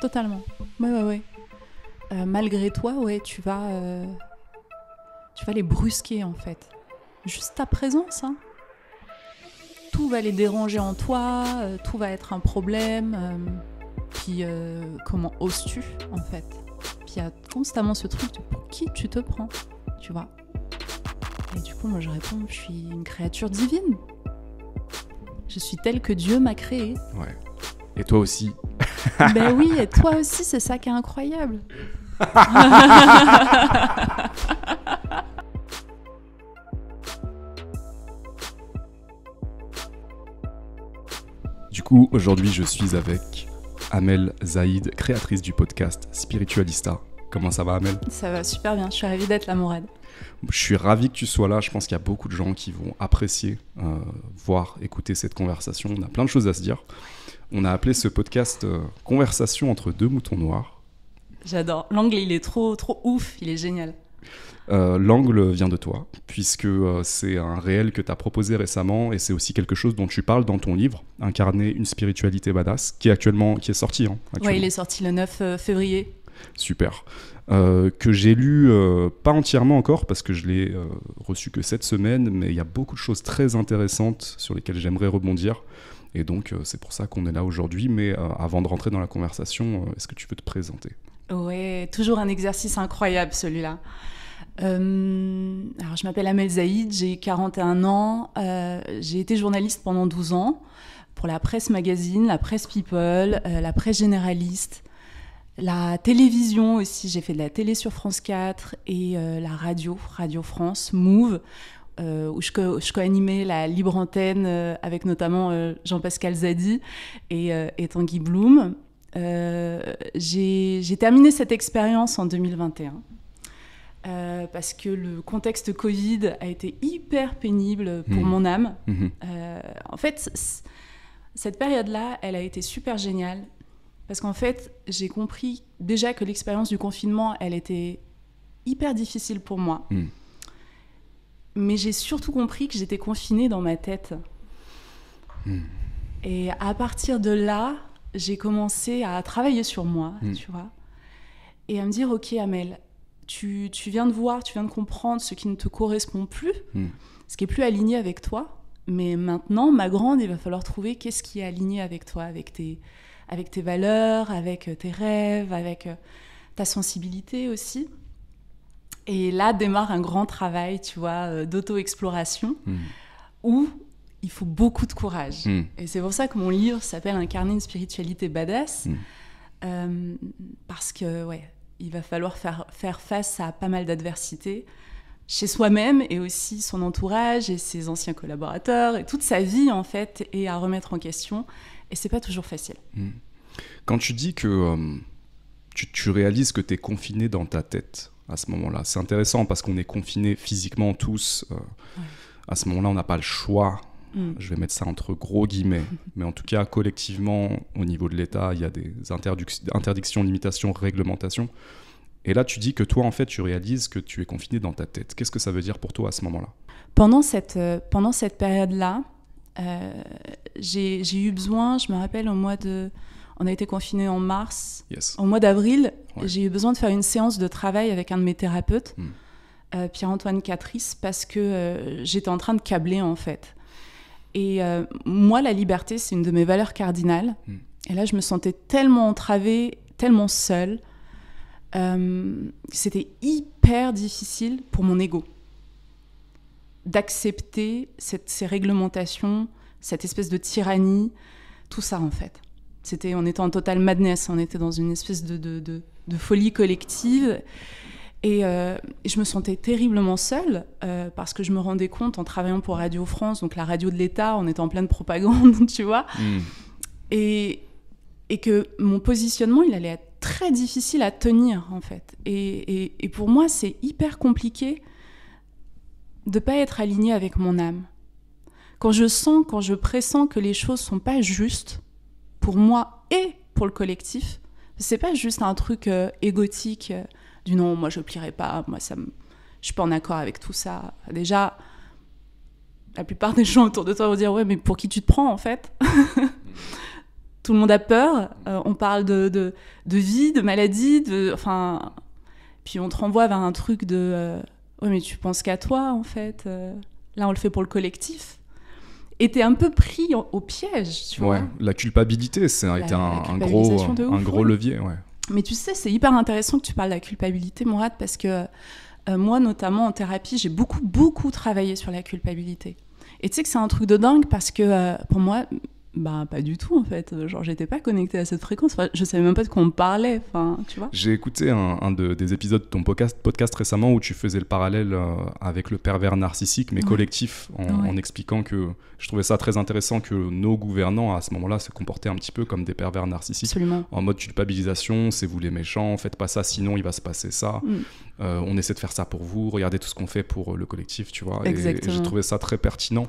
Totalement. Ouais, ouais, ouais. Euh, malgré toi, ouais, tu vas, euh, tu vas les brusquer en fait. Juste ta présence, hein. Tout va les déranger en toi, euh, tout va être un problème. puis comment oses-tu en fait Puis il y a constamment ce truc de pour qui tu te prends, tu vois. Et du coup, moi je réponds, je suis une créature divine. Je suis telle que Dieu m'a créée. Ouais. Et toi aussi. ben oui, et toi aussi, c'est ça qui est incroyable. du coup, aujourd'hui, je suis avec Amel Zaïd, créatrice du podcast Spiritualista. Comment ça va, Amel Ça va super bien, je suis ravie d'être la Morade. Je suis ravi que tu sois là. Je pense qu'il y a beaucoup de gens qui vont apprécier, euh, voir, écouter cette conversation. On a plein de choses à se dire. On a appelé ce podcast euh, Conversation entre deux moutons noirs. J'adore. L'angle, il est trop, trop ouf. Il est génial. Euh, l'angle vient de toi, puisque euh, c'est un réel que tu as proposé récemment et c'est aussi quelque chose dont tu parles dans ton livre, Incarner une spiritualité badass, qui est actuellement qui est sorti. Hein, oui, il est sorti le 9 février. Super. que j'ai lu, pas entièrement encore, parce que je l'ai reçu que cette semaine, mais il y a beaucoup de choses très intéressantes sur lesquelles j'aimerais rebondir. Et donc, euh, c'est pour ça qu'on est là aujourd'hui. Mais euh, avant de rentrer dans la conversation, euh, est-ce que tu peux te présenter Ouais, toujours un exercice incroyable celui-là. alors, je m'appelle Amel Zaïd, j'ai 41 ans. j'ai été journaliste pendant 12 ans pour la presse magazine, la presse people, la presse généraliste, la télévision aussi. J'ai fait de la télé sur France 4 et la radio, Radio France, Move. Euh, où je, co animais la libre antenne euh, avec notamment euh, Jean-Pascal Zadi et, Tanguy Bloom. J'ai terminé cette expérience en 2021 parce que le contexte Covid a été hyper pénible pour mmh. mon âme. Mmh. en fait, cette période-là, elle a été super géniale parce qu'en fait, j'ai compris déjà que l'expérience du confinement, elle était hyper difficile pour moi. Mmh mais j'ai surtout compris que j'étais confinée dans ma tête. Hmm. Et à partir de là, j'ai commencé à travailler sur moi, hmm. tu vois, et à me dire, ok Amel, tu, viens de voir, tu viens de comprendre ce qui ne te correspond plus, hmm. ce qui est plus aligné avec toi, mais maintenant, ma grande, il va falloir trouver qu'est-ce qui est aligné avec toi, avec tes, avec tes valeurs, avec tes rêves, avec euh, ta sensibilité aussi. Et là démarre un grand travail, tu vois, euh, d'auto-exploration hmm. où il faut beaucoup de courage. Hmm. Et c'est pour ça que mon livre s'appelle Incarner une spiritualité badass. Hmm. Euh, parce que, ouais, il va falloir faire, face à pas mal d'adversités chez soi-même et aussi son entourage et ses anciens collaborateurs et toute sa vie en fait est à remettre en question et c'est pas toujours facile. Quand tu dis que euh, tu, tu réalises que tu es confiné dans ta tête, à ce moment-là. C'est intéressant parce qu'on est confinés physiquement tous. Euh, à ce moment-là, on n'a pas le choix. Mm. Je vais mettre ça entre gros guillemets. Mais en tout cas, collectivement, au niveau de l'État, il y a des interdictions, limitations, réglementations. Et là, tu dis que toi, en fait, tu réalises que tu es confiné dans ta tête. Qu'est-ce que ça veut dire pour toi à ce moment-là Pendant cette, euh, pendant cette période-là, euh, j'ai eu besoin, je me rappelle, au mois de on a été confinés en mars. En Au mois d'avril, j'ai eu besoin de faire une séance de travail avec un de mes thérapeutes, hmm. euh, Pierre-Antoine Catrice, parce que euh, j'étais en train de câbler en fait. Et euh, moi, la liberté, c'est une de mes valeurs cardinales. Hmm. Et là, je me sentais tellement entravée, tellement seule. C'était hyper difficile pour mon ego d'accepter ces réglementations, cette espèce de tyrannie, tout ça en fait on était en total madness, on était dans une espèce de, de, folie collective. Euh, et je me sentais terriblement seule euh, parce que je me rendais compte en travaillant pour Radio France, donc la radio de l'État, on était en pleine propagande, tu vois. Hmm. Et, et que mon positionnement, il allait être très difficile à tenir, en fait. Et, et, et pour moi, c'est hyper compliqué de pas être aligné avec mon âme. Quand je sens, quand je pressens que les choses sont pas justes, pour moi et pour le collectif. C'est pas juste un truc euh, égotique euh, du non, moi je plierai pas, moi ça me... je suis pas en accord avec tout ça. Déjà, la plupart des gens autour de toi vont dire ouais, mais pour qui tu te prends en fait Tout le monde a peur. Euh, on parle de, de, de, vie, de maladie, de enfin, puis on te renvoie vers un truc de ouais, mais tu penses qu'à toi en fait. là, on le fait pour le collectif était un peu pris au piège. Tu ouais, la culpabilité, c'est un, gros, un gros levier. Ouais. Mais tu sais, c'est hyper intéressant que tu parles de la culpabilité, Mourad, parce que euh, moi, notamment en thérapie, j'ai beaucoup, beaucoup travaillé sur la culpabilité. Et tu sais que c'est un truc de dingue parce que euh, pour moi, bah pas du tout en fait. Genre j'étais pas connecté à cette fréquence. je savais même pas de quoi on parlait. Enfin, tu vois. J'ai écouté un, de, des épisodes de ton podcast, podcast récemment où tu faisais le parallèle euh, avec le pervers narcissique mais collectif en, expliquant que je trouvais ça très intéressant que nos gouvernants à ce moment-là se comportaient un petit peu comme des pervers narcissiques. Absolument. En mode culpabilisation, c'est vous les méchants, faites pas ça sinon il va se passer ça. Mm. Euh, on essaie de faire ça pour vous, regardez tout ce qu'on fait pour le collectif, tu vois. Exactement. Et, j'ai trouvé ça très pertinent.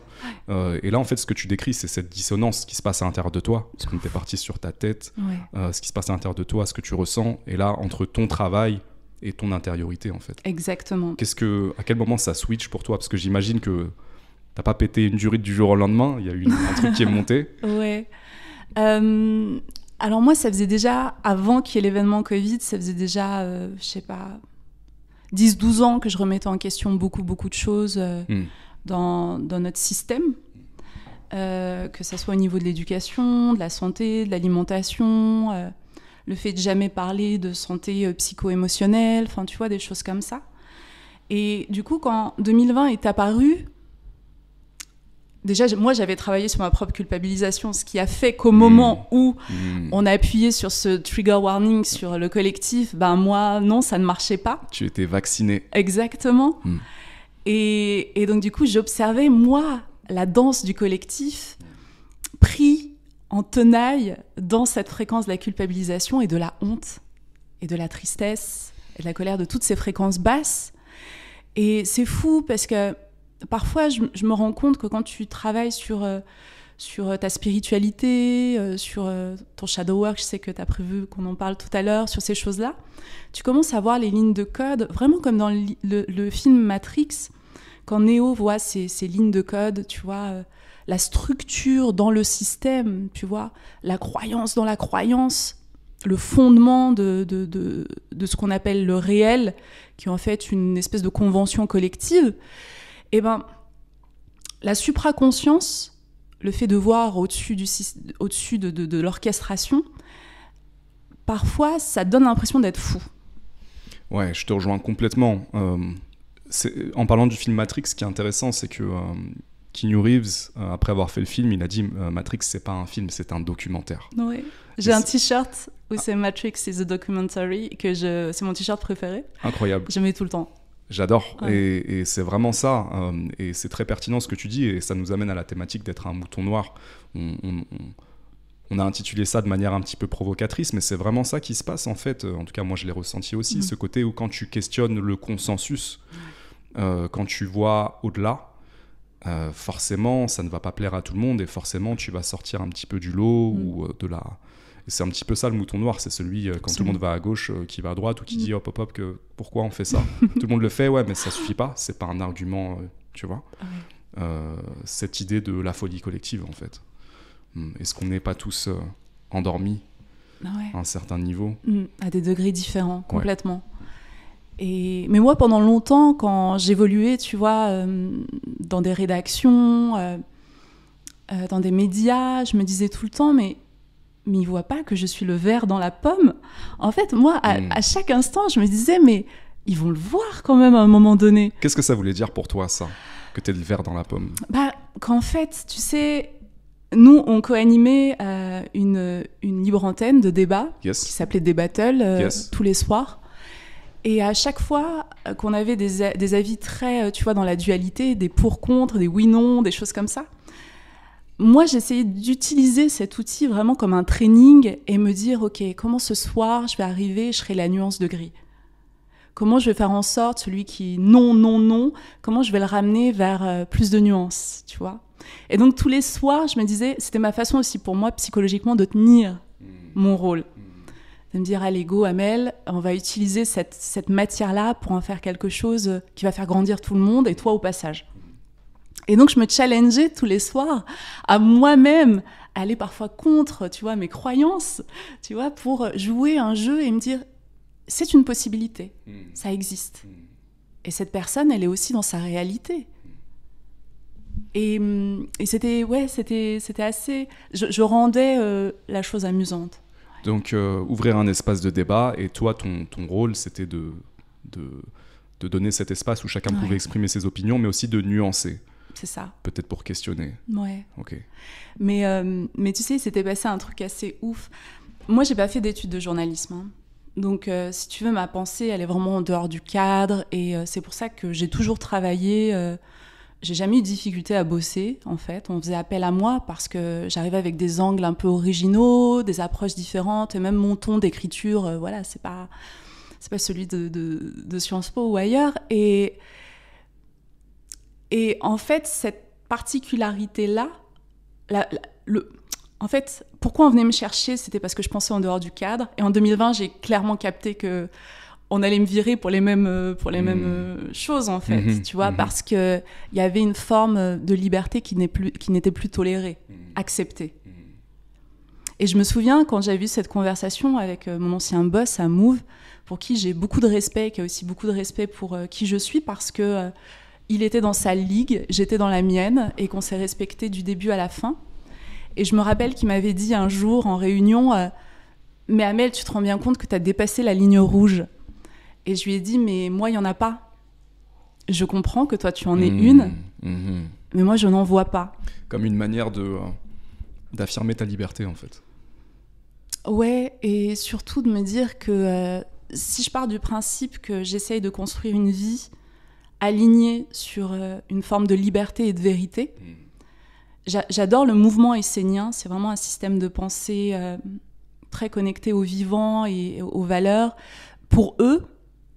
Euh, et là en fait ce que tu décris c'est cette dissonance qui se passe à l'intérieur de toi, ce qu'on fait partie sur ta tête, euh, ce qui se passe à l'intérieur de toi, ce que tu ressens, et là, entre ton travail et ton intériorité, en fait. Exactement. Qu'est-ce que, à quel moment ça switch pour toi Parce que j'imagine que t'as pas pété une durite du jour au lendemain, il y a eu un truc qui est monté. Ouais. Euh, alors moi, ça faisait déjà, avant qu'il y ait l'événement Covid, ça faisait déjà, je euh, je sais pas, 10-12 ans que je remettais en question beaucoup, beaucoup de choses hmm. dans, dans, notre système, euh, que ce soit au niveau de l'éducation, de la santé, de l'alimentation, euh, le fait de jamais parler de santé euh, psycho-émotionnelle, enfin tu vois, des choses comme ça. Et du coup, quand 2020 est apparu, déjà, moi, j'avais travaillé sur ma propre culpabilisation, ce qui a fait qu'au mmh. moment où mmh. on a appuyé sur ce trigger warning sur le collectif, ben moi, non, ça ne marchait pas. Tu étais vacciné. Exactement. Mmh. Et, et, donc, du coup, j'observais, moi, la danse du collectif pris en tenaille dans cette fréquence de la culpabilisation et de la honte et de la tristesse et de la colère, de toutes ces fréquences basses. Et c'est fou parce que parfois je, me rends compte que quand tu travailles sur, euh, sur euh, ta spiritualité, euh, sur ton shadow work, je sais que tu as prévu qu'on en parle tout à l'heure, sur ces choses-là, tu commences à voir les lignes de code, vraiment comme dans le film Matrix, quand Néo voit ces, lignes de code, tu vois, euh, la structure dans le système, tu vois, la croyance dans la croyance, le fondement de, de, de, ce qu'on appelle le réel, qui est en fait une espèce de convention collective, eh ben, la supraconscience, le fait de voir au-dessus du, au-dessus de, de, l'orchestration, parfois, ça donne l'impression d'être fou. Ouais, je te rejoins complètement. Euh, en parlant du film Matrix, ce qui est intéressant, c'est que euh, Keanu Reeves, euh, après avoir fait le film, il a dit euh, Matrix, c'est pas un film, c'est un documentaire. Oui. J'ai un t-shirt où ah. c'est Matrix is a documentary, que je... c'est mon t-shirt préféré. Incroyable. Je mets tout le temps. J'adore. Et, c'est vraiment ça. et c'est très pertinent ce que tu dis. Et ça nous amène à la thématique d'être un mouton noir. on, a intitulé ça de manière un petit peu provocatrice, mais c'est vraiment ça qui se passe en fait. En tout cas, moi, je l'ai ressenti aussi, mm. ce côté où quand tu questionnes le consensus, euh, quand tu vois au-delà, euh, forcément, ça ne va pas plaire à tout le monde et forcément, tu vas sortir un petit peu du lot mm. ou euh, de la. C'est un petit peu ça le mouton noir, c'est celui quand tout le monde va à gauche qui va à droite ou qui mm. dit hop hop hop que pourquoi on fait ça. tout le monde le fait, ouais, mais ça suffit pas, c'est pas un argument, tu vois. Ah cette idée de la folie collective en fait. Mm. Est-ce qu'on n'est pas tous endormis ah à un certain niveau À des degrés différents, complètement mais moi, pendant longtemps, quand j'évoluais, tu vois, euh, dans des rédactions, euh, euh, dans des médias, je me disais tout le temps, mais, mais ils voient pas que je suis le verre dans la pomme. En fait, moi, hmm. à, chaque instant, je me disais, mais ils vont le voir quand même à un moment donné. Qu'est-ce que ça voulait dire pour toi, ça Que tu es le verre dans la pomme Bah, qu'en fait, tu sais, nous, on co-animait une, libre antenne de débat qui s'appelait Débattle tous les soirs. Et à chaque fois euh, qu'on avait des, avis très, euh, tu vois, dans la dualité, des pour-contre, des oui-non, des choses comme ça, moi j'essayais d'utiliser cet outil vraiment comme un training et me dire, ok, comment ce soir je vais arriver, je serai la nuance de gris Comment je vais faire en sorte, celui qui non, non, non, comment je vais le ramener vers euh, plus de nuances, tu vois Et donc tous les soirs, je me disais, c'était ma façon aussi pour moi psychologiquement de tenir mmh. mon rôle me dire allez go Amel, on va utiliser cette, matière-là pour en faire quelque chose qui va faire grandir tout le monde et toi au passage. Et donc je me challengeais tous les soirs à moi-même aller parfois contre, tu vois, mes croyances, tu vois, pour jouer un jeu et me dire c'est une possibilité, hmm. ça existe. Hmm. Et cette personne, elle est aussi dans sa réalité. Et, hum, c'était ouais, c'était c'était assez. Je, rendais euh, la chose amusante. Donc euh, ouvrir un espace de débat et toi, ton, rôle, c'était de, de, donner cet espace où chacun pouvait exprimer ses opinions, mais aussi de nuancer. C'est ça. Peut-être pour questionner. Ouais. Ok. Mais, euh, mais tu sais, il s'était passé un truc assez ouf. Moi, j'ai pas fait d'études de journalisme. Hein. Donc, euh, si tu veux, ma pensée, elle est vraiment en dehors du cadre. Et c'est pour ça que j'ai toujours travaillé j'ai jamais eu de difficulté à bosser en fait. On faisait appel à moi parce que j'arrivais avec des angles un peu originaux, des approches différentes et même mon ton d'écriture, euh, voilà, c'est pas c'est pas celui de, Sciences Po ou ailleurs. Et et en fait cette particularité là, le en fait, pourquoi on venait me chercher, c'était parce que je pensais en dehors du cadre. Et en 2020, j'ai clairement capté que on allait me virer pour les mêmes, euh, pour les hmm. mêmes euh, choses, en fait, mhm. tu vois, mhm. parce qu'il y avait une forme euh, de liberté qui n'était plus, plus tolérée, hmm. acceptée. Hmm. Et je me souviens, quand j'ai vu cette conversation avec mon ancien boss à Move, pour qui j'ai beaucoup de respect, qui a aussi beaucoup de respect pour qui je suis, parce que il était dans sa ligue, j'étais dans la mienne, et qu'on s'est respecté du début à la fin. Et je me rappelle qu'il m'avait dit un jour en réunion, mais Amel, tu te rends bien compte que tu as dépassé la ligne rouge. Et je lui ai dit, mais moi, il n'y en a pas. Je comprends que toi, tu en es mmh, une, mmh. mais moi, je n'en vois pas. Comme une manière de euh, d'affirmer ta liberté, en fait. Ouais, et surtout de me dire que euh, si je pars du principe que j'essaye de construire une vie alignée sur euh, une forme de liberté et de vérité, mmh. J'adore le mouvement essénien, c'est vraiment un système de pensée très connecté au vivant et aux valeurs. Pour eux,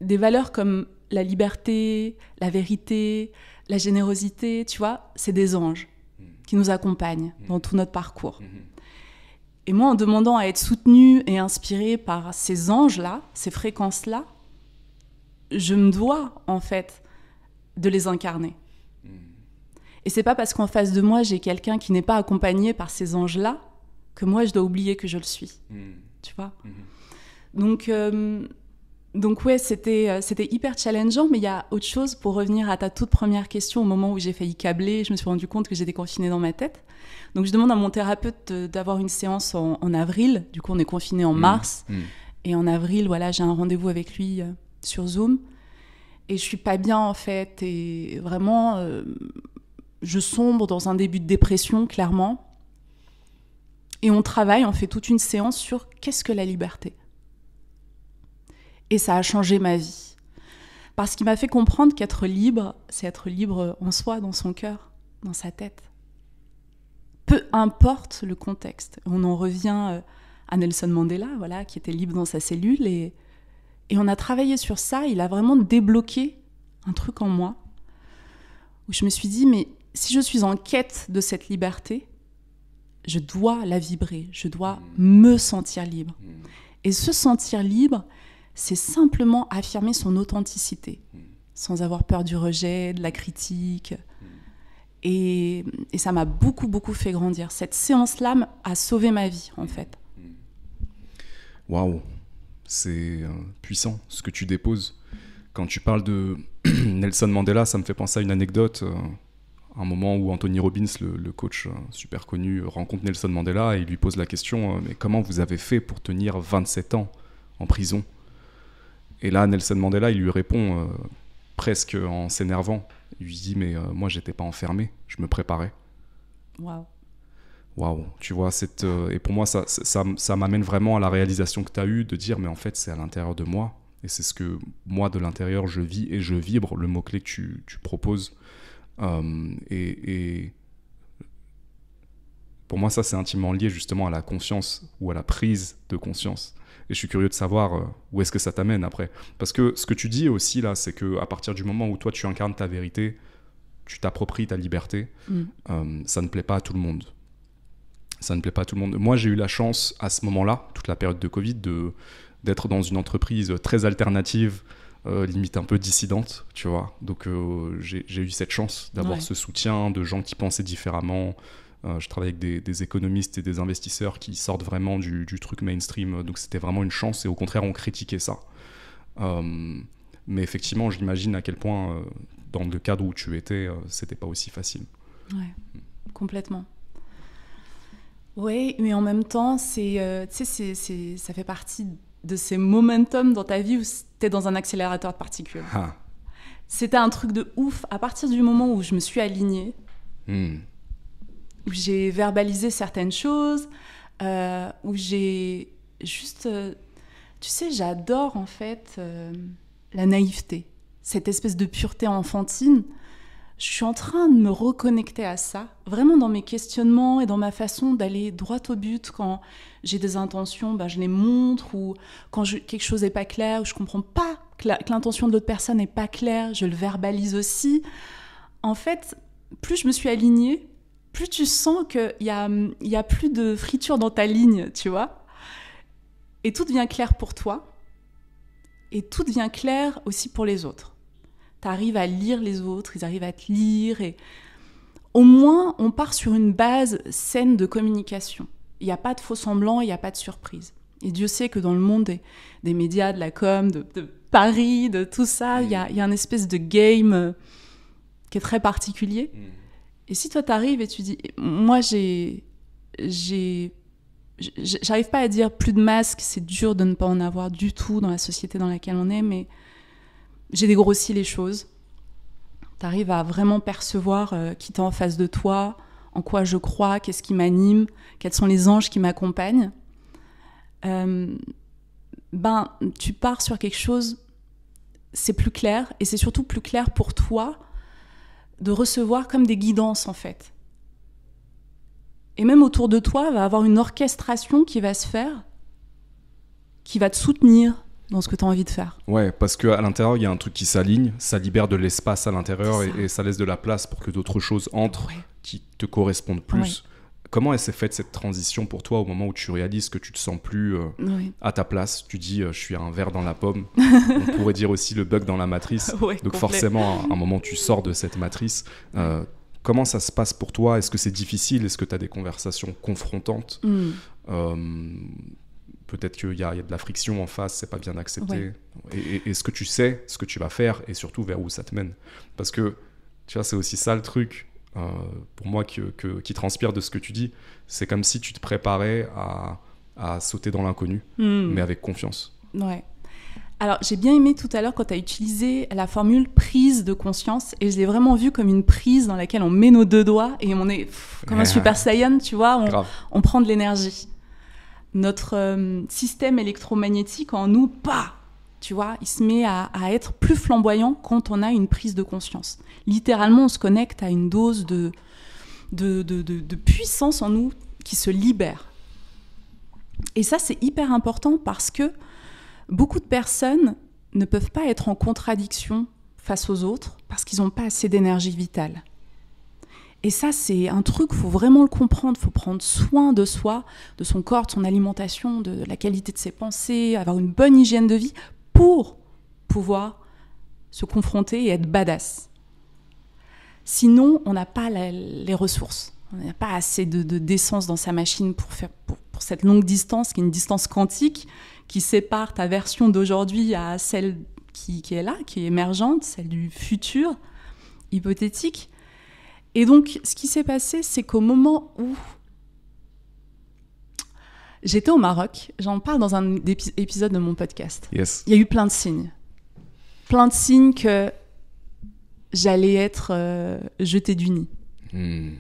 des valeurs comme la liberté, la vérité, la générosité, tu vois, c'est des anges hmm. qui nous accompagnent hmm. dans tout notre parcours. Hmm. Et moi, en demandant à être soutenue et inspirée par ces anges-là, ces fréquences-là, je me dois, en fait, de les incarner. Et c'est pas parce qu'en face de moi, j'ai quelqu'un qui n'est pas accompagné par ces anges-là que moi, je dois oublier que je le suis. Tu vois Donc. Euh, donc ouais, c'était euh, c'était hyper challengeant, mais il y a autre chose pour revenir à ta toute première question au moment où j'ai failli câbler, je me suis rendu compte que j'étais confinée dans ma tête. Donc je demande à mon thérapeute d'avoir une séance en, avril. Du coup, on est confiné en mmh. mars mmh. et en avril, voilà, j'ai un rendez-vous avec lui euh, sur Zoom et je suis pas bien en fait et vraiment euh, je sombre dans un début de dépression clairement. Et on travaille, on fait toute une séance sur qu'est-ce que la liberté et ça a changé ma vie. Parce qu'il m'a fait comprendre qu'être libre, c'est être libre en soi, dans son cœur, dans sa tête. Peu importe le contexte. On en revient euh, à Nelson Mandela, voilà, qui était libre dans sa cellule. Et, et on a travaillé sur ça. Il a vraiment débloqué un truc en moi. Où je me suis dit, mais si je suis en quête de cette liberté, je dois la vibrer, je dois mmh. me sentir libre. Mmh. Et se sentir libre, c'est simplement affirmer son authenticité, sans avoir peur du rejet, de la critique. Et, et, ça m'a beaucoup, beaucoup fait grandir. Cette séance-là a sauvé ma vie, en fait. Waouh, c'est euh, puissant ce que tu déposes. Quand tu parles de Nelson Mandela, ça me fait penser à une anecdote. Euh, un moment où Anthony Robbins, le, le coach euh, super connu, rencontre Nelson Mandela et il lui pose la question Mais comment vous avez fait pour tenir 27 ans en prison et là, Nelson Mandela, il lui répond euh, presque en s'énervant. Il lui dit Mais moi, euh, moi, j'étais pas enfermé, je me préparais. Waouh. Waouh, tu vois, cette, euh, et pour moi, ça, m'amène vraiment à la réalisation que tu as eue de dire Mais en fait, c'est à l'intérieur de moi. Et c'est ce que moi, de l'intérieur, je vis et je vibre, le mot-clé que tu, tu proposes. et, et pour moi, ça, c'est intimement lié justement à la conscience ou à la prise de conscience. Et je suis curieux de savoir euh, où est-ce que ça t'amène après. Parce que ce que tu dis aussi là, c'est que à partir du moment où toi tu incarnes ta vérité, tu t'appropries ta liberté, mm. euh, ça ne plaît pas à tout le monde. Ça ne plaît pas à tout le monde. Moi, j'ai eu la chance à ce moment-là, toute la période de Covid, de d'être dans une entreprise très alternative, euh, limite un peu dissidente, tu vois. Donc j'ai eu cette chance d'avoir ce soutien de gens qui pensaient différemment, euh, je travaille avec des, économistes et des investisseurs qui sortent vraiment du, truc mainstream, donc c'était vraiment une chance et au contraire on critiquait ça. Euh, mais effectivement, j'imagine à quel point euh, dans le cadre où tu étais, c'était pas aussi facile. Ouais, mm. complètement. Oui, mais en même temps, c'est, ça fait partie de ces momentum dans ta vie où tu es dans un accélérateur de particules. Ah. C'était un truc de ouf. À partir du moment où je me suis aligné. Mm où j'ai verbalisé certaines choses, euh, où j'ai juste... Euh, tu sais, j'adore en fait euh, la naïveté, cette espèce de pureté enfantine. Je suis en train de me reconnecter à ça, vraiment dans mes questionnements et dans ma façon d'aller droit au but. Quand j'ai des intentions, ben, je les montre, ou quand quelque chose n'est pas clair, ou je comprends pas que l'intention de l'autre personne n'est pas claire, je le verbalise aussi. En fait, plus je me suis alignée, plus tu sens qu'il n'y a, a plus de friture dans ta ligne, tu vois. Et tout devient clair pour toi. Et tout devient clair aussi pour les autres. Tu arrives à lire les autres, ils arrivent à te lire. Et au moins, on part sur une base saine de communication. Il n'y a pas de faux semblants, il n'y a pas de surprise. Et Dieu sait que dans le monde des, médias, de la com, de, Paris, de tout ça, il y, a, y, un espèce de game euh, qui est très particulier. Mm. Et si toi t'arrives et tu dis, moi j'ai, j'ai, j'arrive pas à dire plus de masques, c'est dur de ne pas en avoir du tout dans la société dans laquelle on est, mais j'ai dégrossi les choses. T'arrives à vraiment percevoir euh, qui t'es en face de toi, en quoi je crois, qu'est-ce qui m'anime, quels sont les anges qui m'accompagnent. Euh, ben, tu pars sur quelque chose, c'est plus clair, et c'est surtout plus clair pour toi de recevoir comme des guidances en fait. Et même autour de toi va avoir une orchestration qui va se faire, qui va te soutenir dans ce que tu as envie de faire. Ouais, parce qu'à l'intérieur, il y a un truc qui s'aligne, ça libère de l'espace à l'intérieur et, ça laisse de la place pour que d'autres choses entrent qui te correspondent plus. Comment s'est faite cette transition pour toi au moment où tu réalises que tu te sens plus euh, à ta place Tu dis euh, je suis un verre dans la pomme. On pourrait dire aussi le bug dans la matrice. Donc forcément, à un moment, tu sors de cette matrice. Euh, comment ça se passe pour toi Est-ce que c'est difficile Est-ce que tu as des conversations confrontantes hmm. Peut-être qu'il y, a de la friction en face, c'est pas bien accepté. est Et, ce que tu sais, ce que tu vas faire, et surtout vers où ça te mène. Parce que, tu vois, c'est aussi ça le truc euh, pour moi, qui transpire de ce que tu dis. C'est comme si tu te préparais à, sauter dans l'inconnu, hmm. mais avec confiance. Ouais. Alors, j'ai bien aimé tout à l'heure quand tu as utilisé la formule prise de conscience, et je l'ai vraiment vu comme une prise dans laquelle on met nos deux doigts et on est comme un super saiyan, tu vois, on, prend de l'énergie. Notre euh, système électromagnétique en nous, pas, tu vois, il se met à, être plus flamboyant quand on a une prise de conscience. Littéralement, on se connecte à une dose de, de, de, puissance en nous qui se libère. Et ça, c'est hyper important parce que beaucoup de personnes ne peuvent pas être en contradiction face aux autres parce qu'ils n'ont pas assez d'énergie vitale. Et ça, c'est un truc, faut vraiment le comprendre, faut prendre soin de soi, de son corps, de son alimentation, de la qualité de ses pensées, avoir une bonne hygiène de vie pour pouvoir se confronter et être badass. Sinon, on n'a pas les ressources. On n'a pas assez de, d'essence dans sa machine pour faire pour, cette longue distance, qui est une distance quantique, qui sépare ta version d'aujourd'hui à celle qui, qui est là, qui est émergente, celle du futur hypothétique. Et donc, ce qui s'est passé, c'est qu'au moment où J'étais au Maroc, j'en parle dans un épisode de mon podcast. Yes. Il y a eu plein de signes. Plein de signes que j'allais être jeté euh, jetée du nid. Hmm.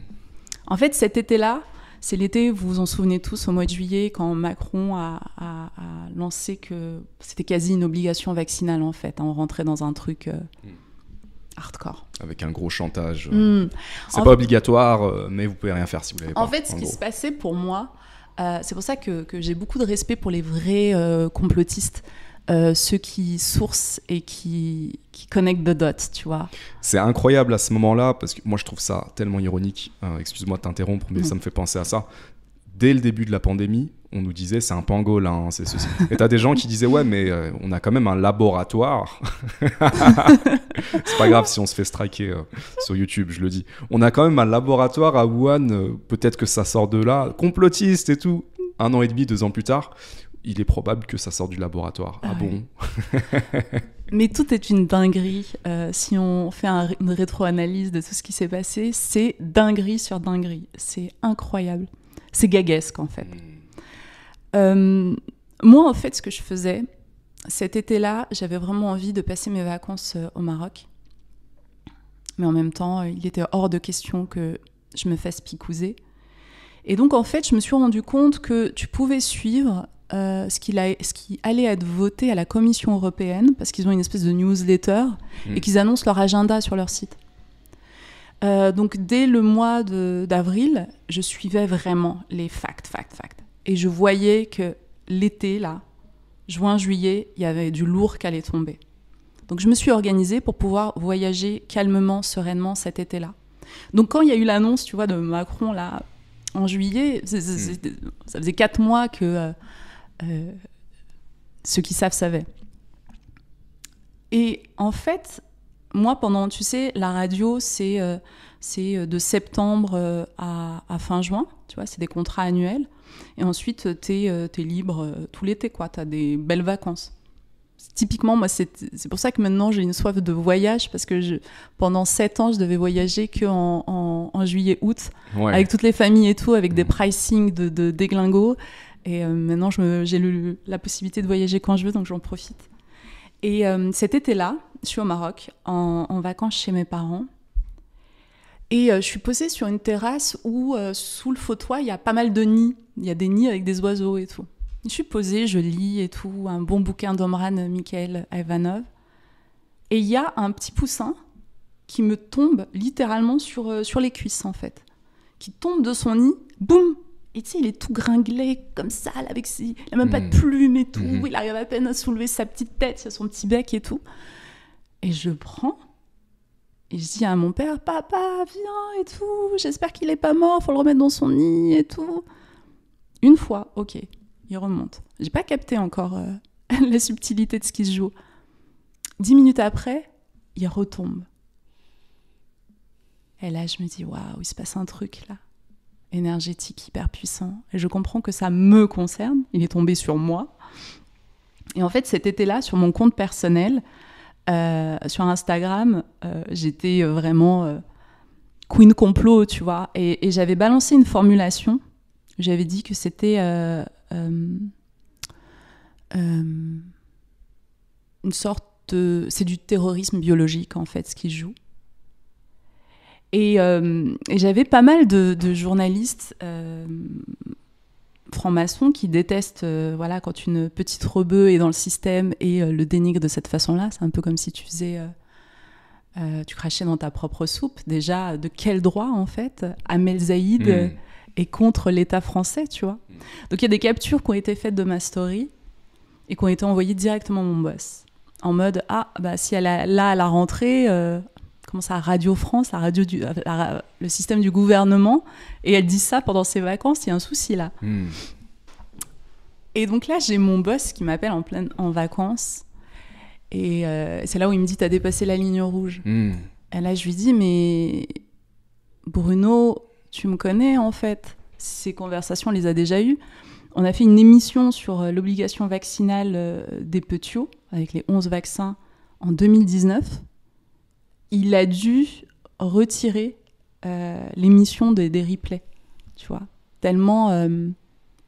En fait, cet été-là, c'est l'été, vous vous en souvenez tous, au mois de juillet, quand Macron a, lancé que c'était quasi une obligation vaccinale, en fait. Hein, on rentrait dans un truc euh, hmm. hardcore. Avec un gros chantage. n'est euh. hmm. C'est pas obligatoire, mais vous pouvez rien faire si vous l'avez pas. En fait, ce qui se passait pour moi, euh, c'est pour ça que, j'ai beaucoup de respect pour les vrais euh, complotistes. Euh, ceux qui sourcent et qui, connectent de dots, tu vois. C'est incroyable à ce moment-là, parce que moi je trouve ça tellement ironique. Excuse-moi de t'interrompre, mais mm. ça me fait penser à ça. Dès le début de la pandémie, on nous disait c'est un pangolin, c'est ceci. Et t'as des gens qui disaient ouais, mais euh, on a quand même un laboratoire. c'est pas grave si on se fait striker euh, sur YouTube, je le dis. On a quand même un laboratoire à Wuhan, euh, peut-être que ça sort de là, complotiste et tout. Un an et demi, deux ans plus tard, il est probable que ça sort du laboratoire. Ah, ah bon Mais tout est une dinguerie. si on fait une rétroanalyse de tout ce qui s'est passé, c'est dinguerie sur dinguerie. C'est incroyable. C'est gaguesque en fait. Hmm. Euh, moi, en fait, ce que je faisais, cet été-là, j'avais vraiment envie de passer mes vacances euh, au Maroc. Mais en même temps, euh, il était hors de question que je me fasse picouser. Et donc, en fait, je me suis rendu compte que tu pouvais suivre ce, qui allait être voté à la Commission européenne, parce qu'ils ont une espèce de newsletter, hmm. et qu'ils annoncent leur agenda sur leur site. donc dès le mois d'avril, je suivais vraiment les facts, facts, facts. Et je voyais que l'été, là, juin, juillet, il y avait du lourd qui allait tomber. Donc je me suis organisée pour pouvoir voyager calmement, sereinement cet été-là. Donc quand il y a eu l'annonce, tu vois, de Macron, là, en juillet, hmm. ça faisait quatre mois que euh, euh, ceux qui savent savaient. Et en fait, moi, pendant, tu sais, la radio, c'est... Euh, c'est euh, de septembre euh, à, fin juin, tu vois, c'est des contrats annuels. Et ensuite, tu es, euh, libre tout l'été, quoi, tu as des belles vacances. Typiquement, moi, c'est pour ça que maintenant j'ai une soif de voyage, parce que pendant sept ans, je devais voyager qu'en en, en, juillet-août, avec toutes les familles et tout, avec des mm. pricing de, de Et maintenant, j'ai la possibilité de voyager quand je veux, donc j'en profite. Et cet été-là, je suis au Maroc, en vacances chez mes parents. Et euh, je suis posée sur une terrasse où, euh, sous le fauteuil, il y a pas mal de nids. Il y a des nids avec des oiseaux et tout. Je suis posée, je lis et tout, un bon bouquin d'Omran Mikhail Ivanov. Et il y a un petit poussin qui me tombe littéralement sur, euh, sur les cuisses, en fait. Qui tombe de son nid, boum Et tu sais, il est tout gringlé, comme ça, avec ses... Il n'a même pas de hmm. plumes et tout. Hmm. Il arrive à peine à soulever sa petite tête, son petit bec et tout. Et je prends, et je dis à mon père, papa, viens et tout, j'espère qu'il n'est pas mort, faut le remettre dans son nid et tout. Une fois, ok, il remonte. J'ai pas capté encore euh, la subtilité de ce qui se joue. Dix minutes après, il retombe. Et là, je me dis, waouh, il se passe un truc là, énergétique, hyper puissant. Et je comprends que ça me concerne, il est tombé sur moi. Et en fait, cet été-là, sur mon compte personnel, euh, sur Instagram, euh, j'étais euh, vraiment queen complot, tu vois. Et, j'avais balancé une formulation. J'avais dit que c'était une sorte de. C'est du terrorisme biologique, en fait, ce qui joue. Et, j'avais pas mal de, de journalistes franc-maçon qui déteste euh, voilà quand une petite rebeu est dans le système et euh, le dénigre de cette façon-là. C'est un peu comme si tu faisais euh, tu crachais dans ta propre soupe. Déjà, de quel droit en fait à mmh. est contre l'État français, tu vois hmm. Donc il y a des captures qui ont été faites de ma story et qui ont été envoyées directement à mon boss en mode ah bah si elle a, là à la rentrée comment ça, Radio France, à Radio du, le système du gouvernement, et elle dit ça pendant ses vacances, il y a un souci là. Hmm. Et donc là, j'ai mon boss qui m'appelle en pleine en vacances, et euh, c'est là où il me dit, t'as dépassé la ligne rouge. Hmm. Et là, je lui dis, mais Bruno, tu me connais en fait. Ces conversations, on les a déjà eues. On a fait une émission sur euh, l'obligation vaccinale euh, des petits avec les 11 vaccins en 2019 il a dû retirer euh, l'émission des, replays, tu vois. Tellement, euh,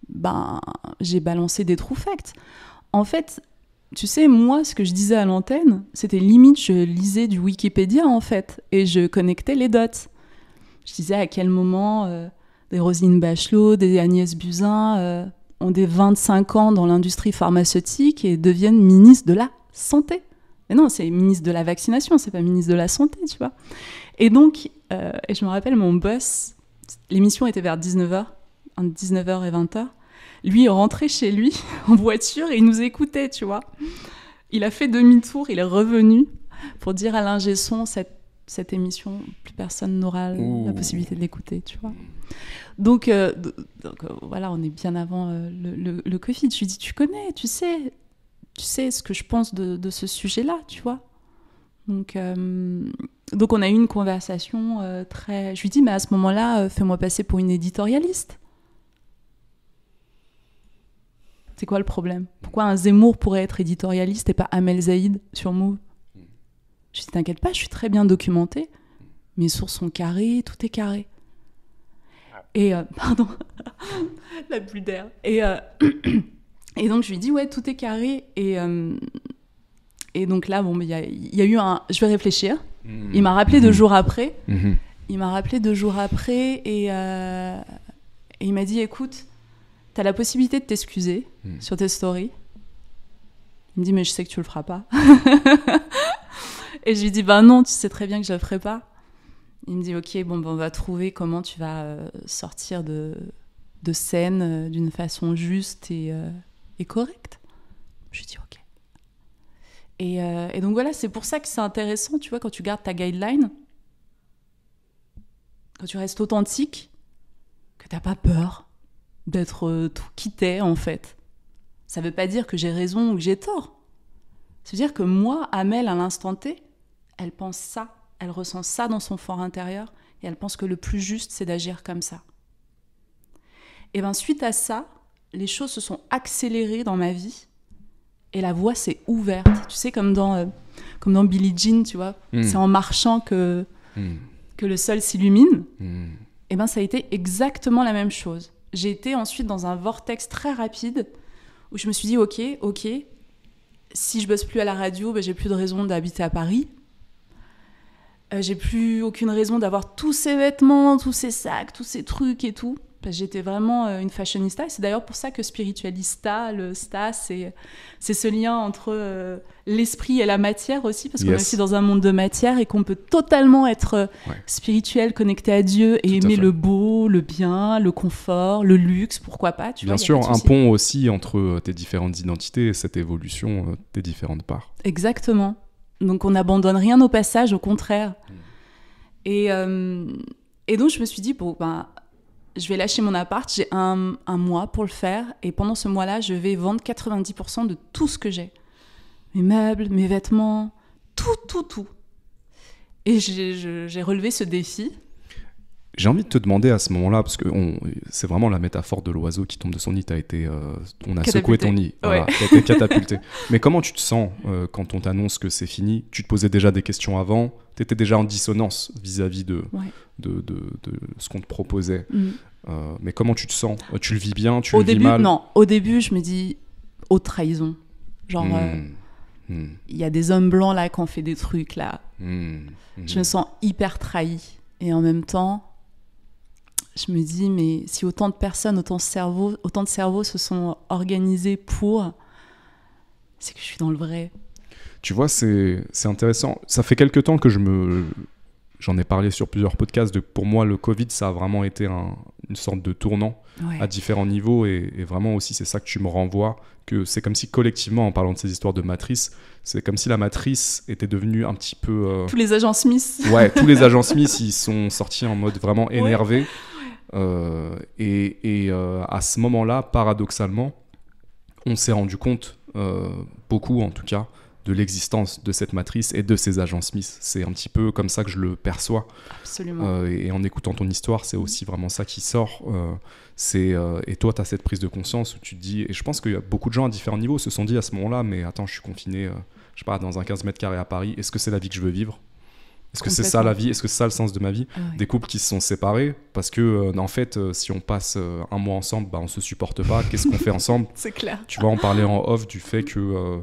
ben, j'ai balancé des trous facts. En fait, tu sais, moi, ce que je disais à l'antenne, c'était limite, je lisais du Wikipédia, en fait, et je connectais les dots. Je disais à quel moment euh, des Rosine Bachelot, des Agnès Buzyn ont des 25 ans dans l'industrie pharmaceutique et deviennent ministres de la Santé. Mais non, c'est ministre de la vaccination, c'est pas ministre de la santé, tu vois. Et donc, euh, je me rappelle, mon boss, l'émission était vers 19h, entre 19h et 20h. Lui, il rentrait chez lui en voiture et il nous écoutait, tu vois. Il a fait demi-tour, il est revenu pour dire à l'ingé son cette, cette émission, plus personne n'aura la possibilité de l'écouter, tu vois. Donc, euh, euh, voilà, on est bien avant le, le, Covid. Je lui dis, tu connais, tu sais, tu sais ce que je pense de, de ce sujet-là, tu vois. Donc, euh, donc on a eu une conversation euh, très... Je lui dis, mais à ce moment-là, euh, fais-moi passer pour une éditorialiste. C'est quoi le problème Pourquoi un Zemmour pourrait être éditorialiste et pas Amel Zaïd sur Move Je lui dis, t'inquiète pas, je suis très bien documentée. Mes sources sont carrées, tout est carré. Et, pardon, la pluie d'air. Et... Et donc je lui dis ouais tout est carré et euh, et donc là bon il y, a eu un je vais réfléchir. Hmm. Hmm. Hmm. Il m'a rappelé deux jours après. Il m'a rappelé deux jours après et, il m'a dit écoute t'as la possibilité de t'excuser sur tes stories. Il me dit mais je sais que tu le feras pas. et je lui dis bah non tu sais très bien que je le ferai pas. Il me dit ok bon ben, on va trouver comment tu vas euh, sortir de scène euh, d'une façon juste et correct Je dis ok. Euh, et, donc voilà, c'est pour ça que c'est intéressant, tu vois, quand tu gardes ta guideline, quand tu restes authentique, que t'as pas peur d'être euh, tout quitté en fait. Ça veut pas dire que j'ai raison ou que j'ai tort. c'est à dire que moi, Amel, à l'instant T, elle pense ça, elle ressent ça dans son fort intérieur, et elle pense que le plus juste, c'est d'agir comme ça. Et bien suite à ça, les choses se sont accélérées dans ma vie et la voie s'est ouverte. Tu sais, comme dans, euh, comme dans Billie Jean, tu vois, hmm. c'est en marchant que, hmm. que le sol s'illumine. Hmm. Eh Et ben ça a été exactement la même chose. J'ai été ensuite dans un vortex très rapide où je me suis dit, ok, ok, si je bosse plus à la radio, ben, j'ai plus de raison d'habiter à Paris. Euh, j'ai plus aucune raison d'avoir tous ces vêtements, tous ces sacs, tous ces trucs et tout. J'étais vraiment euh, une fashionista. C'est d'ailleurs pour ça que spiritualista, le sta, c'est ce lien entre euh, l'esprit et la matière aussi, parce qu'on est aussi dans un monde de matière et qu'on peut totalement être euh, spirituel, connecté à Dieu et aimer le beau, le bien, le confort, le luxe, pourquoi pas. Tu bien sûr, un pont aussi entre tes différentes identités et cette évolution, des différentes parts. Exactement. Donc on n'abandonne rien au passage, au contraire. Mm. Et, et donc je me suis dit, bon, ben je vais lâcher mon appart, j'ai un, mois pour le faire, et pendant ce mois-là, je vais vendre 90% de tout ce que j'ai. Mes meubles, mes vêtements, tout, tout, tout. Et j'ai relevé ce défi j'ai envie de te demander à ce moment-là, parce que c'est vraiment la métaphore de l'oiseau qui tombe de son nid. As été, euh, on a secoué ton nid, as été catapulté. Mais comment tu te sens euh, quand on t'annonce que c'est fini Tu te posais déjà des questions avant, tu étais déjà en dissonance vis-à-vis de, de, ce qu'on te proposait. Mm. Euh, mais comment tu te sens Tu le vis bien Tu Au le début, vis mal Non, au début, je me dis oh, trahison. Genre, hmm. Hmm. il y a des hommes blancs là qui ont fait des trucs là. Hmm. Je me sens hyper trahi. Et en même temps, je me dis, mais si autant de personnes, autant de cerveaux, autant de cerveaux se sont organisés pour, c'est que je suis dans le vrai. Tu vois, c'est intéressant. Ça fait quelques temps que je me... J'en ai parlé sur plusieurs podcasts. De, pour moi, le Covid, ça a vraiment été une sorte de tournant à différents niveaux. Et, vraiment aussi, c'est ça que tu me renvoies, que c'est comme si collectivement, en parlant de ces histoires de matrice, c'est comme si la matrice était devenue un petit peu... Euh, tous les agents Smith. Ouais, tous les agents Smith, ils sont sortis en mode vraiment énervé. Euh, et, euh, à ce moment-là, paradoxalement, on s'est rendu compte, euh, beaucoup en tout cas, de l'existence de cette matrice et de ces agents Smith. C'est un petit peu comme ça que je le perçois. Absolument. et, en écoutant ton histoire, c'est aussi vraiment ça qui sort. et toi, tu as cette prise de conscience où tu te dis, et je pense qu'il y a beaucoup de gens à différents niveaux se sont dit à ce moment-là, mais attends, je suis confiné, je sais dans un 15 mètres carrés à Paris, est-ce que c'est la vie que je veux vivre est-ce que c'est ça la vie Est-ce que c'est ça le sens de ma vie ah Des couples qui se sont séparés parce que, euh, en fait, euh, si on passe euh, un mois ensemble, bah, on se supporte pas. Qu'est-ce qu'on fait ensemble C'est clair. Tu vois, on parlait en off du fait que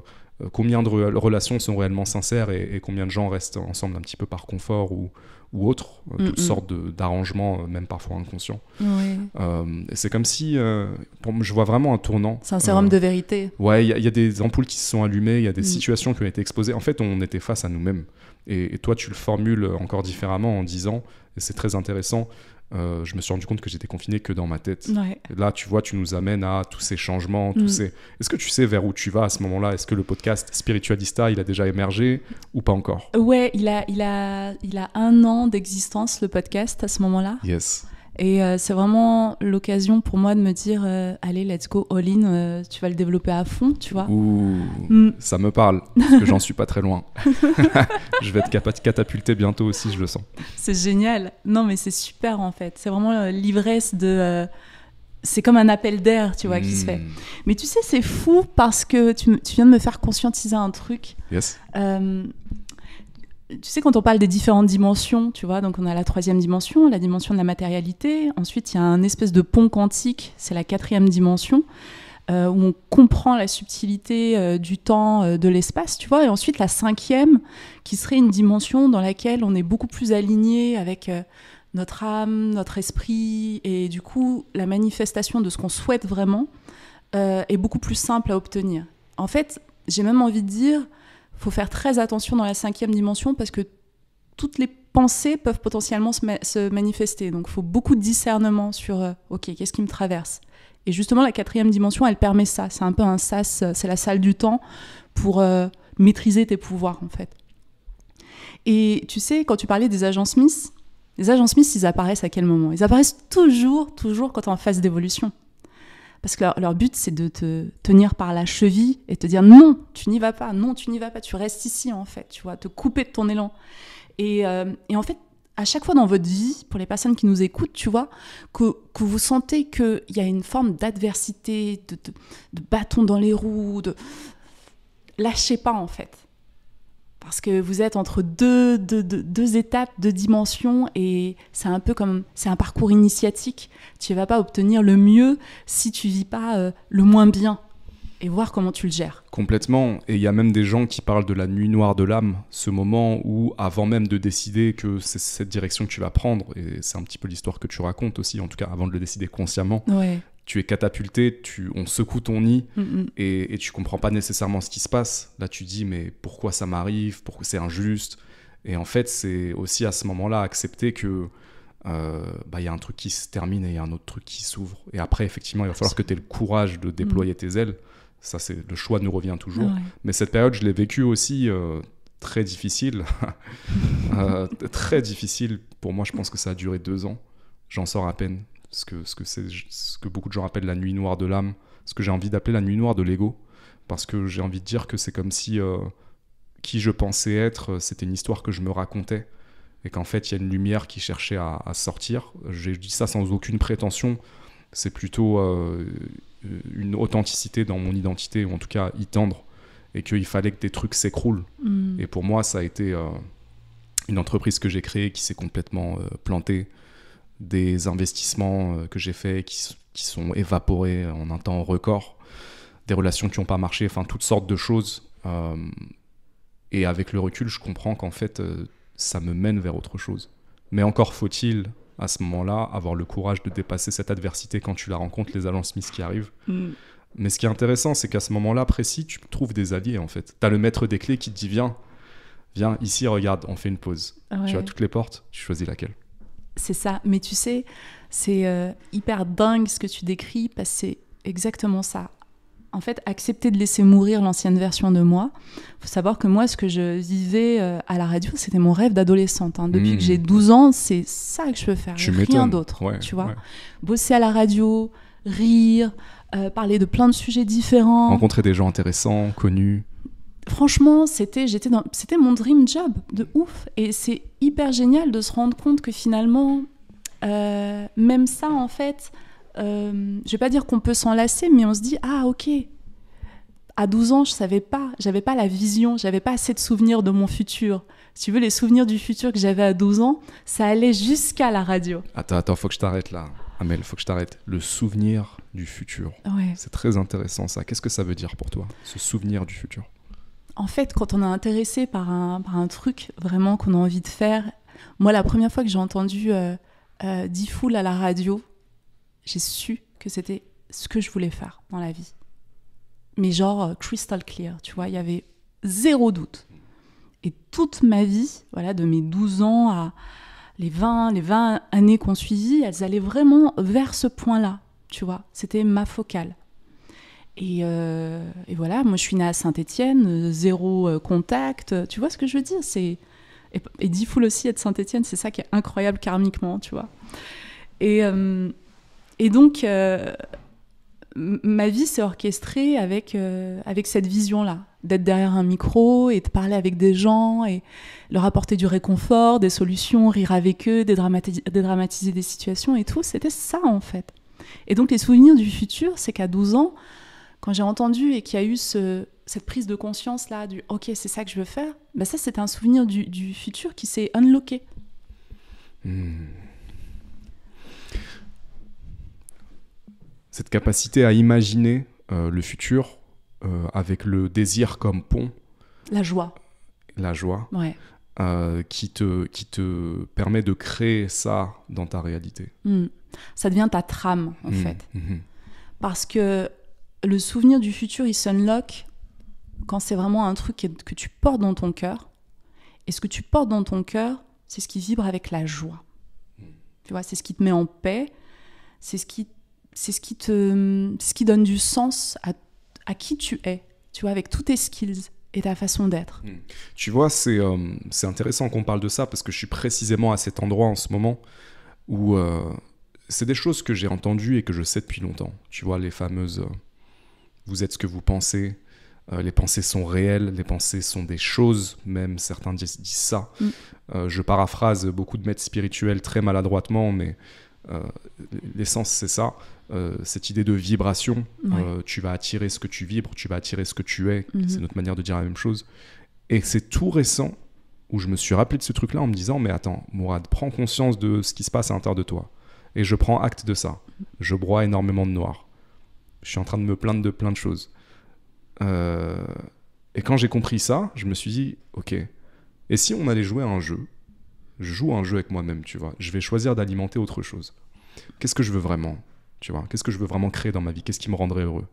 combien de relations sont réellement sincères et, et, combien de gens restent ensemble un petit peu par confort ou, ou autres, euh, toutes sortes d'arrangements, euh, même parfois inconscients. Euh, c'est comme si, je vois vraiment un tournant. C'est un sérum de vérité. Ouais, il y, a des ampoules qui se sont allumées, il y a des mm. situations qui ont été exposées. En fait, on était face à nous-mêmes. Et, et toi, tu le formules encore différemment en disant, et c'est très intéressant, euh, je me suis rendu compte que j'étais confiné que dans ma tête. Là, tu vois, tu nous amènes à tous ces changements, tous mm. ces... Est-ce que tu sais vers où tu vas à ce moment-là Est-ce que le podcast Spiritualista, il a déjà émergé ou pas encore Ouais, il a, il, a, il a un an d'existence, le podcast, à ce moment-là. Yes. Et euh, c'est vraiment l'occasion pour moi de me dire euh, allez, let's go all in, euh, tu vas le développer à fond, tu vois. Mm. ça me parle, parce que j'en suis pas très loin. je vais être catapulter bientôt aussi, je le sens. C'est génial. Non, mais c'est super en fait. C'est vraiment l'ivresse de. c'est comme un appel d'air, tu vois, qui se fait. Hmm. Mais tu sais, c'est fou parce que tu, tu, viens de me faire conscientiser un truc. Yes tu sais, quand on parle des différentes dimensions, tu vois, donc on a la troisième dimension, la dimension de la matérialité. Ensuite, il y a un espèce de pont quantique, c'est la quatrième dimension, euh, où on comprend la subtilité euh, du temps, euh, de l'espace, tu vois. Et ensuite, la cinquième, qui serait une dimension dans laquelle on est beaucoup plus aligné avec notre âme, notre esprit, et du coup, la manifestation de ce qu'on souhaite vraiment est beaucoup plus simple à obtenir. En fait, j'ai même envie de dire faut faire très attention dans la cinquième dimension parce que toutes les pensées peuvent potentiellement se, manifester. Donc il faut beaucoup de discernement sur euh, OK, qu'est-ce qui me traverse Et justement, la quatrième dimension, elle permet ça. C'est un peu un sas, euh, c'est la salle du temps pour euh, maîtriser tes pouvoirs, en fait. Et tu sais, quand tu parlais des agents Smith, les agents Smith, ils apparaissent à quel moment Ils apparaissent toujours, toujours quand on est en phase d'évolution. Parce que leur, but, c'est de te tenir par la cheville et te dire non, tu n'y vas pas, non, tu n'y vas pas, tu restes ici en fait, tu vois, te couper de ton élan. Et, euh, en fait, à chaque fois dans votre vie, pour les personnes qui nous écoutent, tu vois, que, vous sentez qu'il y a une forme d'adversité, de, de, bâton dans les roues, de lâchez pas en fait parce que vous êtes entre deux, deux, étapes, deux dimensions, et c'est un peu comme c'est un parcours initiatique. Tu ne vas pas obtenir le mieux si tu vis pas euh, le moins bien, et voir comment tu le gères. Complètement. Et il y a même des gens qui parlent de la nuit noire de l'âme, ce moment où, avant même de décider que c'est cette direction que tu vas prendre, et c'est un petit peu l'histoire que tu racontes aussi, en tout cas avant de le décider consciemment, ouais tu es catapulté, tu, on secoue ton nid mm, mm. et, tu comprends pas nécessairement ce qui se passe. Là, tu dis mais pourquoi ça m'arrive Pourquoi c'est injuste Et en fait, c'est aussi à ce moment-là accepter que euh, bah, il y a un truc qui se termine et il y a un autre truc qui s'ouvre. Et après, effectivement, il va falloir que tu aies le courage de déployer mm. tes ailes. Ça, c'est le choix nous revient toujours. Mais cette période, je l'ai vécue aussi euh, très difficile. Euh, très difficile. Pour moi, je pense que ça a duré deux ans. J'en sors à peine ce que, ce, que ce que beaucoup de gens appellent la nuit noire de l'âme, ce que j'ai envie d'appeler la nuit noire de l'ego, parce que j'ai envie de dire que c'est comme si euh, qui je pensais être, euh, c'était une histoire que je me racontais, et qu'en fait il y a une lumière qui cherchait à, sortir. J'ai dis ça sans aucune prétention, c'est plutôt euh, une authenticité dans mon identité, ou en tout cas y tendre, et qu'il fallait que des trucs s'écroulent. Mm. Et pour moi ça a été une entreprise que j'ai créée qui s'est complètement plantée des investissements euh, que j'ai faits qui, sont évaporés en un temps record, des relations qui n'ont pas marché, enfin toutes sortes de choses. Euh, et avec le recul, je comprends qu'en fait, euh, ça me mène vers autre chose. Mais encore faut-il, à ce moment-là, avoir le courage de dépasser cette adversité quand tu la rencontres, les Alan smiths qui arrivent. Mm. Mais ce qui est intéressant, c'est qu'à ce moment-là précis, tu trouves des alliés, en fait. Tu as le maître des clés qui te dit, viens, viens, ici, regarde, on fait une pause. Ah tu as toutes les portes, tu choisis laquelle c'est ça. Mais tu sais, c'est euh, hyper dingue ce que tu décris parce que c'est exactement ça. En fait, accepter de laisser mourir l'ancienne version de moi. Faut savoir que moi, ce que je vivais euh, à la radio, c'était mon rêve d'adolescente. Hein. Depuis que j'ai 12 hmm. ans, c'est ça que je veux faire. Je Rien d'autre, tu vois. Bosser à la radio, rire, euh, parler de plein de sujets différents. Rencontrer des gens intéressants, connus franchement, c'était c'était mon dream job de ouf et c'est hyper génial de se rendre compte que finalement euh, même ça en fait euh, je vais pas dire qu'on peut s'en lasser, mais on se dit ah OK. À 12 ans, je savais pas, j'avais pas la vision, j'avais pas assez de souvenirs de mon futur. Si tu veux les souvenirs du futur que j'avais à 12 ans, ça allait jusqu'à la radio. Attends, attends, faut que je t'arrête là. Amel, faut que je t'arrête. Le souvenir du futur. C'est très intéressant ça. Qu'est-ce que ça veut dire pour toi, ce souvenir du futur en fait, quand on est intéressé par un, truc vraiment qu'on a envie de faire, moi, la première fois que j'ai entendu euh, euh à la radio, j'ai su que c'était ce que je voulais faire dans la vie. Mais genre euh, crystal clear, tu vois, il y avait zéro doute. Et toute ma vie, voilà, de mes 12 ans à les 20, les 20 années qu'on suivit, elles allaient vraiment vers ce point-là, tu vois. C'était ma focale. Euh, et, voilà, moi je suis née à Saint-Étienne, zéro euh, contact. Tu vois ce que je veux dire et, et Diffoul aussi être Saint-Étienne, c'est ça qui est incroyable karmiquement, tu vois. Et, euh, donc ma vie s'est orchestrée avec avec cette vision-là, d'être derrière un micro et de parler avec des gens et leur apporter du réconfort, des solutions, rire avec eux, dédramatiser des situations et tout. C'était ça en fait. Et donc les souvenirs du futur, c'est qu'à 12 ans quand j'ai entendu et qu'il y a eu ce, cette prise de conscience là du ok c'est ça que je veux faire, ben ça c'est un souvenir du, futur qui s'est unlocké. Hmm. Cette capacité à imaginer euh, le futur euh, avec le désir comme pont. La joie. La joie. Ouais. Euh, qui, te, qui te permet de créer ça dans ta réalité. Hmm. Ça devient ta trame, en hmm. fait. Parce que le souvenir du futur, il s'unlock quand c'est vraiment un truc que tu portes dans ton cœur. Et ce que tu portes dans ton cœur, c'est ce qui vibre avec la joie. Tu vois, c'est ce qui te met en paix, c'est ce qui, c'est ce qui te, ce qui donne du sens à, qui tu es. Tu vois, avec tous tes skills, et ta façon d'être. Hmm. Tu vois, euh, c'est intéressant qu'on parle de ça parce que je suis précisément à cet endroit en ce moment où euh, c'est des choses que j'ai entendues et que je sais depuis longtemps. Tu vois, les fameuses, euh, vous êtes ce que vous pensez, euh, les pensées sont réelles, les pensées sont des choses, même certains disent, ça. Mm. Euh, je paraphrase beaucoup de maîtres spirituels très maladroitement, mais euh, l'essence c'est ça, cette idée de vibration, tu vas attirer ce que tu vibres, tu vas attirer ce que tu es, mm-hmm. c'est notre manière de dire la même chose. Et c'est tout récent où je me suis rappelé de ce truc-là en me disant, mais attends, Mourad, prends conscience de ce qui se passe à l'intérieur de toi. Et je prends acte de ça. Je broie énormément de noir je suis en train de me plaindre de plein de choses. Euh, et quand j'ai compris ça, je me suis dit, ok, et si on allait jouer à un jeu Je joue à un jeu avec moi-même, tu vois. Je vais choisir d'alimenter autre chose. Qu'est-ce que je veux vraiment Tu vois Qu'est-ce que je veux vraiment créer dans ma vie Qu'est-ce qui me rendrait heureux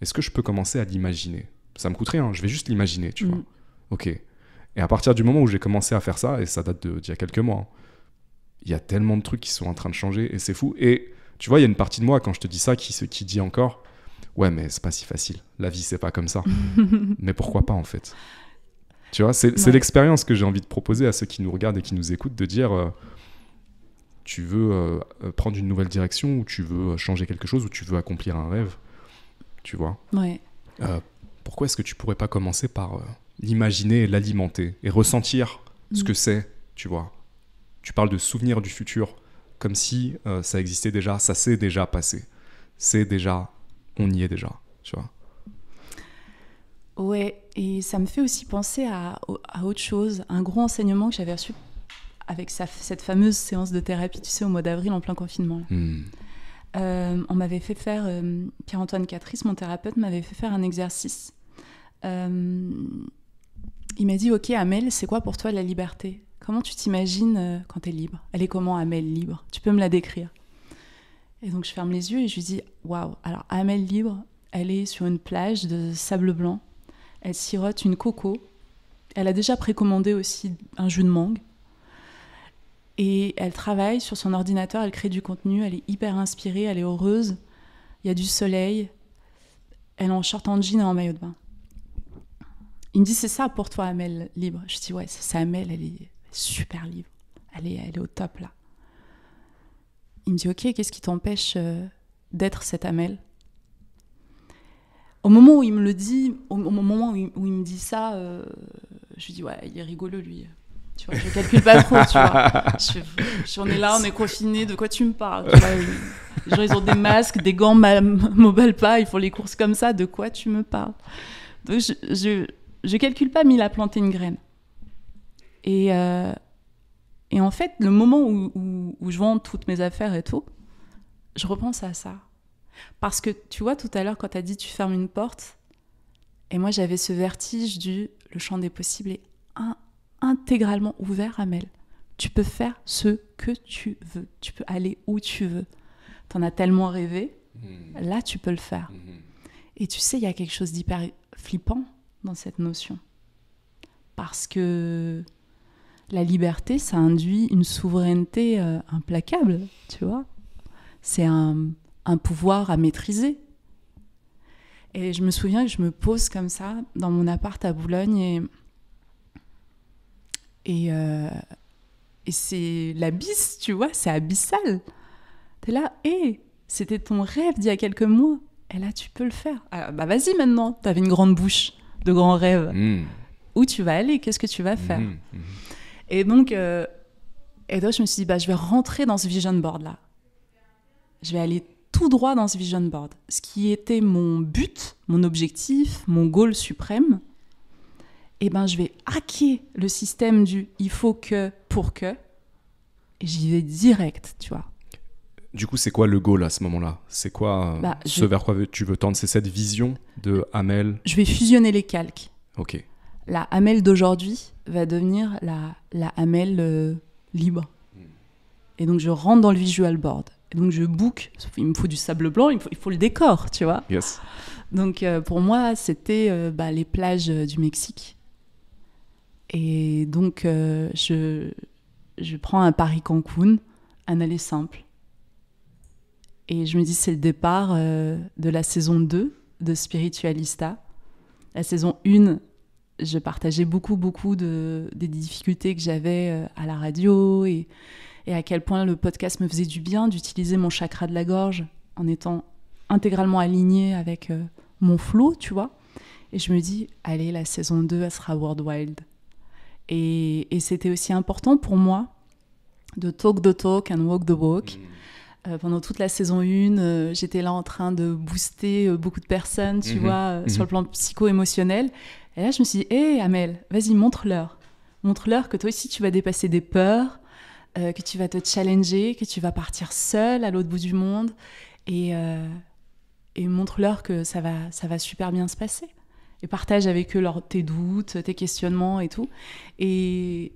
Est-ce que je peux commencer à l'imaginer Ça me coûte rien, hein, je vais juste l'imaginer, tu vois. Mm. Ok. Et à partir du moment où j'ai commencé à faire ça, et ça date d'il y a quelques mois, il y a tellement de trucs qui sont en train de changer et c'est fou. Et tu vois, il y a une partie de moi quand je te dis ça qui, qui dit encore Ouais, mais c'est pas si facile. La vie, c'est pas comme ça. mais pourquoi pas en fait Tu vois, c'est l'expérience que j'ai envie de proposer à ceux qui nous regardent et qui nous écoutent de dire euh, Tu veux euh, prendre une nouvelle direction ou tu veux euh, changer quelque chose ou tu veux accomplir un rêve Tu vois pourquoi est-ce que tu pourrais pas commencer par l'imaginer l'alimenter et ressentir ce mm. que c'est, tu vois Tu parles de souvenir du futur comme si euh, ça existait déjà, ça s'est déjà passé. C'est déjà, on y est déjà, tu vois. Ouais, et ça me fait aussi penser à, autre chose, un gros enseignement que j'avais reçu avec cette fameuse séance de thérapie, tu sais, au mois d'avril en plein confinement. Hmm. Euh, on m'avait fait faire, euh, Pierre-Antoine Catrice, mon thérapeute, m'avait fait faire un exercice. il m'a dit, ok Amel, c'est quoi pour toi la liberté Comment tu t'imagines euh, quand tu es libre Elle est comment Amel libre Tu peux me la décrire Et donc je ferme les yeux et je lui dis Waouh Alors Amel libre, elle est sur une plage de sable blanc. Elle sirote une coco. Elle a déjà précommandé aussi un jus de mangue. Et elle travaille sur son ordinateur, elle crée du contenu, elle est hyper inspirée, elle est heureuse. Il y a du soleil. Elle est en short en jean et en maillot de bain. Il me dit c'est ça pour toi Amel libre. Je dis ouais c'est Amel elle est super livre. Elle est, elle est au top là. Il me dit Ok, qu'est-ce qui t'empêche euh, d'être cette Amel Au moment où il me le dit, au, moment où il, me dit ça, euh, je lui dis Ouais, il est rigolo lui. Tu vois, je calcule pas trop, tu vois. là, on est confinés, de quoi tu me parles tu vois, ils, ont des masques, des gants mobile pas, ils font les courses comme ça, de quoi tu me parles Donc je, je, calcule pas, mais il a planté une graine. Et, euh, et en fait, le moment où, je vends toutes mes affaires et tout, je repense à ça. Parce que tu vois, tout à l'heure, quand tu as dit tu fermes une porte, et moi j'avais ce vertige du le champ des possibles est intégralement ouvert à Mel. Tu peux faire ce que tu veux, tu peux aller où tu veux. T'en as tellement rêvé, hmm. là tu peux le faire. Hmm. Et tu sais, il y a quelque chose d'hyper flippant dans cette notion. Parce que la liberté, ça induit une souveraineté euh, implacable, tu vois. C'est un, pouvoir à maîtriser. Et je me souviens que je me pose comme ça dans mon appart à Boulogne et, et, euh, et c'est l'abysse, tu vois, c'est abyssal. T'es là, hé, c'était ton rêve d'il y a quelques mois. Et là, tu peux le faire. Ah, bah vas-y maintenant, t'avais une grande bouche de grands rêves. Hmm. Où tu vas aller Qu'est-ce que tu vas faire hmm, hmm. Et donc, euh, je me suis dit, bah, je vais rentrer dans ce vision board là. Je vais aller tout droit dans ce vision board. Ce qui était mon but, mon objectif, mon goal suprême, eh ben, je vais hacker le système du il faut que pour que. Et j'y vais direct, tu vois. Du coup, c'est quoi le goal à ce moment-là C'est quoi euh, bah, ce vers quoi tu veux tendre C'est cette vision de Hamel Je vais fusionner les calques. Ok. La Hamel d'aujourd'hui, va devenir la, la Hamel euh, libre. Et donc je rentre dans le visual board. Et donc je book. Il me faut du sable blanc, il, faut, faut le décor, tu vois. Donc euh, pour moi, c'était euh, bah, les plages du Mexique. Et donc je, je prends un Paris-Cancun, un aller simple. Et je me dis, c'est le départ de la saison 2 de Spiritualista. La saison 1, je partageais beaucoup, beaucoup de, des difficultés que j'avais euh, à la radio et, et, à quel point le podcast me faisait du bien d'utiliser mon chakra de la gorge en étant intégralement aligné avec euh, mon flow, tu vois. Et je me dis, allez, la saison 2, elle sera World Wild. Et, et c'était aussi important pour moi de talk the talk and walk the walk. Mmh. Euh, pendant toute la saison 1, j'étais là en train de booster beaucoup de personnes, tu mmh. vois, mmh. sur le plan psycho-émotionnel. Et là, je me suis dit, hé, Amel, vas-y, montre-leur. Montre-leur que toi aussi, tu vas dépasser des peurs, euh, que tu vas te challenger, que tu vas partir seule à l'autre bout du monde. Et, euh, et montre-leur que ça va, ça va super bien se passer. Et partage avec eux leurs tes doutes, tes questionnements et tout. Et,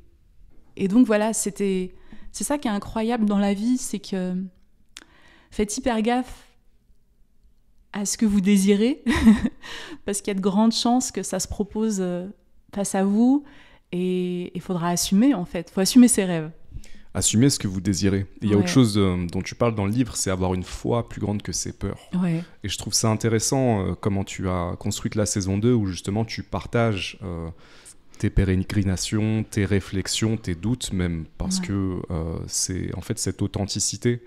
et donc, voilà, c'était. C'est ça qui est incroyable dans la vie, c'est que faites hyper gaffe à ce que vous désirez, parce qu'il y a de grandes chances que ça se propose euh, face à vous, et il faudra assumer en fait, il faut assumer ses rêves. Assumer ce que vous désirez. Il y a autre chose euh, dont tu parles dans le livre, c'est avoir une foi plus grande que ses peurs. Et je trouve ça intéressant euh, comment tu as construit la saison 2 où justement tu partages tes pérégrinations, tes réflexions, tes doutes même, parce que c'est en fait cette authenticité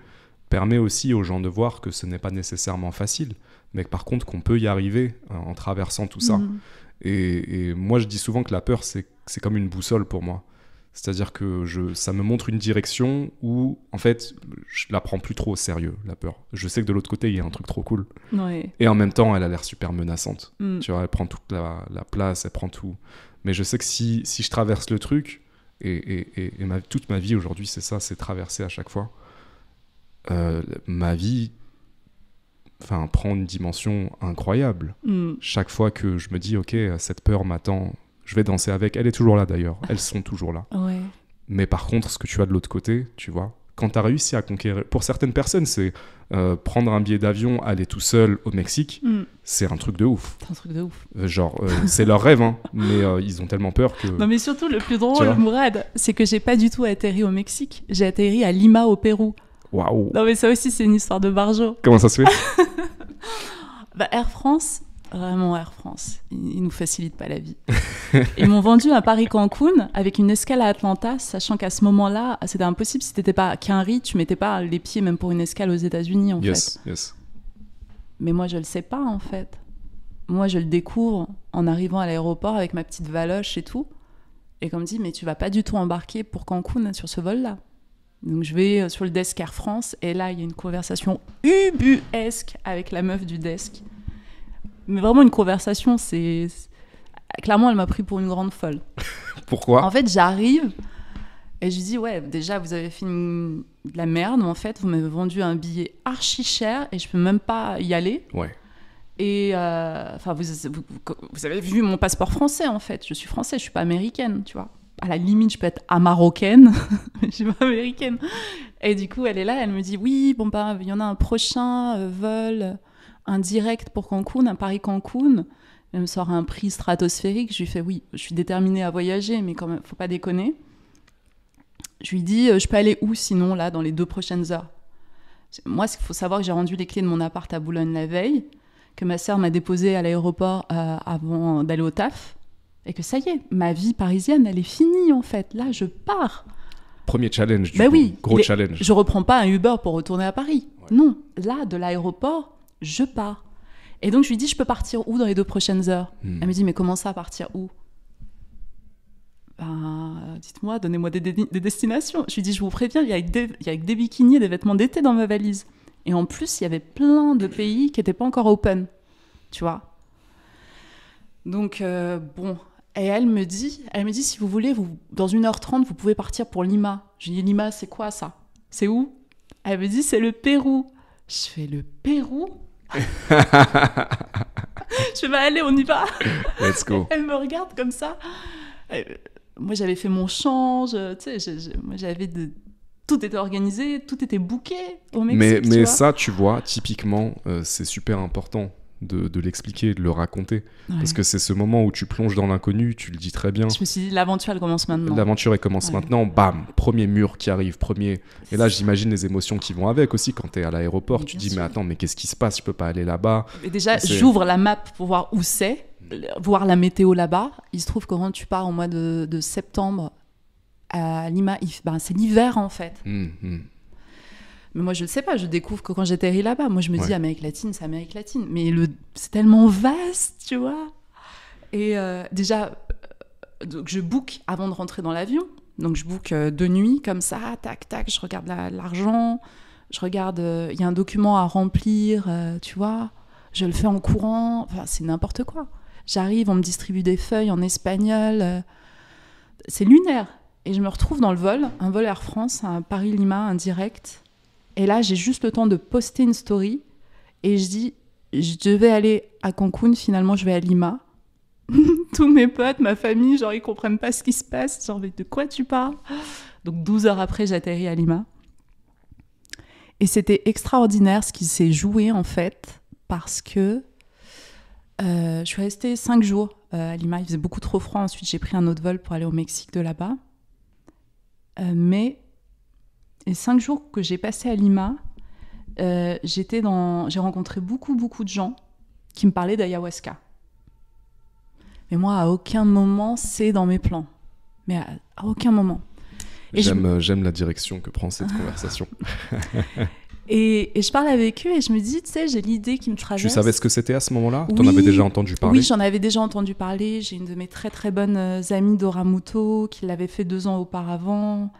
permet aussi aux gens de voir que ce n'est pas nécessairement facile mais par contre qu'on peut y arriver euh, en traversant tout ça. Mhm. Et, moi, je dis souvent que la peur, c'est comme une boussole pour moi. C'est-à-dire que je, ça me montre une direction où, en fait, je la prends plus trop au sérieux, la peur. Je sais que de l'autre côté, il y a un truc trop cool. Et en même temps, elle a l'air super menaçante. Mm. Tu vois, elle prend toute la, place, elle prend tout. Mais je sais que si, si je traverse le truc, et, et, et, ma, toute ma vie aujourd'hui, c'est ça, c'est traverser à chaque fois, euh, ma vie enfin, prend une dimension incroyable. Hmm. Chaque fois que je me dis, ok, cette peur m'attend, je vais danser avec. Elle est toujours là d'ailleurs, ah. elles sont toujours là. Mais par contre, ce que tu as de l'autre côté, tu vois, quand tu as réussi à conquérir, pour certaines personnes, c'est euh, prendre un billet d'avion, aller tout seul au Mexique, hmm. c'est un truc de ouf. C'est un truc de ouf. Euh, genre, euh, c'est leur rêve, hein, mais ils ont tellement peur que. Non, mais surtout, le plus drôle, Mourad, c'est que j'ai pas du tout atterri au Mexique. J'ai atterri à Lima, au Pérou. Waouh Non, mais ça aussi, c'est une histoire de barjo. Comment ça se fait bah, Air France, vraiment Air France, ils, nous facilitent pas la vie. ils m'ont vendu un Paris-Cancun avec une escale à Atlanta, sachant qu'à ce moment-là, ah, c'était impossible. Si t'étais pas qu'un riz, tu mettais pas les pieds même pour une escale aux États-Unis, en fait. Yes. Mais moi, je le sais pas, en fait. Moi, je le découvre en arrivant à l'aéroport avec ma petite valoche et tout. Et comme dit, mais tu vas pas du tout embarquer pour Cancun sur ce vol-là. Donc je vais euh, sur le desk Air France et là il y a une conversation ubuesque avec la meuf du desk. Mais vraiment une conversation, c'est clairement elle m'a pris pour une grande folle. Pourquoi En fait j'arrive et je lui dis ouais déjà vous avez fait de la merde en fait vous m'avez vendu un billet archi cher et je peux même pas y aller. Ouais. Et euh, enfin, vous, avez vu mon passeport français en fait. Je suis français je suis pas américaine, tu vois à la limite, je peux être amarocaine, mais je suis pas américaine. Et du coup, elle est là, elle me dit Oui, bon, bah, il y en a un prochain euh, vol, euh, un direct pour Cancun, un Paris-Cancun. Elle me sort un prix stratosphérique. Je lui fais Oui, je suis déterminée à voyager, mais quand même, faut pas déconner. Je lui dis euh, Je peux aller où sinon, là, dans les deux prochaines heures Moi, ce qu'il faut savoir que j'ai rendu les clés de mon appart à Boulogne la veille, que ma sœur m'a déposé à l'aéroport avant d'aller au taf et que ça y est, ma vie parisienne, elle est finie en fait. Là, je pars. Premier challenge. Du bah oui, gros challenge. Je reprends pas un Uber pour retourner à Paris. Non, là, de l'aéroport, je pars. Et donc je lui dis, je peux partir où dans les deux prochaines heures hmm. Elle me dit, mais comment ça, partir où ben, dites-moi, donnez-moi des, destinations. Je lui dis, je vous préviens, il y a, des, des bikinis et des vêtements d'été dans ma valise. Et en plus, il y avait plein de pays qui n'étaient pas encore open, tu vois. Donc, euh, bon, et elle me dit, elle me dit, si vous voulez, vous, dans 1h30, vous pouvez partir pour Lima. lui dis « Lima, c'est quoi ça C'est où Elle me dit, c'est le Pérou. Je fais, le Pérou Je vais aller bah, allez, on y va. Let's go. Elle me regarde comme ça. Euh, moi, j'avais fait mon change, euh, tu sais, j'avais Tout était organisé, tout était booké au Mexique, Mais, mais ça, tu vois, typiquement, euh, c'est super important de, l'expliquer, de le raconter. Parce que c'est ce moment où tu plonges dans l'inconnu, tu le dis très bien. Je me suis dit, l'aventure, commence maintenant. L'aventure, elle commence maintenant. Bam, premier mur qui arrive, premier. Et là, j'imagine les émotions qui vont avec aussi quand tu es à l'aéroport. Tu dis, mais attends, mais qu'est-ce qui se passe Je peux pas aller là-bas. Et déjà, j'ouvre la map pour voir où c'est, voir la météo là-bas. Il se trouve que quand tu pars au mois de, septembre à Lima, ben, c'est l'hiver en fait. Hum, hum. Mais moi, je ne sais pas, je découvre que quand j'atterris là-bas, moi, je me dis Amérique latine, c'est Amérique latine. Mais le... c'est tellement vaste, tu vois. Et euh, déjà, euh, donc je book avant de rentrer dans l'avion. Donc je book euh, de nuit comme ça, tac, tac, je regarde l'argent, je regarde, il y a un document à remplir, tu vois, je le fais en courant, enfin c'est n'importe quoi. J'arrive, on me distribue des feuilles en espagnol, c'est lunaire. Et je me retrouve dans le vol, un vol Air France, un Paris-Lima, un direct, et là, j'ai juste le temps de poster une story et je dis je devais aller à Cancun, finalement, je vais à Lima. Tous mes potes, ma famille, genre, ils comprennent pas ce qui se passe. Genre, de quoi tu parles Donc, 12 heures après, j'atterris à Lima. Et c'était extraordinaire ce qui s'est joué, en fait, parce que euh, je suis restée 5 jours euh, à Lima. Il faisait beaucoup trop froid. Ensuite, j'ai pris un autre vol pour aller au Mexique de là-bas. Euh, mais et cinq jours que j'ai passé à Lima, euh, j'ai rencontré beaucoup, beaucoup de gens qui me parlaient d'ayahuasca. Mais moi, à aucun moment, c'est dans mes plans. Mais à, aucun moment. Euh, j'aime la direction que prend cette conversation. Et, je parle avec eux et je me dis, tu sais, j'ai l'idée qui me traverse. Tu savais ce que c'était à ce moment-là Tu en avais déjà entendu parler Oui, j'en avais déjà entendu parler. J'ai une de mes très très bonnes euh, amies, Dora qui l'avait fait deux ans auparavant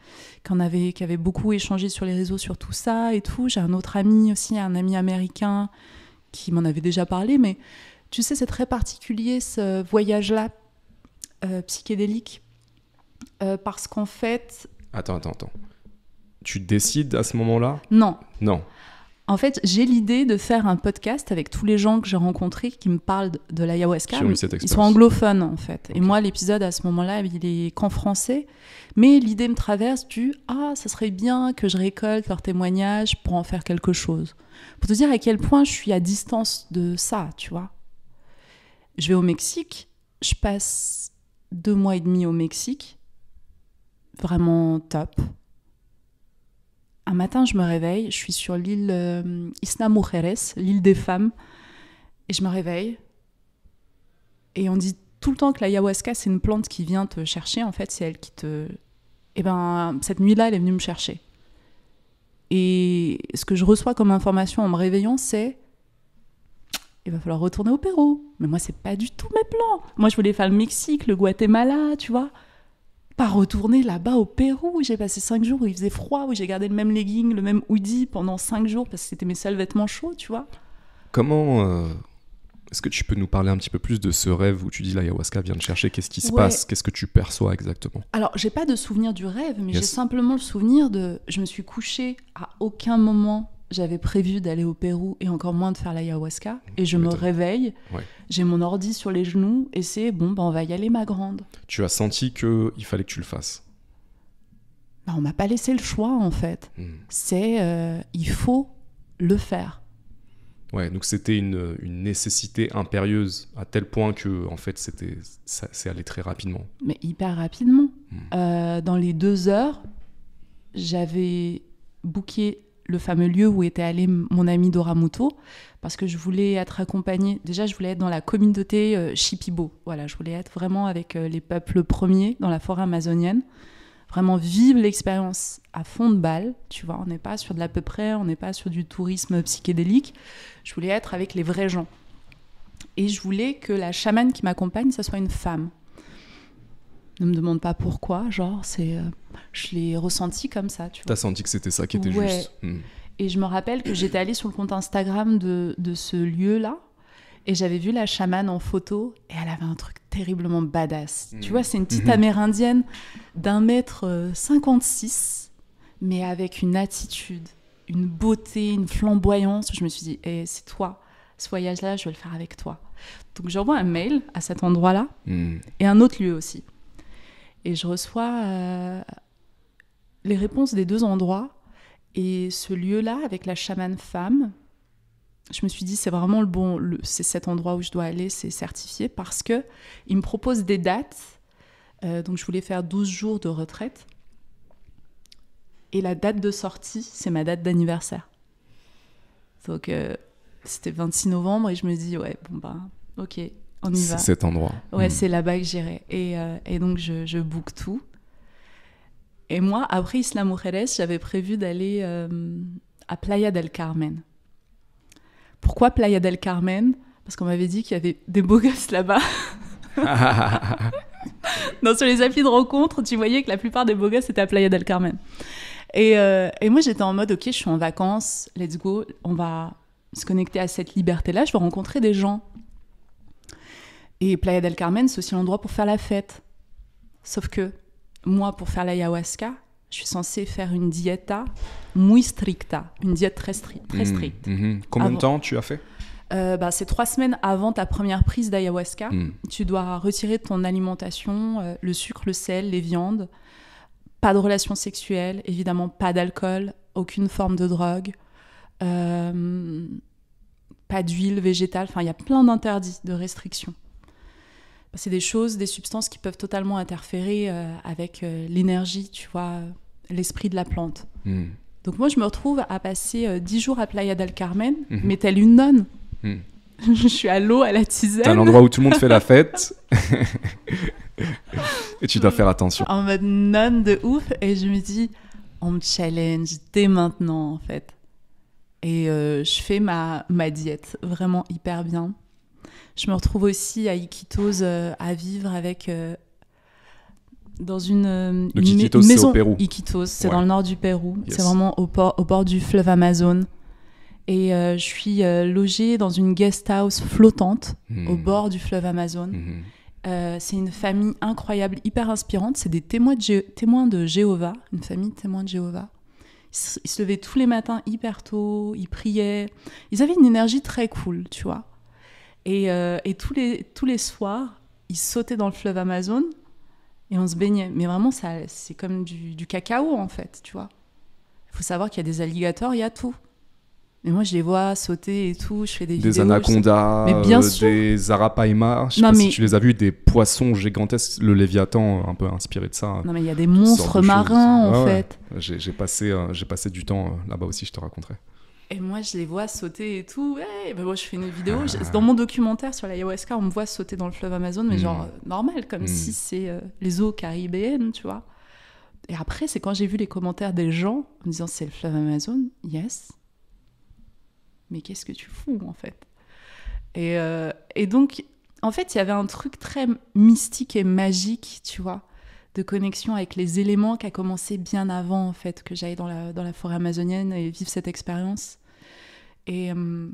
avait, qui avait beaucoup échangé sur les réseaux sur tout ça et tout. J'ai un autre ami aussi, un ami américain qui m'en avait déjà parlé, mais tu sais, c'est très particulier ce voyage-là euh, psychédélique euh, parce qu'en fait. Attends, attends, attends. Tu décides à ce moment-là Non. Non. En fait, j'ai l'idée de faire un podcast avec tous les gens que j'ai rencontrés qui me parlent de l'ayahuasca. Ils sont anglophones, en fait. Et moi, l'épisode, à ce moment-là, il est qu'en français. Mais l'idée me traverse du « Ah, ça serait bien que je récolte leurs témoignages pour en faire quelque chose. » Pour te dire à quel point je suis à distance de ça, tu vois. Je vais au Mexique, je passe deux mois et demi au Mexique. Vraiment top un matin, je me réveille, je suis sur l'île euh, Isna Mujeres, l'île des femmes, et je me réveille. Et on dit tout le temps que la l'ayahuasca, c'est une plante qui vient te chercher, en fait, c'est elle qui te. Eh ben, cette nuit-là, elle est venue me chercher. Et ce que je reçois comme information en me réveillant, c'est il va falloir retourner au Pérou. Mais moi, c'est pas du tout mes plans. Moi, je voulais faire le Mexique, le Guatemala, tu vois pas retourner là-bas au Pérou où j'ai passé cinq jours où il faisait froid, où j'ai gardé le même legging, le même hoodie pendant cinq jours parce que c'était mes seuls vêtements chauds, tu vois. Comment. Euh, est-ce que tu peux nous parler un petit peu plus de ce rêve où tu dis l'ayahuasca vient de chercher Qu'est-ce qui se passe Qu'est-ce que tu perçois exactement Alors, j'ai pas de souvenir du rêve, mais j'ai simplement le souvenir de. Je me suis couchée à aucun moment j'avais prévu d'aller au Pérou et encore moins de faire l'ayahuasca. Mmh, et je me réveille, j'ai mon ordi sur les genoux et c'est bon, ben on va y aller, ma grande. Tu as senti qu'il fallait que tu le fasses On bah, On m'a pas laissé le choix en fait. Mmh. C'est euh, il faut le faire. Ouais, donc c'était une, nécessité impérieuse à tel point que en fait c'était c'est allé très rapidement. Mais hyper rapidement. Mmh. Euh, dans les deux heures, j'avais booké le fameux lieu où était allé mon ami Dora parce que je voulais être accompagnée. Déjà, je voulais être dans la communauté euh, Shipibo. Voilà, je voulais être vraiment avec euh, les peuples premiers dans la forêt amazonienne. Vraiment vivre l'expérience à fond de balle, tu vois. On n'est pas sur de l'à peu près, on n'est pas sur du tourisme psychédélique. Je voulais être avec les vrais gens. Et je voulais que la chamane qui m'accompagne, ce soit une femme. Ne me demande pas pourquoi, genre, c'est, euh, je l'ai ressenti comme ça. Tu as senti que c'était ça qui était juste. Hmm. Et je me rappelle que j'étais allée sur le compte Instagram de, de ce lieu-là et j'avais vu la chamane en photo et elle avait un truc terriblement badass. Hmm. Tu vois, c'est une petite mhm. amérindienne d'un mètre 56, euh, mais avec une attitude, une beauté, une flamboyance. Je me suis dit, eh, c'est toi, ce voyage-là, je vais le faire avec toi. Donc j'envoie un mail à cet endroit-là hmm. et un autre lieu aussi. Et je reçois euh, les réponses des deux endroits. Et ce lieu-là, avec la chamane femme, je me suis dit, c'est vraiment le bon, c'est cet endroit où je dois aller, c'est certifié, parce que il me propose des dates. Euh, donc je voulais faire 12 jours de retraite. Et la date de sortie, c'est ma date d'anniversaire. Donc euh, c'était 26 novembre et je me dis, ouais, bon ben, ok, on C'est cet endroit. Ouais, mm. c'est là-bas que j'irai. Et, euh, donc, je, book tout. Et moi, après Isla Mujeres, j'avais prévu d'aller euh, à Playa del Carmen. Pourquoi Playa del Carmen Parce qu'on m'avait dit qu'il y avait des beaux gosses là-bas. non, sur les applis de rencontre, tu voyais que la plupart des beaux gosses étaient à Playa del Carmen. Et, euh, et moi, j'étais en mode, ok, je suis en vacances, let's go, on va se connecter à cette liberté-là, je vais rencontrer des gens et Playa del Carmen, c'est aussi l'endroit pour faire la fête. Sauf que moi, pour faire l'ayahuasca, je suis censée faire une dieta muy stricta, une diète très, hmm, stricte. Hmm, hmm. Combien de temps tu as fait euh, bah, c'est trois semaines avant ta première prise d'ayahuasca. Tu dois retirer de ton alimentation euh, le sucre, le sel, les viandes. Pas de relations sexuelles, évidemment pas d'alcool, aucune forme de drogue, euh, pas d'huile végétale. Enfin, il y a plein d'interdits, de restrictions c'est des choses, des substances qui peuvent totalement interférer euh, avec euh, l'énergie, tu vois, euh, l'esprit de la plante. Hmm. Donc moi, je me retrouve à passer dix jours à Playa del Carmen, hmm. mais telle une nonne. Hmm. je suis à l'eau, à la tisane. à l'endroit où tout le monde fait la fête. et tu dois faire attention. En mode nonne de ouf. Et je me dis, on me challenge dès maintenant, en fait. Et je fais ma, ma diète vraiment hyper bien je me retrouve aussi à Iquitos euh, à vivre avec euh, dans une, euh, maison. Au Pérou. Iquitos, c'est dans le nord du Pérou. C'est vraiment au bord du fleuve Amazon. Et je suis logée dans une guest house flottante hmm. au bord du fleuve Amazon. Hmm. c'est une famille incroyable, hyper inspirante. C'est des témoins de, témoins de Jéhovah, une famille de témoins de Jéhovah. ils se levaient tous les matins hyper tôt, ils priaient. Ils avaient une énergie très cool, tu vois. Euh, et, tous, les, tous les soirs, ils sautaient dans le fleuve Amazon et on se baignait. Mais vraiment, ça, c'est comme du, cacao, en fait, tu vois. Il faut savoir qu'il y a des alligators, il y a tout. Mais moi, je les vois sauter et tout, je fais des, des Anacondas, mais bien euh, des arapaima, je sais pas si tu les as vus, des poissons gigantesques, le léviathan, un peu inspiré de ça. Non, mais il y a des monstres marins, en fait. J'ai, passé, euh, passé du temps là-bas aussi, je te raconterai. Et moi, je les vois sauter et tout. Bah, moi, je fais une vidéo. Ah. Dans mon documentaire sur l'ayahuasca, on me voit sauter dans le fleuve Amazon, mais mm. genre euh, normal, comme mm. si c'est euh, les eaux caribéennes, tu vois. Et après, c'est quand j'ai vu les commentaires des gens en me disant c'est le fleuve Amazon, yes. Mais qu'est-ce que tu fous, en fait et, euh, et donc, en fait, il y avait un truc très mystique et magique, tu vois de connexion avec les éléments qui a commencé bien avant en fait que j'aille dans la, forêt amazonienne et vivre cette expérience. Et euh,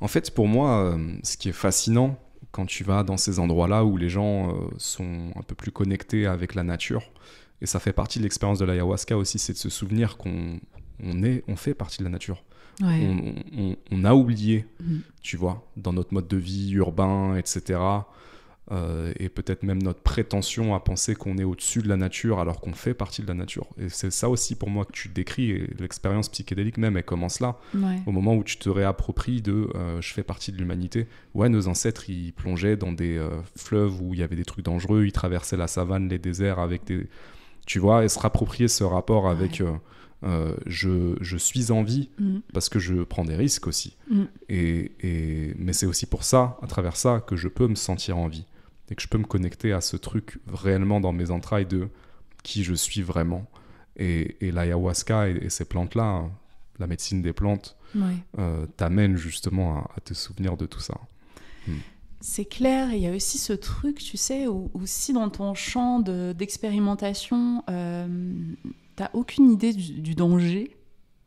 en fait, pour moi, euh, ce qui est fascinant quand tu vas dans ces endroits-là où les gens euh, sont un peu plus connectés avec la nature, et ça fait partie de l'expérience de l'ayahuasca aussi, c'est de se souvenir qu'on est, on fait partie de la nature. On, a oublié, mm. tu vois, dans notre mode de vie urbain, etc. Euh, et peut-être même notre prétention à penser qu'on est au-dessus de la nature alors qu'on fait partie de la nature. Et c'est ça aussi pour moi que tu décris, l'expérience psychédélique même, elle commence là, au moment où tu te réappropries de euh, je fais partie de l'humanité. Ouais, nos ancêtres, ils plongeaient dans des euh, fleuves où il y avait des trucs dangereux, ils traversaient la savane, les déserts avec des... Tu vois, et se rapproprier ce rapport avec... je, je, suis en vie mm. parce que je prends des risques aussi. Mm. Et, et, mais c'est aussi pour ça, à travers ça, que je peux me sentir en vie et que je peux me connecter à ce truc réellement dans mes entrailles de qui je suis vraiment. Et, et l'ayahuasca et, et, ces plantes-là, hein, la médecine des plantes, euh, t'amène justement à, te souvenir de tout ça. Hmm. C'est clair, il y a aussi ce truc, tu sais, où, si dans ton champ d'expérimentation, de, euh, t'as aucune idée du, du danger,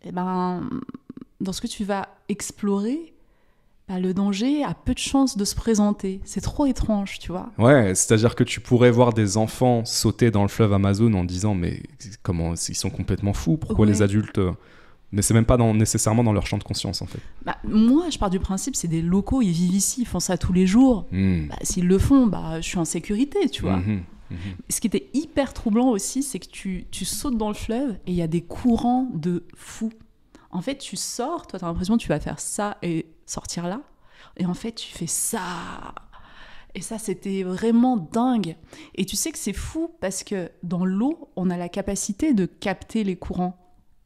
et eh ben, dans ce que tu vas explorer, bah, le danger a peu de chances de se présenter. C'est trop étrange, tu vois. Ouais, c'est-à-dire que tu pourrais voir des enfants sauter dans le fleuve Amazon en disant mais comment ils sont complètement fous, pourquoi les adultes euh, mais c'est même pas dans, nécessairement dans leur champ de conscience en fait. Bah, moi, je pars du principe, c'est des locaux, ils vivent ici, ils font ça tous les jours. Hmm. Bah, s'ils le font, bah, je suis en sécurité, tu vois. Mhm, mhm. Ce qui était hyper troublant aussi, c'est que tu, sautes dans le fleuve et il y a des courants de fous. En fait, tu sors, toi, t'as l'impression que tu vas faire ça et sortir là. Et en fait, tu fais ça. Et ça, c'était vraiment dingue. Et tu sais que c'est fou parce que dans l'eau, on a la capacité de capter les courants.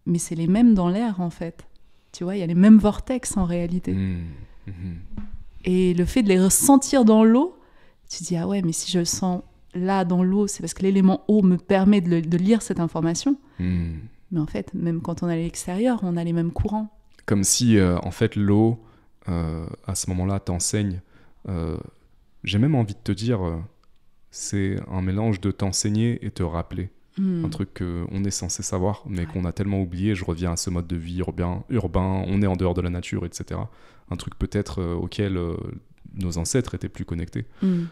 Mais c'est les mêmes dans l'air, en fait. Tu vois, il y a les mêmes vortex en réalité. Mmh, mmh. Et le fait de les ressentir dans l'eau, tu dis, ah ouais, mais si je le sens là dans l'eau, c'est parce que l'élément eau me permet de, lire cette information. Mmh. Mais en fait, même quand on est à l'extérieur, on a les mêmes courants. Comme si, euh, en fait, l'eau euh, à ce moment-là, t'enseigne euh, J'ai même envie de te dire, euh, c'est un mélange de t'enseigner et te rappeler. Hmm. Un truc qu'on est censé savoir, mais qu'on a tellement oublié. Je reviens à ce mode de vie urbain, on est en dehors de la nature, etc. Un truc peut-être auquel nos ancêtres étaient plus connectés. Hmm.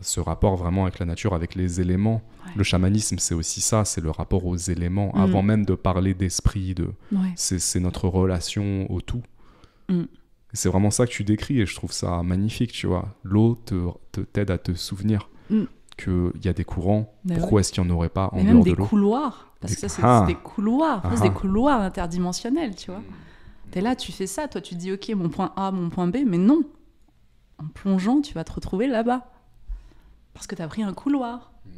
ce rapport vraiment avec la nature, avec les éléments. Le chamanisme, c'est aussi ça, c'est le rapport aux éléments, hmm. avant même de parler d'esprit, de... c'est notre relation au tout. C'est vraiment ça que tu décris et je trouve ça magnifique, tu vois. L'eau t'aide te, t'aide à te souvenir que mm. qu'il y a des courants. Pourquoi est-ce qu'il n'y en aurait pas en dehors de l'eau Des couloirs, parce que ça, c'est ah. des couloirs, des ah. couloirs interdimensionnels, tu vois. Mm. T'es là, tu fais ça, toi, tu dis, ok, mon point A, mon point B, mais non. En plongeant, tu vas te retrouver là-bas. Parce que t'as pris un couloir. Mm.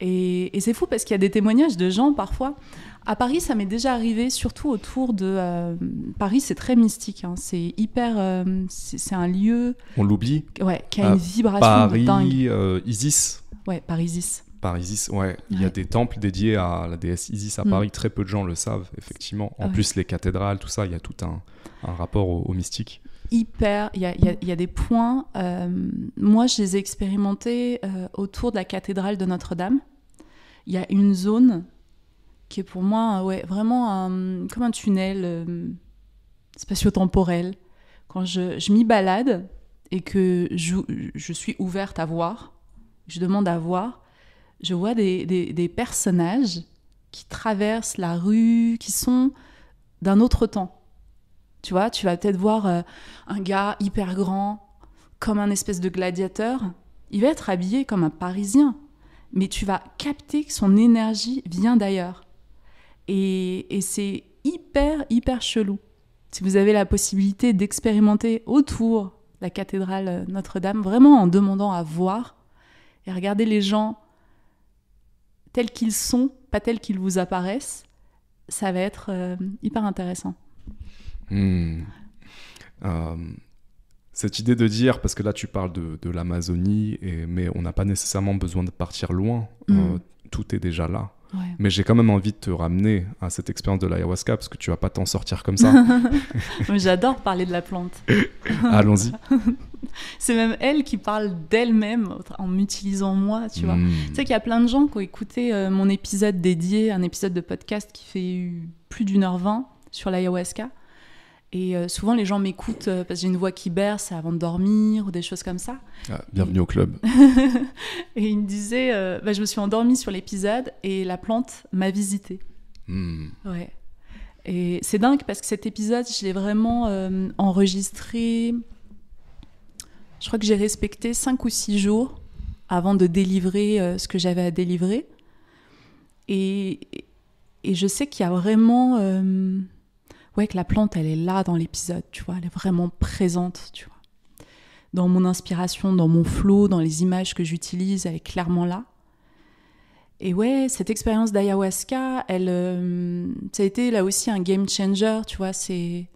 Et, et c'est fou parce qu'il y a des témoignages de gens parfois. À Paris, ça m'est déjà arrivé, surtout autour de. Euh, paris, c'est très mystique. Hein. c'est hyper. Euh, c'est un lieu. On l'oublie Ouais, qui a une ah, vibration Paris, euh, Isis Ouais, Paris Isis. paris Isis, ouais. Il y a des temples dédiés à la déesse Isis à mm. Paris. Très peu de gens le savent, effectivement. En ah plus, les cathédrales, tout ça, il y a tout un, rapport au, mystique. Hyper. Il y a, des points. moi, je les ai expérimentés autour de la cathédrale de Notre-Dame. Il y a une zone qui est pour moi ouais, vraiment comme un tunnel euh, spatio-temporel. Quand je, je m'y balade et que je, je, suis ouverte à voir, je demande à voir, je vois des, des, personnages qui traversent la rue, qui sont d'un autre temps. Tu vois, tu vas peut-être voir euh, un gars hyper grand, comme un espèce de gladiateur. Il va être habillé comme un Parisien, mais tu vas capter que son énergie vient d'ailleurs et, c'est hyper, hyper chelou. Si vous avez la possibilité d'expérimenter autour la cathédrale euh, Notre-Dame, vraiment en demandant à voir et regarder les gens tels qu'ils sont, pas tels qu'ils vous apparaissent, ça va être euh, hyper intéressant. Hmm. Euh, cette idée de dire, parce que là tu parles de, l'Amazonie, mais on n'a pas nécessairement besoin de partir loin, hmm. tout est déjà là. Mais j'ai quand même envie de te ramener à cette expérience de l'ayahuasca parce que tu vas pas t'en sortir comme ça. J'adore parler de la plante. Allons-y. C'est même elle qui parle d'elle-même en m'utilisant moi, tu vois. Hmm. Tu sais qu'il y a plein de gens qui ont écouté euh, mon épisode dédié, un épisode de podcast qui fait plus d'une heure vingt sur l'ayahuasca et euh, souvent, les gens m'écoutent euh, parce que j'ai une voix qui berce avant de dormir ou des choses comme ça. Ah, bienvenue au club. et ils me disait euh, bah, Je me suis endormie sur l'épisode et la plante m'a visité. Hmm. Ouais. Et c'est dingue parce que cet épisode, je l'ai vraiment enregistré. Je crois que j'ai respecté cinq ou six jours avant de délivrer ce que j'avais à délivrer. Et, et je sais qu'il y a vraiment ouais, que la plante, elle est là dans l'épisode, tu vois, elle est vraiment présente, tu vois. Dans mon inspiration, dans mon flow, dans les images que j'utilise, elle est clairement là. Et ouais, cette expérience d'ayahuasca, elle, euh, ça a été là aussi un game changer, tu vois, c'est...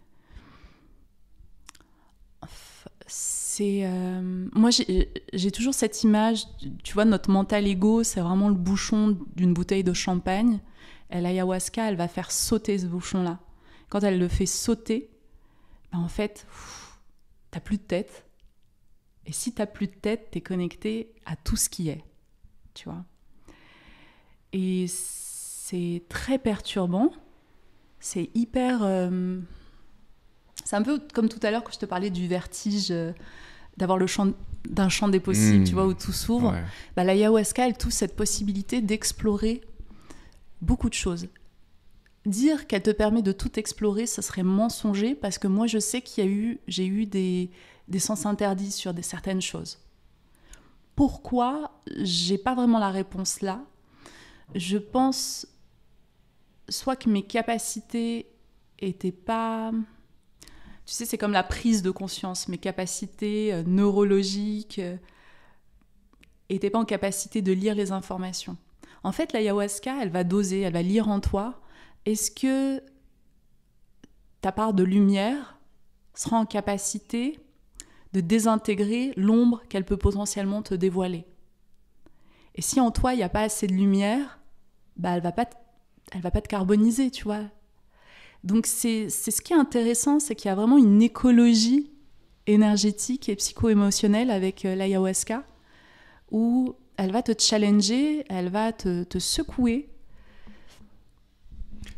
C'est... Euh, moi, j'ai toujours cette image, tu vois, notre mental ego, c'est vraiment le bouchon d'une bouteille de champagne. Et l'ayahuasca, elle va faire sauter ce bouchon-là quand elle le fait sauter, ben, en fait, t'as plus de tête. Et si t'as plus de tête, t'es connecté à tout ce qui est, tu vois. Et c'est très perturbant. C'est hyper. Euh, c'est un peu comme tout à l'heure que je te parlais du vertige, euh, d'avoir le champ d'un champ des possibles, hmm. tu vois, où tout s'ouvre. La Bah, L'ayahuasca, elle touche cette possibilité d'explorer beaucoup de choses dire qu'elle te permet de tout explorer, ce serait mensonger parce que moi je sais qu'il y a eu, j'ai eu des, sens interdits sur des, certaines choses. Pourquoi J'ai pas vraiment la réponse là. Je pense soit que mes capacités étaient pas. Tu sais, c'est comme la prise de conscience. Mes capacités euh, neurologiques euh, étaient pas en capacité de lire les informations. En fait, l'ayahuasca, elle va doser, elle va lire en toi est-ce que ta part de lumière sera en capacité de désintégrer l'ombre qu'elle peut potentiellement te dévoiler Et si en toi, il n'y a pas assez de lumière, bah, elle va pas va pas te carboniser, tu vois. Donc c'est ce qui est intéressant, c'est qu'il y a vraiment une écologie énergétique et psycho-émotionnelle avec euh, l'ayahuasca, où elle va te challenger, elle va te secouer,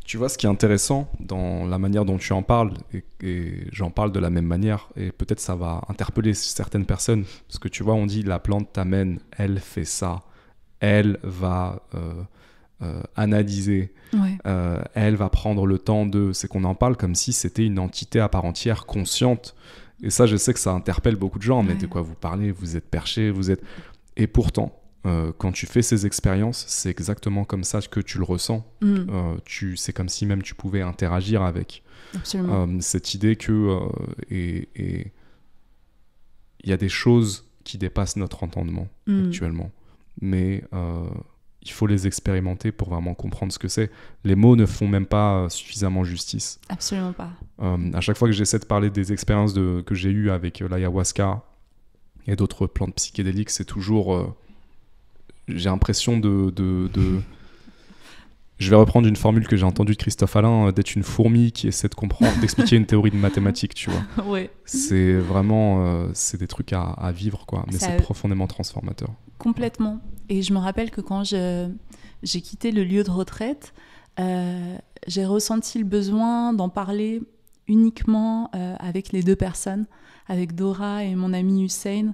tu vois, ce qui est intéressant dans la manière dont tu en parles, et, j'en parle de la même manière, et peut-être ça va interpeller certaines personnes, parce que tu vois, on dit la plante t'amène, elle fait ça, elle va euh, euh, analyser, euh, elle va prendre le temps de... C'est qu'on en parle comme si c'était une entité à part entière consciente. Et ça, je sais que ça interpelle beaucoup de gens, mais de quoi vous parlez, vous êtes perché, vous êtes... Et pourtant, euh, quand tu fais ces expériences, c'est exactement comme ça que tu le ressens. Mm. Euh, tu, c'est comme si même tu pouvais interagir avec. Absolument. Euh, cette idée que et il y a des choses qui dépassent notre entendement mm. actuellement, mais il faut les expérimenter pour vraiment comprendre ce que c'est. Les mots ne font même pas suffisamment justice. Absolument pas. à chaque fois que j'essaie de parler des expériences que j'ai eues avec l'ayahuasca et d'autres plantes psychédéliques, c'est toujours j'ai l'impression de, Je vais reprendre une formule que j'ai entendue de Christophe Alain, euh, d'être une fourmi qui essaie de comprendre, d'expliquer une théorie de mathématiques, tu vois. C'est vraiment, euh, c'est des trucs à, vivre, quoi. Mais c'est profondément transformateur. Complètement. Et je me rappelle que quand j'ai quitté le lieu de retraite, euh, j'ai ressenti le besoin d'en parler uniquement avec les deux personnes, avec Dora et mon ami Hussein.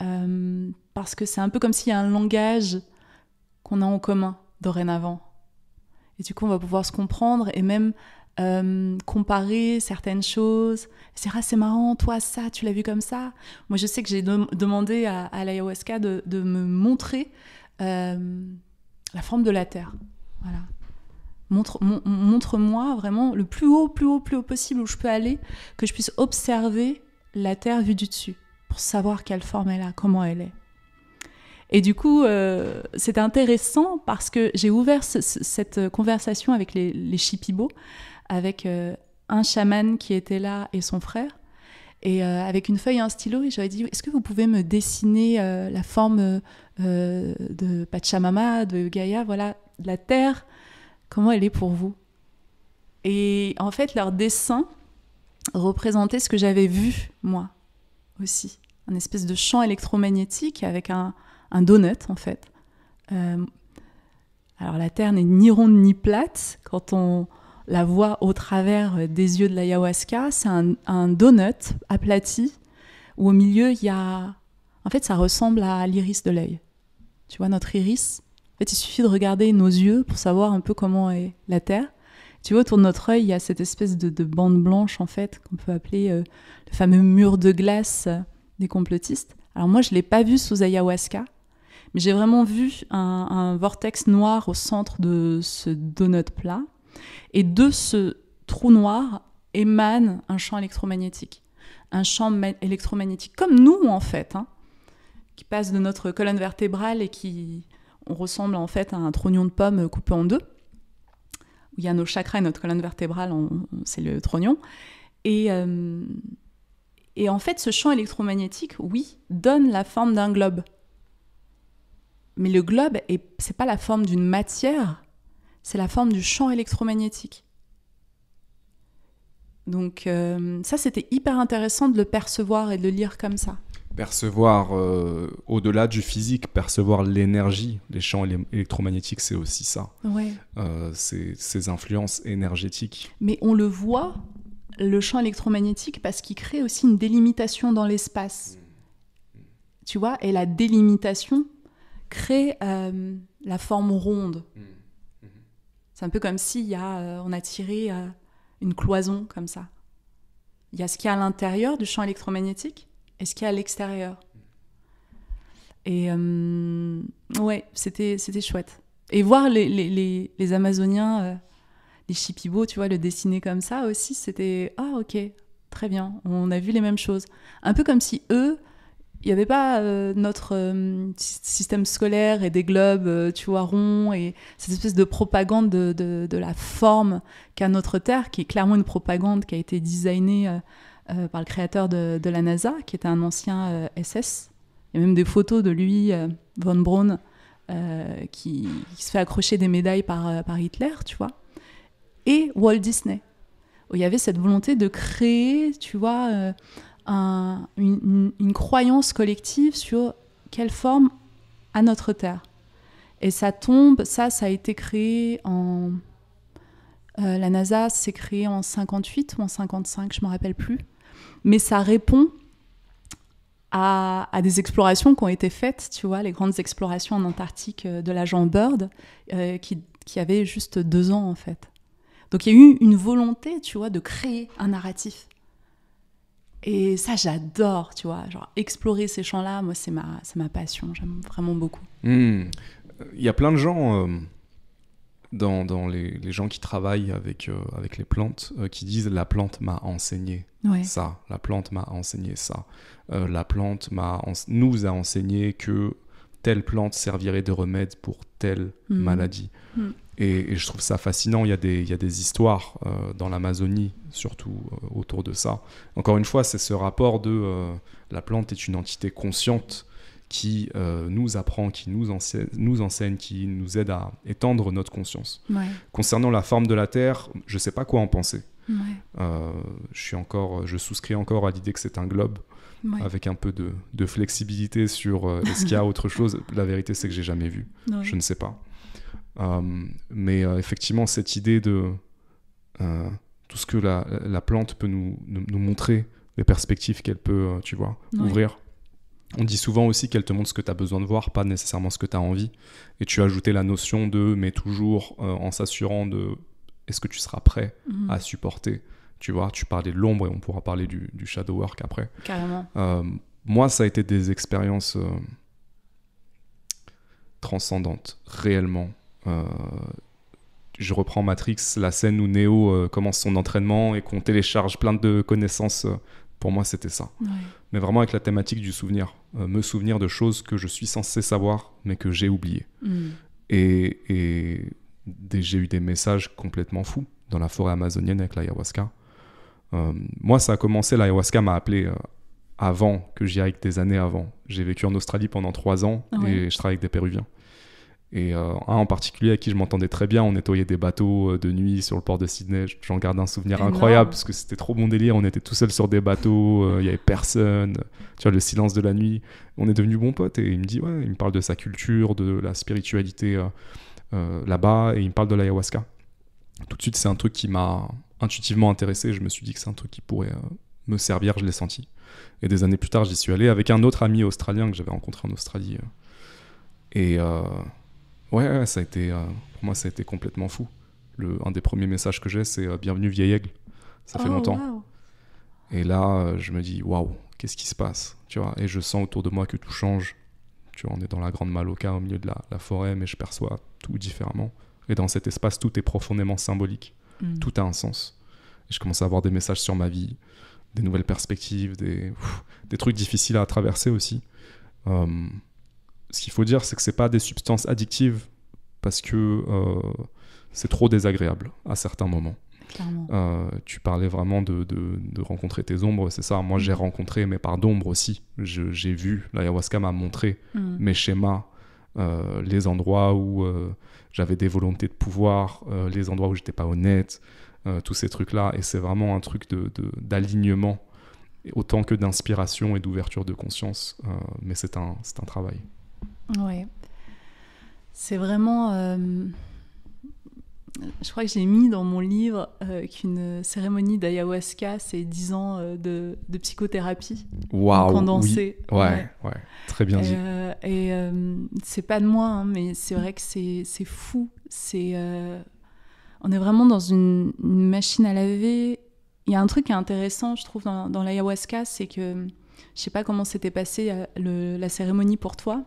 Euh, parce que c'est un peu comme s'il y a un langage qu'on a en commun dorénavant. Et du coup, on va pouvoir se comprendre et même euh, comparer certaines choses. Ah, c'est assez marrant, toi, ça, tu l'as vu comme ça. Moi, je sais que j'ai demandé à, l'ayahuasca de, me montrer euh, la forme de la Terre. Voilà. Montre-moi vraiment le plus haut, plus haut, plus haut possible où je peux aller, que je puisse observer la Terre vue du dessus pour savoir quelle forme elle a, comment elle est. Et du coup, euh, c'est intéressant parce que j'ai ouvert cette conversation avec les, les avec euh, un chaman qui était là et son frère, et euh, avec une feuille et un stylo, et j'avais dit Est-ce que vous pouvez me dessiner la forme de Pachamama, de Gaïa, voilà, de la terre Comment elle est pour vous Et en fait, leur dessin représentait ce que j'avais vu, moi, aussi, un espèce de champ électromagnétique avec un, donut en fait. Euh, alors la Terre n'est ni ronde ni plate. Quand on la voit au travers des yeux de l'ayahuasca, c'est un, donut aplati où au milieu il y a... En fait ça ressemble à l'iris de l'œil. Tu vois notre iris. En fait il suffit de regarder nos yeux pour savoir un peu comment est la Terre. Tu vois autour de notre œil il y a cette espèce de, bande blanche en fait qu'on peut appeler euh, le fameux mur de glace euh, des complotistes. Alors moi, je ne l'ai pas vu sous ayahuasca, mais j'ai vraiment vu un, vortex noir au centre de ce donut plat. Et de ce trou noir émane un champ électromagnétique. Un champ électromagnétique, comme nous en fait, hein, qui passe de notre colonne vertébrale et qui on ressemble en fait à un trognon de pomme euh, coupé en deux. Où il y a nos chakras et notre colonne vertébrale, c'est le trognon. Et, euh, et en fait, ce champ électromagnétique, oui, donne la forme d'un globe. Mais le globe, ce n'est pas la forme d'une matière, c'est la forme du champ électromagnétique. Donc euh, ça, c'était hyper intéressant de le percevoir et de le lire comme ça. Percevoir euh, au-delà du physique, percevoir l'énergie, les champs électromagnétiques, c'est aussi ça. Ouais. Euh, ces influences énergétiques. Mais on le voit le champ électromagnétique parce qu'il crée aussi une délimitation dans l'espace. Tu vois Et la délimitation crée euh, la forme ronde. C'est un peu comme si y a, euh, on a tiré euh, une cloison comme ça. Il y a ce qui est à l'intérieur du champ électromagnétique et ce qui est à l'extérieur. Et ouais, c'était, c'était chouette. Et voir les, les, les Amazoniens les Chipibo, tu vois, le dessiner comme ça aussi, c'était ah ok, très bien, on a vu les mêmes choses. Un peu comme si eux, il n'y avait pas euh, notre euh, système scolaire et des globes, euh, tu vois, ronds, et cette espèce de propagande de, la forme qu'a notre Terre, qui est clairement une propagande qui a été designée par le créateur de, la NASA, qui était un ancien SS. Il y a même des photos de lui, von Braun, qui, qui, se fait accrocher des médailles par, par Hitler, tu vois et Walt Disney. Où il y avait cette volonté de créer, tu vois, euh, une, croyance collective sur quelle forme a notre Terre. Et ça tombe, ça, ça a été créé en... Euh, la NASA s'est créée en 58 ou en 55, je m'en rappelle plus. Mais ça répond à, des explorations qui ont été faites, tu vois, les grandes explorations en Antarctique euh, de l'agent Bird, qui, qui avait juste deux ans en fait. Donc il y a eu une volonté, tu vois, de créer un narratif. Et ça, j'adore, tu vois. Genre, explorer ces champs-là, moi, c'est ma, c'est ma passion. J'aime vraiment beaucoup. Hmm. Il y a plein de gens, euh, dans, dans les, les, gens qui travaillent avec, euh, avec les plantes, euh, qui disent La plante m'a enseigné ça. La plante m'a enseigné ça. la plante m'a nous a enseigné que telle plante servirait de remède pour telle hmm. maladie. Hmm. Et, je trouve ça fascinant. Il y a des, histoires euh, dans l'Amazonie, surtout euh, autour de ça. Encore une fois, c'est ce rapport de euh, la plante est une entité consciente qui nous apprend, qui nous, enseigne, nous enseigne, qui nous aide à étendre notre conscience. Concernant la forme de la Terre, je ne sais pas quoi en penser. je, suis encore, je souscris encore à l'idée que c'est un globe. avec un peu de, flexibilité sur est-ce qu'il y a autre chose. La vérité, c'est que j'ai jamais vu. Je ne sais pas. Euh, mais euh, effectivement, cette idée de euh, tout ce que la, plante peut nous, nous, montrer, les perspectives qu'elle peut, tu vois, ouvrir. On dit souvent aussi qu'elle te montre ce que tu as besoin de voir, pas nécessairement ce que tu as envie. Et tu as ajouté la notion de, mais toujours en s'assurant de, est-ce que tu seras prêt mhm. à supporter Tu vois, tu parlais de l'ombre et on pourra parler du, shadow work après. Carrément. moi, ça a été des expériences transcendantes, réellement. Euh, je reprends Matrix, la scène où Neo euh, commence son entraînement et qu'on télécharge plein de connaissances. Euh, pour moi, c'était ça. Mais vraiment avec la thématique du souvenir. me souvenir de choses que je suis censé savoir, mais que j'ai oublié mm. Et, j'ai eu des messages complètement fous dans la forêt amazonienne avec l'ayahuasca. moi, ça a commencé, l'ayahuasca m'a appelé avant que j'y aille, des années avant. J'ai vécu en Australie pendant trois ans ah et je travaille avec des Péruviens. Et euh, un en particulier à qui je m'entendais très bien, on nettoyait des bateaux euh, de nuit sur le port de Sydney. J'en garde un souvenir incroyable parce que c'était trop bon délire. On était tout seul sur des bateaux, euh, il n'y y avait personne. Tu vois, le silence de la nuit. On est devenu bon pote et il me dit, ouais, il me parle de sa culture, de la spiritualité là-bas et il me parle de l'ayahuasca. Tout de suite, c'est un truc qui m'a intuitivement intéressé. Je me suis dit que c'est un truc qui pourrait me servir, je l'ai senti. Et des années plus tard, j'y suis allé avec un autre ami australien que j'avais rencontré en Australie. Et. Ouais, ça a été, euh, pour moi, ça a été complètement fou. Le, un des premiers messages que j'ai, c'est euh, Bienvenue vieil aigle. Ça fait oh, longtemps. Et là, euh, je me dis, waouh, qu'est-ce qui se passe tu vois Et je sens autour de moi que tout change. Tu vois, on est dans la grande Maloca, au milieu de la, forêt, mais je perçois tout différemment. Et dans cet espace, tout est profondément symbolique. Hmm. Tout a un sens. Et je commence à avoir des messages sur ma vie, des nouvelles perspectives, des, des trucs difficiles à traverser aussi. Hum, ce qu'il faut dire, c'est que c'est pas des substances addictives parce que euh, c'est trop désagréable à certains moments. Euh, tu parlais vraiment de, rencontrer tes ombres, c'est ça. Moi, mm. j'ai rencontré mes parts d'ombre aussi. J'ai vu, l'ayahuasca m'a montré mm. mes schémas, euh, les endroits où j'avais des volontés de pouvoir, les endroits où j'étais pas honnête, tous ces trucs-là. Et c'est vraiment un truc d'alignement, autant que d'inspiration et d'ouverture de conscience. mais c'est un travail. Oui. C'est vraiment. Euh, je crois que j'ai mis dans mon livre euh, qu'une cérémonie d'ayahuasca, c'est 10 ans euh, de, psychothérapie wow, condensée. Oui. Ouais, très bien dit. et c'est pas de moi, hein, mais c'est vrai que c'est fou. C'est. on est vraiment dans une, machine à laver. Il y a un truc qui est intéressant, je trouve, dans, l'ayahuasca, c'est que je sais pas comment s'était passé la cérémonie pour toi,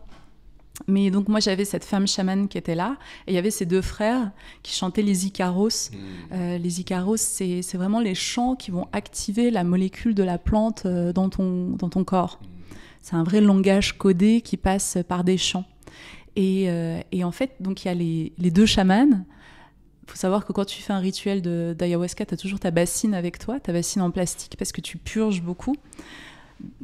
mais donc moi j'avais cette femme chamane qui était là, et il y avait ces deux frères qui chantaient les icaros. Hmm. Euh, les icaros, c'est vraiment les chants qui vont activer la molécule de la plante euh, dans ton, dans ton corps. Hmm. C'est un vrai langage codé qui passe par des chants. Euh, et, en fait, donc il y a les, les deux chamans. Il faut savoir que quand tu fais un rituel d'ayahuasca, tu as toujours ta bassine avec toi, ta bassine en plastique, parce que tu purges beaucoup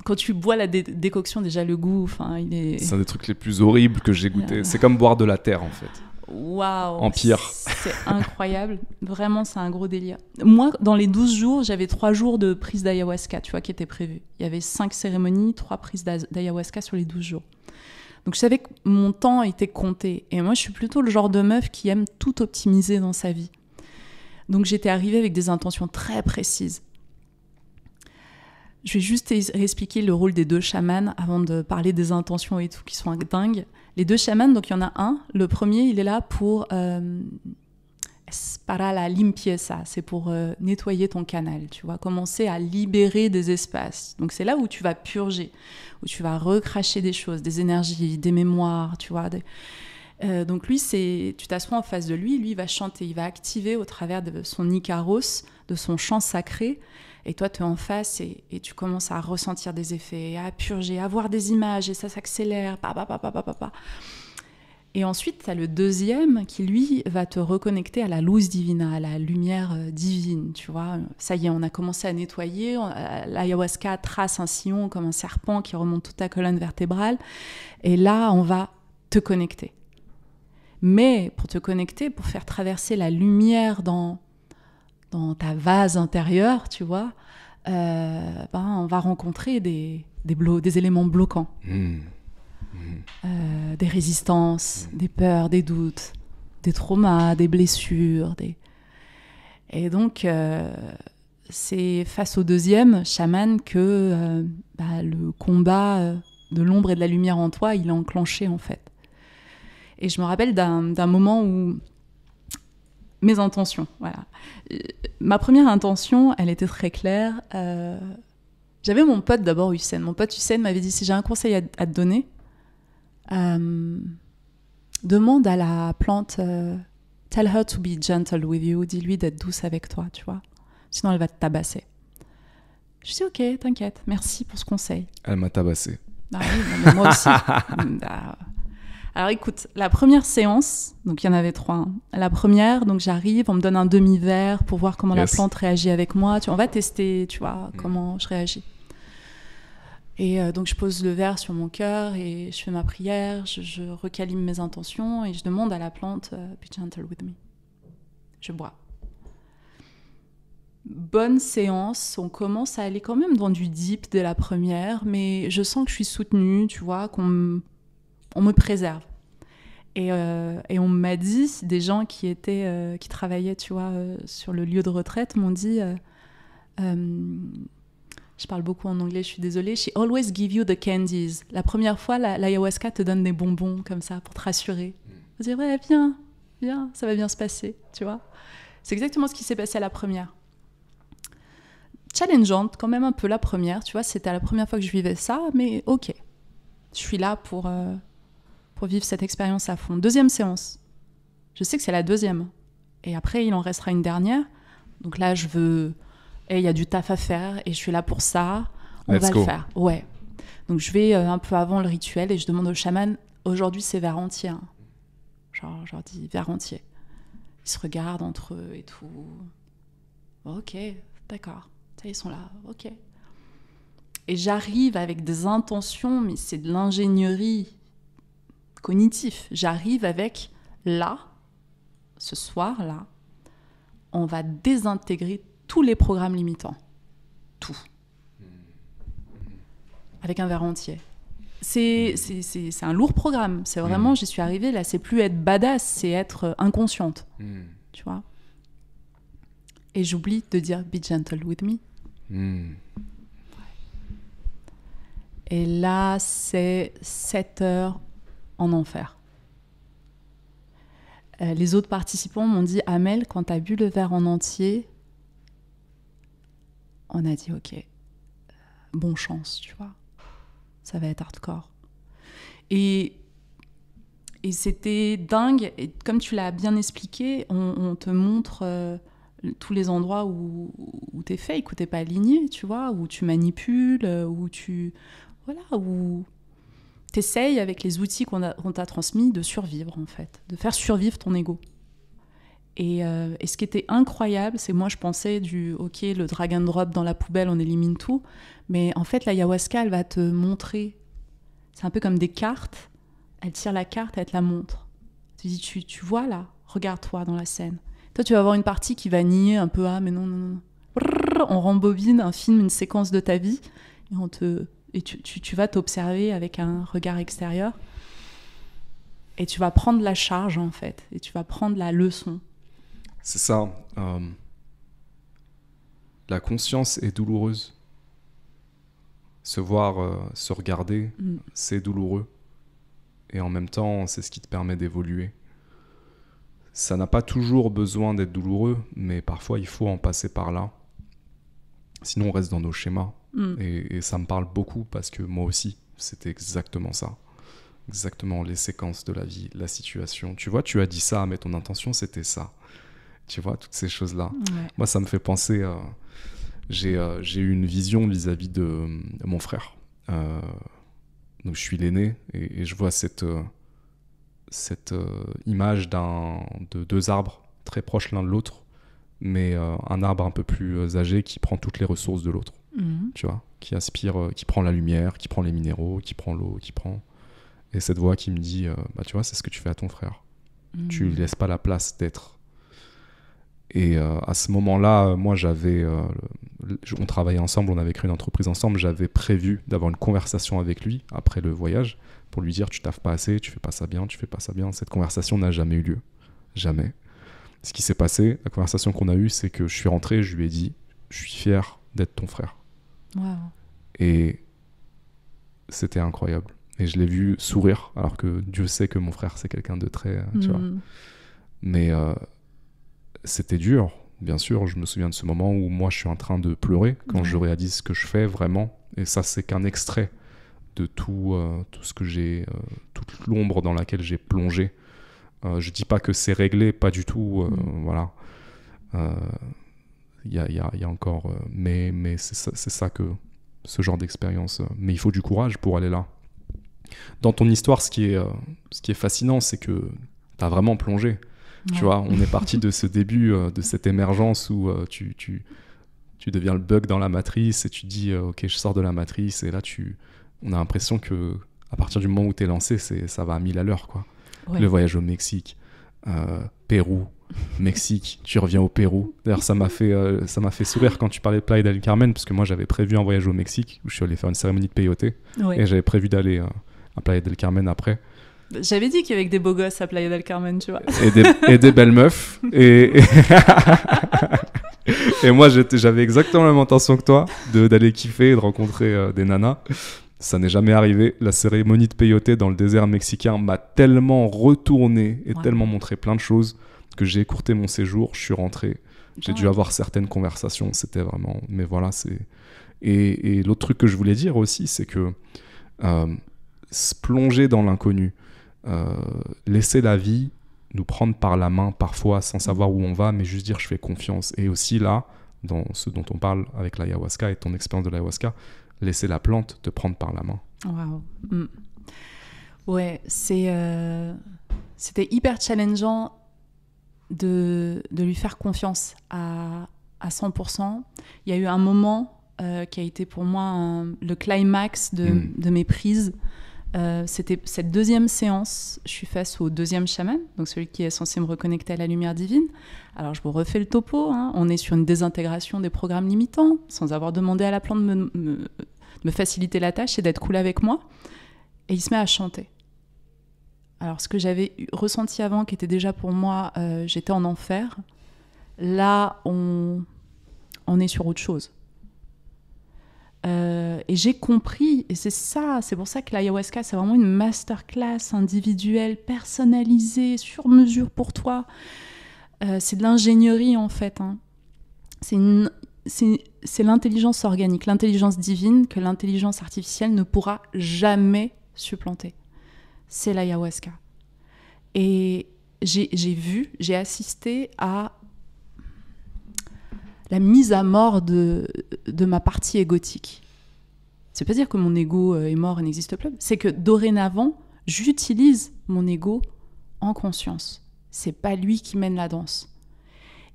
quand tu bois la décoction, déjà le goût, enfin, il est. C'est un des trucs les plus horribles que j'ai goûté. C'est comme boire de la terre, en fait. Waouh pire. C'est incroyable. Vraiment, c'est un gros délire. Moi, dans les 12 jours, j'avais 3 jours de prise d'ayahuasca, tu vois, qui étaient prévus. Il y avait 5 cérémonies, 3 prises d'ayahuasca sur les 12 jours. Donc je savais que mon temps était compté. Et moi, je suis plutôt le genre de meuf qui aime tout optimiser dans sa vie. Donc j'étais arrivée avec des intentions très précises. Je vais juste expliquer le rôle des deux chamans avant de parler des intentions et tout qui sont dingues. Les deux chamans, donc il y en a un. Le premier, il est là pour euh, para la limpieza, c'est pour euh, nettoyer ton canal, tu vois, commencer à libérer des espaces. Donc c'est là où tu vas purger, où tu vas recracher des choses, des énergies, des mémoires, tu vois. Euh, donc lui, c'est, tu t'assois en face de lui, lui il va chanter, il va activer au travers de son Icaros, de son chant sacré, et toi, tu es en face et, tu commences à ressentir des effets, à purger, à voir des images et ça s'accélère. Et ensuite, tu as le deuxième qui, lui, va te reconnecter à la luz divina, à la lumière euh, divine. Tu vois, ça y est, on a commencé à nettoyer. Euh, l'ayahuasca trace un sillon comme un serpent qui remonte toute ta colonne vertébrale. Et là, on va te connecter. Mais pour te connecter, pour faire traverser la lumière dans dans ta vase intérieure, tu vois, euh, ben, on va rencontrer des, des, des éléments bloquants, hmm. Hmm. Euh, des résistances, hmm. des peurs, des doutes, des traumas, des blessures. Des... Et donc, euh, c'est face au deuxième chaman que bah, le combat de l'ombre et de la lumière en toi, il est enclenché en fait. Et je me rappelle d'un moment où mes intentions. Voilà. Euh, ma première intention, elle était très claire. Euh, j'avais mon pote d'abord, Hussein. Mon pote Hussein m'avait dit si j'ai un conseil à, te donner, euh, demande à la plante Tell her to be gentle with you. Dis-lui d'être douce avec toi, tu vois. Sinon, elle va te tabasser. Je dis ok, t'inquiète, merci pour ce conseil. Elle m'a tabassé. Ah moi aussi. Ah. Alors écoute, la première séance, donc il y en avait trois. Hein. La première, donc j'arrive, on me donne un demi-verre pour voir comment la plante réagit avec moi. Tu on va tester, tu vois, mm. comment je réagis. Et euh, donc je pose le verre sur mon cœur et je fais ma prière, je, recalime mes intentions et je demande à la plante euh, Be gentle with me. Je bois. Bonne séance, on commence à aller quand même dans du deep de la première, mais je sens que je suis soutenue, tu vois, qu'on on me préserve. Euh, et, on m'a dit, des gens qui étaient, euh, qui travaillaient, tu vois, euh, sur le lieu de retraite, m'ont dit, je parle beaucoup en anglais, je suis désolée, she always give you the candies. La première fois, l'ayahuasca la, te donne des bonbons comme ça pour te rassurer. Hmm. On dit, ouais, viens, viens, ça va bien se passer, tu vois. C'est exactement ce qui s'est passé à la première. Challengeante quand même un peu la première, tu vois, c'était la première fois que je vivais ça, mais ok, je suis là pour pour vivre cette expérience à fond. Deuxième séance. Je sais que c'est la deuxième. Et après, il en restera une dernière. Donc là, je veux. Et eh, il y a du taf à faire et je suis là pour ça. On va le faire. Ouais. Donc je vais euh, un peu avant le rituel et je demande au chaman aujourd'hui, c'est vers entier. Hein. Genre, je leur dis vers entier. Ils se regardent entre eux et tout. Ok, d'accord. Ils sont là. Ok. Et j'arrive avec des intentions, mais c'est de l'ingénierie cognitif. J'arrive avec là, ce soir-là, on va désintégrer tous les programmes limitants. Tout. Avec un verre entier. C'est mmh. un lourd programme. C'est mmh. vraiment, j'y suis arrivée là, c'est plus être badass, c'est être euh, inconsciente. Mmh. Tu vois Et j'oublie de dire be gentle with me. Et là, c'est 7 heures en enfer. Euh, les autres participants m'ont dit Amel, quand tu as bu le verre en entier, on a dit Ok, euh, bon chance, tu vois. Ça va être hardcore. Et, et c'était dingue. Et comme tu l'as bien expliqué, on, te montre. Euh, tous les endroits où, où t'es fake, où t'es pas aligné, tu vois, où tu manipules, où tu. Voilà, où t'essayes avec les outils qu'on t'a transmis de survivre en fait, de faire survivre ton ego. Euh, et, ce qui était incroyable, c'est moi je pensais du ok le drag and drop dans la poubelle, on élimine tout, mais en fait l'ayahuasca elle va te montrer. C'est un peu comme des cartes. Elle tire la carte, elle te la montre. Tu dis tu, vois là, regarde-toi dans la scène. Toi tu vas avoir une partie qui va nier un peu ah mais non non non. On rembobine un film, une séquence de ta vie et on te tu, vas t'observer avec un regard extérieur et tu vas prendre la charge en fait et tu vas prendre la leçon. C'est ça. Euh, la conscience est douloureuse. Se voir, euh, se regarder, mm. c'est douloureux. Et en même temps, c'est ce qui te permet d'évoluer. Ça n'a pas toujours besoin d'être douloureux, mais parfois il faut en passer par là. Sinon, on reste dans nos schémas. Mm. Et, ça me parle beaucoup parce que moi aussi, c'était exactement ça. Exactement les séquences de la vie, la situation. Tu vois, tu as dit ça, mais ton intention, c'était ça. Tu vois, toutes ces choses-là. Moi, ça me fait penser. Euh, euh, j'ai eu une vision vis-à-vis de, mon frère. Euh, donc, je suis l'aîné et, je vois cette, cette image de deux arbres très proches l'un de l'autre, mais un arbre un peu plus âgé qui prend toutes les ressources de l'autre. Mhm. tu vois, qui aspire, euh, qui prend la lumière, qui prend les minéraux, qui prend l'eau, qui prend. Et cette voix qui me dit, euh, bah tu vois, c'est ce que tu fais à ton frère. Mhm. Tu lui laisses pas la place d'être. Et euh, à ce moment-là, moi j'avais, on travaillait ensemble, on avait créé une entreprise ensemble, j'avais prévu d'avoir une conversation avec lui après le voyage pour lui dire tu taffes pas assez, tu fais pas ça bien, tu fais pas ça bien. Cette conversation n'a jamais eu lieu, jamais ce qui s'est passé, la conversation qu'on a eue, c'est que je suis rentré, je lui ai dit, je suis fier d'être ton frère. Et c'était incroyable. Et je l'ai vu sourire, alors que Dieu sait que mon frère, c'est quelqu'un de très. Euh, mm. Mais euh, c'était dur, bien sûr. Je me souviens de ce moment où moi, je suis en train de pleurer quand je réalise ce que je fais vraiment. Et ça, c'est qu'un extrait de tout, euh, tout ce que j'ai. toute l'ombre dans laquelle j'ai plongé. je dis pas que c'est réglé, pas du tout. Mm. Voilà il y a, encore. Euh, mais mais c'est ça, que ce genre d'expérience. Euh, mais il faut du courage pour aller là. Dans ton histoire, ce qui est, euh, ce qui est fascinant, c'est que tu as vraiment plongé. Tu vois, on est parti de ce début, de cette émergence où tu, deviens le bug dans la matrice et tu dis Ok, je sors de la matrice. Et là, tu, on a l'impression que à partir du moment où tu es lancé, ça va à mille à l'heure. quoi. Le voyage au Mexique, Pérou, Mexique, tu reviens au Pérou. D'ailleurs, ça m'a fait, euh, ça m'a fait sourire quand tu parlais de Playa del Carmen, parce que moi j'avais prévu un voyage au Mexique où je suis allé faire une cérémonie de peyote et j'avais prévu d'aller euh, à Playa del Carmen après. J'avais dit qu'il y avait des beaux gosses à Playa del Carmen, tu vois. Et des, belles meufs. Et, moi, j'avais exactement la même intention que toi d'aller kiffer et de rencontrer euh, des nanas. Ça n'est jamais arrivé. La cérémonie de peyote dans le désert mexicain m'a tellement retourné et tellement montré plein de choses que j'ai écourté mon séjour, je suis rentré. J'ai dû ah avoir certaines conversations, c'était vraiment. Mais voilà, c'est. Et, l'autre truc que je voulais dire aussi, c'est que euh, se plonger dans l'inconnu, euh, laisser la vie nous prendre par la main parfois sans savoir où on va, mais juste dire je fais confiance. Et aussi là, dans ce dont on parle avec l'ayahuasca et ton expérience de l'ayahuasca, laisser la plante te prendre par la main. Waouh. Hmm. Ouais, c'est, euh, c'était hyper challengeant de, lui faire confiance à, 100%. Il y a eu un moment euh, qui a été pour moi le climax de, hmm. mes prises. Euh, c'était cette deuxième séance, je suis face au deuxième chaman, donc celui qui est censé me reconnecter à la lumière divine. Alors je vous refais le topo, hein. on est sur une désintégration des programmes limitants, sans avoir demandé à la plante de me faciliter la tâche et d'être cool avec moi. Et il se met à chanter. Alors, ce que j'avais ressenti avant, qui était déjà pour moi, euh, j'étais en enfer. Là, on, est sur autre chose. Euh, et j'ai compris, et c'est ça, c'est pour ça que l'ayahuasca, c'est vraiment une masterclass individuelle, personnalisée, sur mesure pour toi. Euh, c'est de l'ingénierie en fait. Hein. C'est l'intelligence organique, l'intelligence divine que l'intelligence artificielle ne pourra jamais supplanter c'est l'ayahuasca. Et j'ai vu, j'ai assisté à la mise à mort de, de ma partie égotique. C'est pas dire que mon ego euh, est mort et n'existe plus, c'est que dorénavant, j'utilise mon ego en conscience. C'est pas lui qui mène la danse.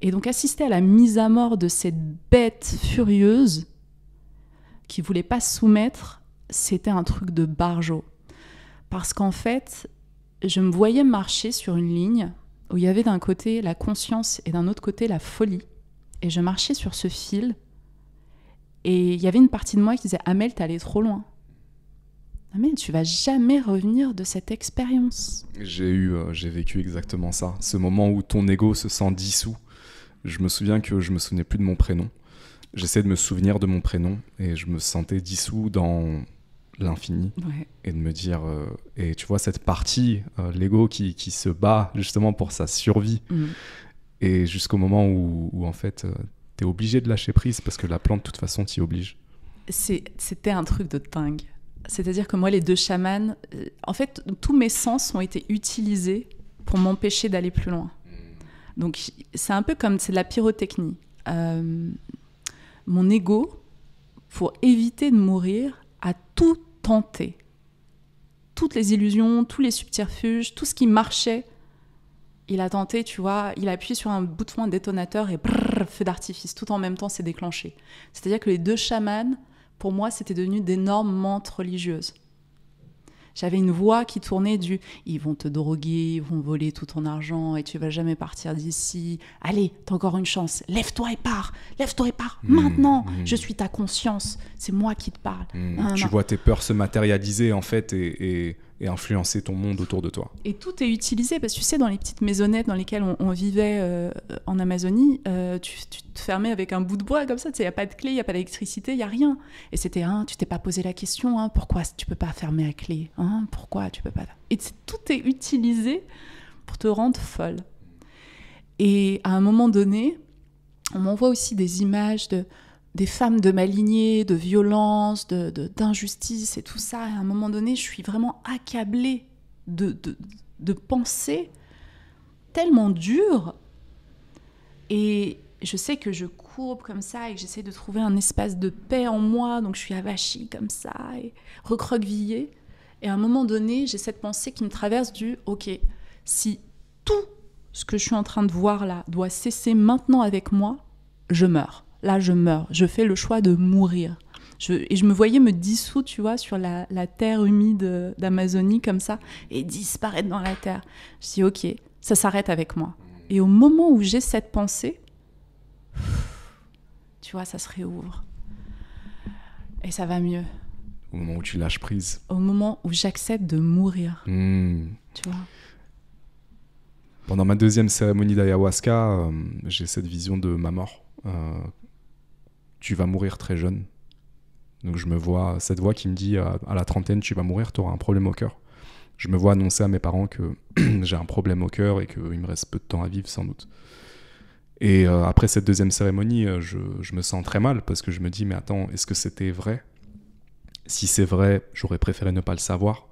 Et donc assister à la mise à mort de cette bête furieuse qui voulait pas se soumettre, c'était un truc de barjo. Parce qu'en fait, je me voyais marcher sur une ligne où il y avait d'un côté la conscience et d'un autre côté la folie. Et je marchais sur ce fil. Et il y avait une partie de moi qui disait Amel, t'es allé trop loin. Amel, tu vas jamais revenir de cette expérience. J'ai eu, euh, j'ai vécu exactement ça. Ce moment où ton ego se sent dissous. Je me souviens que je me souvenais plus de mon prénom. J'essayais de me souvenir de mon prénom et je me sentais dissous dans l'infini et de me dire euh, et tu vois cette partie euh, l'ego qui, qui, se bat justement pour sa survie mm. et jusqu'au moment où, en fait tu euh, t'es obligé de lâcher prise parce que la plante de toute façon t'y oblige c'était un truc de dingue c'est-à-dire que moi les deux chamans en fait tous mes sens ont été utilisés pour m'empêcher d'aller plus loin donc c'est un peu comme c'est de la pyrotechnie mon ego pour éviter de mourir a tout tenter. Toutes les illusions, tous les subterfuges, tout ce qui marchait, il a tenté, tu vois, il a appuyé sur un bouton, détonateur et brrr, feu d'artifice, tout en même temps s'est déclenché. C'est-à-dire que les deux chamans, pour moi, c'était devenu d'énormes mentes religieuses. J'avais une voix qui tournait du ils vont te droguer, ils vont voler tout ton argent et tu vas jamais partir d'ici. Allez, t'as encore une chance. Lève-toi et pars. Lève-toi et pars mmh, maintenant. Mmh. Je suis ta conscience. C'est moi qui te parle. Mmh. tu vois tes peurs se matérialiser en fait et, et et influencer ton monde autour de toi. Et tout est utilisé, parce que tu sais, dans les petites maisonnettes dans lesquelles on, vivait euh, en Amazonie, euh, tu, te fermais avec un bout de bois comme ça, tu sais, il n'y a pas de clé, il n'y a pas d'électricité, il n'y a rien. Et c'était, hein, tu t'es pas posé la question, hein, pourquoi tu peux pas fermer à clé hein, Pourquoi tu peux pas... Et tout est utilisé pour te rendre folle. Et à un moment donné, on m'envoie aussi des images de des femmes de ma lignée, de violence, d'injustice de, et tout ça. Et à un moment donné, je suis vraiment accablée de, de, de pensées tellement dures. Et je sais que je courbe comme ça et que j'essaie de trouver un espace de paix en moi. Donc je suis avachie comme ça et recroquevillée. Et à un moment donné, j'ai cette pensée qui me traverse du OK, si tout ce que je suis en train de voir là doit cesser maintenant avec moi, je meurs là je meurs, je fais le choix de mourir. Je, et je me voyais me dissoudre, tu vois, sur la, terre humide d'Amazonie comme ça, et disparaître dans la terre. Je dis, ok, ça s'arrête avec moi. Et au moment où j'ai cette pensée, tu vois, ça se réouvre. Et ça va mieux. Au moment où tu lâches prise. Au moment où j'accepte de mourir. Hmm. Tu vois. Pendant ma deuxième cérémonie d'ayahuasca, euh, j'ai cette vision de ma mort. Euh, tu vas mourir très jeune. Donc je me vois, cette voix qui me dit à la trentaine, tu vas mourir, tu auras un problème au cœur. Je me vois annoncer à mes parents que j'ai un problème au cœur et qu'il me reste peu de temps à vivre sans doute. Et euh, après cette deuxième cérémonie, euh, je, me sens très mal parce que je me dis, mais attends, est-ce que c'était vrai Si c'est vrai, j'aurais préféré ne pas le savoir.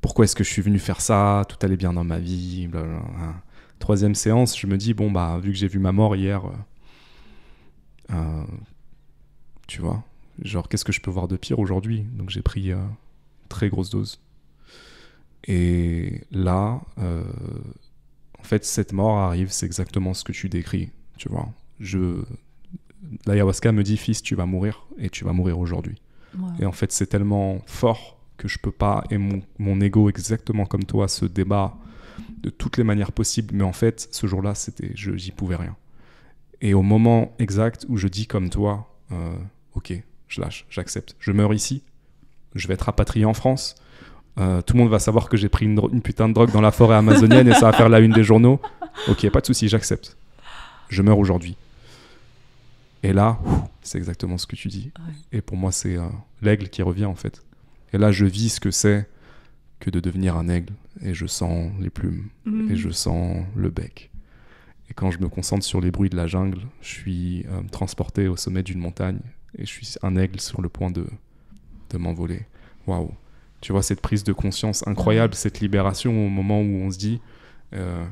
Pourquoi est-ce que je suis venu faire ça Tout allait bien dans ma vie. Hein. Troisième séance, je me dis, bon, bah, vu que j'ai vu ma mort hier, euh, tu vois Genre, qu'est-ce que je peux voir de pire aujourd'hui Donc j'ai pris une euh, très grosse dose. Et là, euh, en fait, cette mort arrive, c'est exactement ce que tu décris. Tu vois je... L'ayahuasca me dit, fils, tu vas mourir et tu vas mourir aujourd'hui. Et en fait, c'est tellement fort que je peux pas, et mon, égo, ego, exactement comme toi, se débat de toutes les manières possibles. Mais en fait, ce jour-là, c'était, j'y pouvais rien. Et au moment exact où je dis comme toi, euh, ok, je lâche, j'accepte. Je meurs ici, je vais être rapatrié en France. Euh, tout le monde va savoir que j'ai pris une, putain de drogue dans la forêt amazonienne et ça va faire la une des journaux. Ok, pas de souci, j'accepte. Je meurs aujourd'hui. Et là, c'est exactement ce que tu dis. Et pour moi, c'est euh, l'aigle qui revient en fait. Et là, je vis ce que c'est que de devenir un aigle. Et je sens les plumes. Et mhm. je sens le bec. Et quand je me concentre sur les bruits de la jungle, je suis euh, transporté au sommet d'une montagne et je suis un aigle sur le point de, de m'envoler. Waouh! Tu vois, cette prise de conscience incroyable, cette libération au moment où on se dit euh,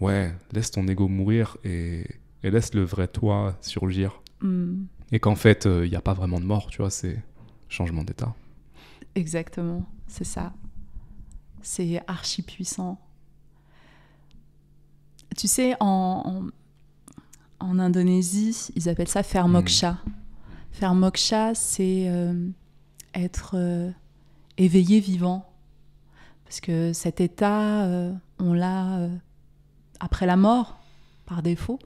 Ouais, laisse ton ego mourir et, laisse le vrai toi surgir. Hmm. Et qu'en fait, euh, il n'y a pas vraiment de mort, tu vois, c'est changement d'état. Exactement, c'est ça. C'est archi puissant. Tu sais, en, en, Indonésie, ils appellent ça faire moksha. Hmm. Faire moksha, c'est euh, être euh, éveillé vivant. Parce que cet état, euh, on l'a après la mort, par défaut.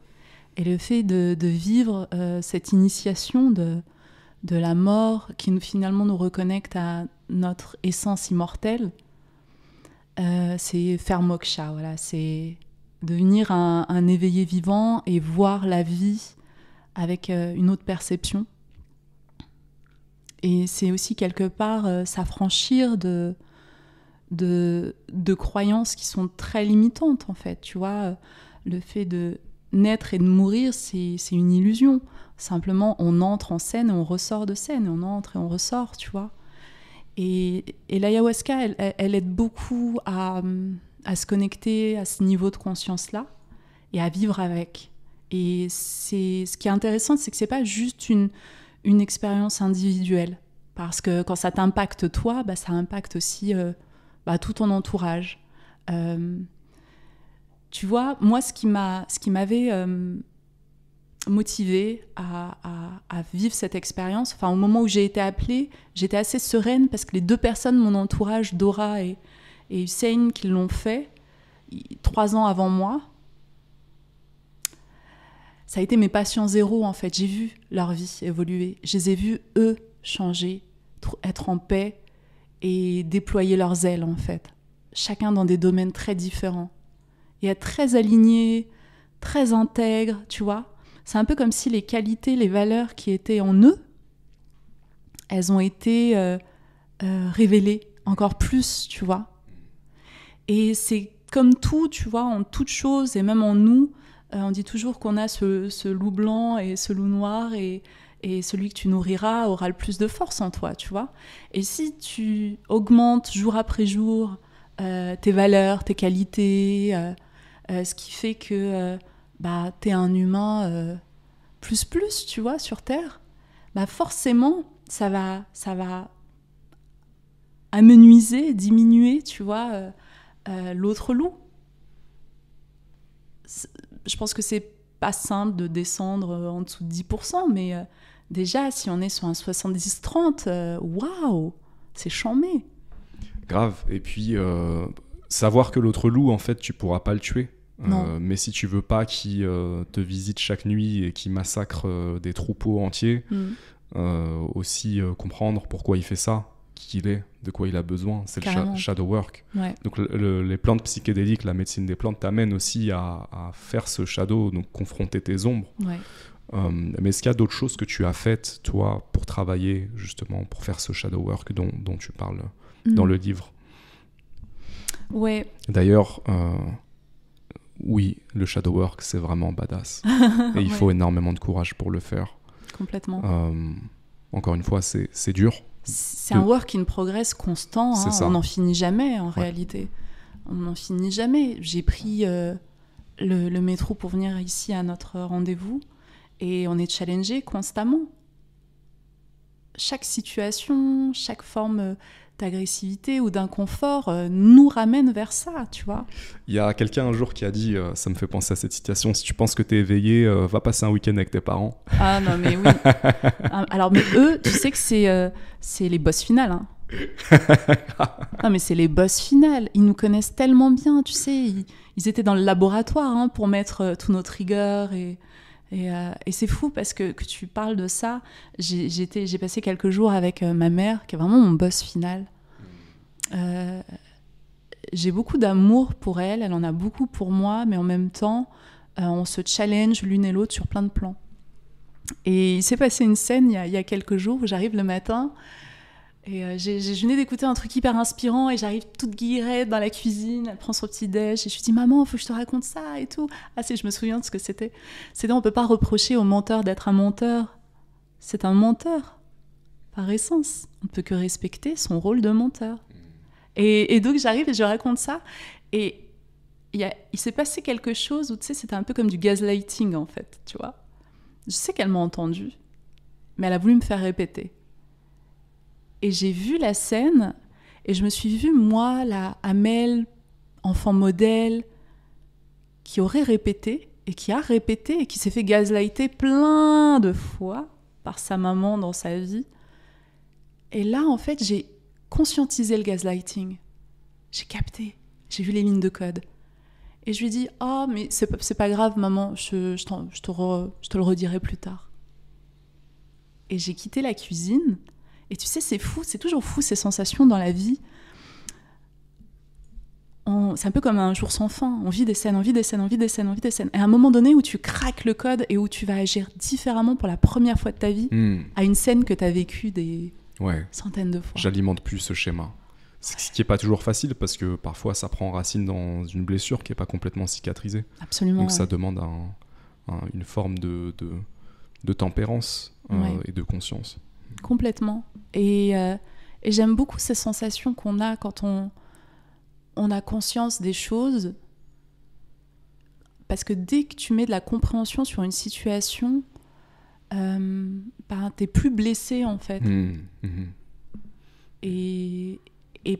Et le fait de, vivre cette initiation de, la mort qui nous, finalement nous reconnecte à notre essence immortelle, c'est faire moksha, voilà, c'est devenir un éveillé vivant et voir la vie avec une autre perception. Et c'est aussi quelque part euh, s'affranchir de, de, croyances qui sont très limitantes, en fait. Tu vois, le fait de naître et de mourir, c'est une illusion. Simplement, on entre en scène et on ressort de scène, on entre et on ressort, tu vois. Et, et l'ayahuasca, elle, aide beaucoup à, à se connecter à ce niveau de conscience-là et à vivre avec. Et c'est ce qui est intéressant, c'est que ce n'est pas juste une, une expérience individuelle. Parce que quand ça t'impacte toi, bah, ça impacte aussi euh, bah, tout ton entourage. Euh, tu vois, moi, ce qui m'avait euh, motivée à, à, vivre cette expérience, enfin, au moment où j'ai été appelée, j'étais assez sereine parce que les deux personnes mon entourage, Dora et Hussein, qui l'ont fait trois ans avant moi, ça a été mes patients zéro en fait. J'ai vu leur vie évoluer, je les ai vus eux changer, être en paix et déployer leurs ailes en fait. Chacun dans des domaines très différents et être très aligné, très intègre, tu vois. C'est un peu comme si les qualités, les valeurs qui étaient en eux, elles ont été euh, euh, révélées encore plus, tu vois. Et c'est comme tout, tu vois, en toute chose et même en nous, euh, on dit toujours qu'on a ce, loup blanc et ce loup noir et, celui que tu nourriras aura le plus de force en toi, tu vois. Et si tu augmentes jour après jour euh, tes valeurs, tes qualités, euh, ce qui fait que bah, tu es un humain plus plus, tu vois, sur Terre, bah forcément, ça va, ça va amenuiser, diminuer, tu vois, l'autre loup je pense que c'est pas simple de descendre euh, en dessous de 10%, mais euh, déjà, si on est sur un 70-30, euh, waouh, c'est chambé. Grave. Et puis, savoir que l'autre loup, en fait, tu pourras pas le tuer. mais si tu veux pas qu'il te visite chaque nuit et qu'il massacre des troupeaux entiers, mm. aussi comprendre pourquoi il fait ça, qu'il est, de quoi il a besoin. C'est le shadow work. Donc les plantes psychédéliques, la médecine des plantes t'amène aussi à, faire ce shadow, donc confronter tes ombres. Euh, mais est-ce qu'il y a d'autres choses que tu as faites, toi, pour travailler justement, pour faire ce shadow work dont, tu parles dans mhm. le livre Ouais. D'ailleurs, euh, oui, le shadow work, c'est vraiment badass. Et il faut énormément de courage pour le faire. Complètement. Euh, encore une fois, c'est dur. C'est un work in progress constant. Hein. On n'en finit jamais en réalité. On n'en finit jamais. J'ai pris euh, le, métro pour venir ici à notre rendez-vous et on est challengé constamment. Chaque situation, chaque forme, euh, d'agressivité ou d'inconfort euh, nous ramène vers ça, tu vois. Il y a quelqu'un un jour qui a dit, euh, ça me fait penser à cette situation, si tu penses que tu es éveillé, euh, va passer un week-end avec tes parents. Ah non, mais oui. Ah, alors, mais eux, tu sais que c'est c'est les boss finales. Hein. non, mais c'est les boss finales. Ils nous connaissent tellement bien, tu sais. Ils, étaient dans le laboratoire hein, pour mettre tous nos triggers et euh, et, c'est fou parce que, tu parles de ça. J'ai passé quelques jours avec euh, ma mère, qui est vraiment mon boss final. Mm. Euh, j'ai beaucoup d'amour pour elle, elle en a beaucoup pour moi, mais en même temps, on se challenge l'une et l'autre sur plein de plans. Et il s'est passé une scène il y, a, il y a quelques jours où j'arrive le matin et euh, j'ai, je venais d'écouter un truc hyper inspirant et j'arrive toute guillerette dans la cuisine, elle prend son petit déj et je lui dis maman, faut que je te raconte ça et tout. Ah si, je me souviens de ce que c'était. C'était on peut pas reprocher au menteur d'être un menteur. C'est un menteur par essence. On ne peut que respecter son rôle de menteur. Mm. Et, donc j'arrive et je raconte ça et il s'est passé quelque chose où tu sais c'était un peu comme du gaslighting en fait, tu vois. Je sais qu'elle m'a entendu, mais elle a voulu me faire répéter. Et j'ai vu la scène et je me suis vue, moi, la Amel, enfant modèle, qui aurait répété et qui a répété et qui s'est fait gazlighter plein de fois par sa maman dans sa vie. Et là, en fait, j'ai conscientisé le gaslighting. J'ai capté, j'ai vu les lignes de code. Et je lui dis Ah, oh, mais c'est pas, pas grave, maman, je, te je te le redirai plus tard. Et j'ai quitté la cuisine. Et tu sais, c'est fou, c'est toujours fou ces sensations dans la vie. C'est un peu comme un jour sans fin. On vit des scènes, on vit des scènes, on vit des scènes, on vit des scènes. Et à un moment donné où tu craques le code et où tu vas agir différemment pour la première fois de ta vie hmm. à une scène que tu as vécue des centaines de fois. J'alimente plus ce schéma. Ce qui n'est pas toujours facile parce que parfois ça prend racine dans une blessure qui n'est pas complètement cicatrisée. Absolument. Donc ça demande une forme de, tempérance euh, et de conscience. Complètement. Euh, et, j'aime beaucoup ces sensations qu'on a quand on, a conscience des choses. Parce que dès que tu mets de la compréhension sur une situation, euh, bah, t'es plus blessé en fait. Mmh, mmh. Et,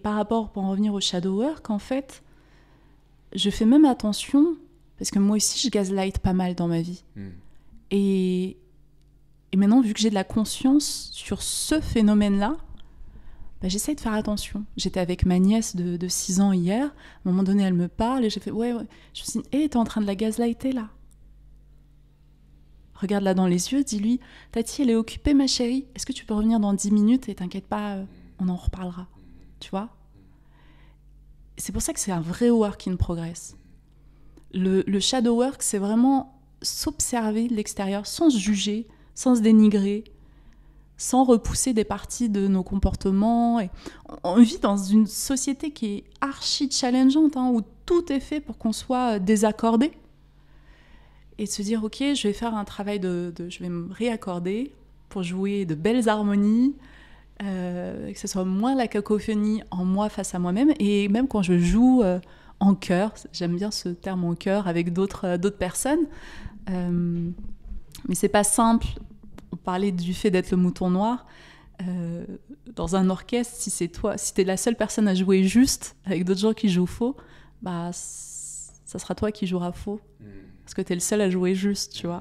par rapport, pour en revenir au shadow work, en fait, je fais même attention, parce que moi aussi je gaslight pas mal dans ma vie. Mmh. Et, et maintenant, vu que j'ai de la conscience sur ce phénomène-là, bah, j'essaie de faire attention. J'étais avec ma nièce de, 6 ans hier. À un moment donné, elle me parle et j'ai fait Ouais, ouais. Je me suis dit Hé, t'es en train de la gazlighter, là. Regarde-la dans les yeux, dis-lui Tati, elle est occupée, ma chérie. Est-ce que tu peux revenir dans 10 minutes Et t'inquiète pas, euh, on en reparlera. Tu vois C'est pour ça que c'est un vrai work in progress. Le, le shadow work, c'est vraiment s'observer de l'extérieur sans se juger sans se dénigrer, sans repousser des parties de nos comportements. Et on vit dans une société qui est archi challengeante, hein, où tout est fait pour qu'on soit euh, désaccordé. Et de se dire, ok, je vais faire un travail de, je vais me réaccorder pour jouer de belles harmonies, euh, que ce soit moins la cacophonie en moi face à moi-même. Et même quand je joue euh, en chœur, j'aime bien ce terme en chœur avec d'autres d'autres personnes. mais c'est pas simple parler du fait d'être le mouton noir. Euh, dans un orchestre, si c'est toi, si t'es la seule personne à jouer juste avec d'autres gens qui jouent faux, bah ça sera toi qui joueras faux hmm. parce que t'es le seul à jouer juste, tu vois. Hmm.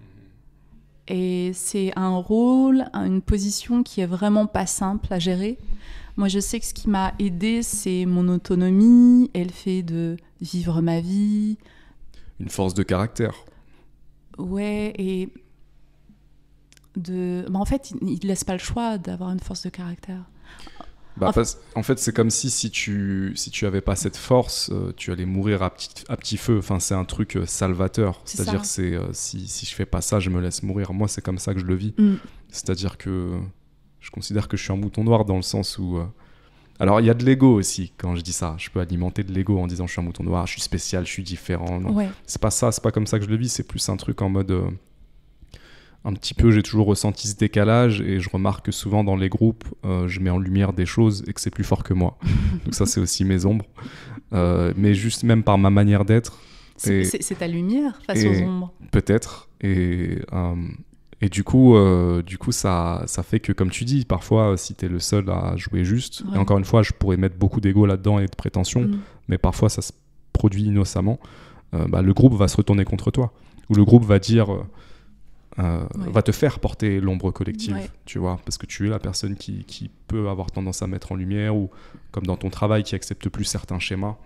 Hmm. Et c'est un rôle, une position qui est vraiment pas simple à gérer. Moi, je sais que ce qui m'a aidé, c'est mon autonomie et le fait de vivre ma vie. Une force de caractère. Ouais, et bah, en fait, il ne laisse pas le choix d'avoir une force de caractère. Bah, en, fait, c'est comme si si tu si tu avais pas cette force, euh, tu allais mourir à petit, à petit feu. Enfin, c'est un truc euh, salvateur. C'est-à-dire, c'est euh, si, si je fais pas ça, je me laisse mourir. Moi, c'est comme ça que je le vis. Mm. C'est-à-dire que je considère que je suis un mouton noir dans le sens où. alors, il y a de l'ego aussi quand je dis ça. Je peux alimenter de l'ego en disant je suis un mouton noir, je suis spécial, je suis différent. C'est pas ça, c'est pas comme ça que je le vis. C'est plus un truc en mode un petit peu, j'ai toujours ressenti ce décalage et je remarque souvent dans les groupes, euh, je mets en lumière des choses et que c'est plus fort que moi. Donc ça, c'est aussi mes ombres. Euh, mais juste même par ma manière d'être. C'est ta lumière face aux ombres. Peut-être. Et, euh, et du coup, du coup ça, ça fait que, comme tu dis, parfois, si tu es le seul à jouer juste, et encore une fois, je pourrais mettre beaucoup d'ego là-dedans et de prétention, mm. mais parfois, ça se produit innocemment, bah, le groupe va se retourner contre toi. Ou le groupe va dire euh, va te faire porter l'ombre collective, tu vois, parce que tu es la personne qui, peut avoir tendance à mettre en lumière ou, comme dans ton travail, qui accepte plus certains schémas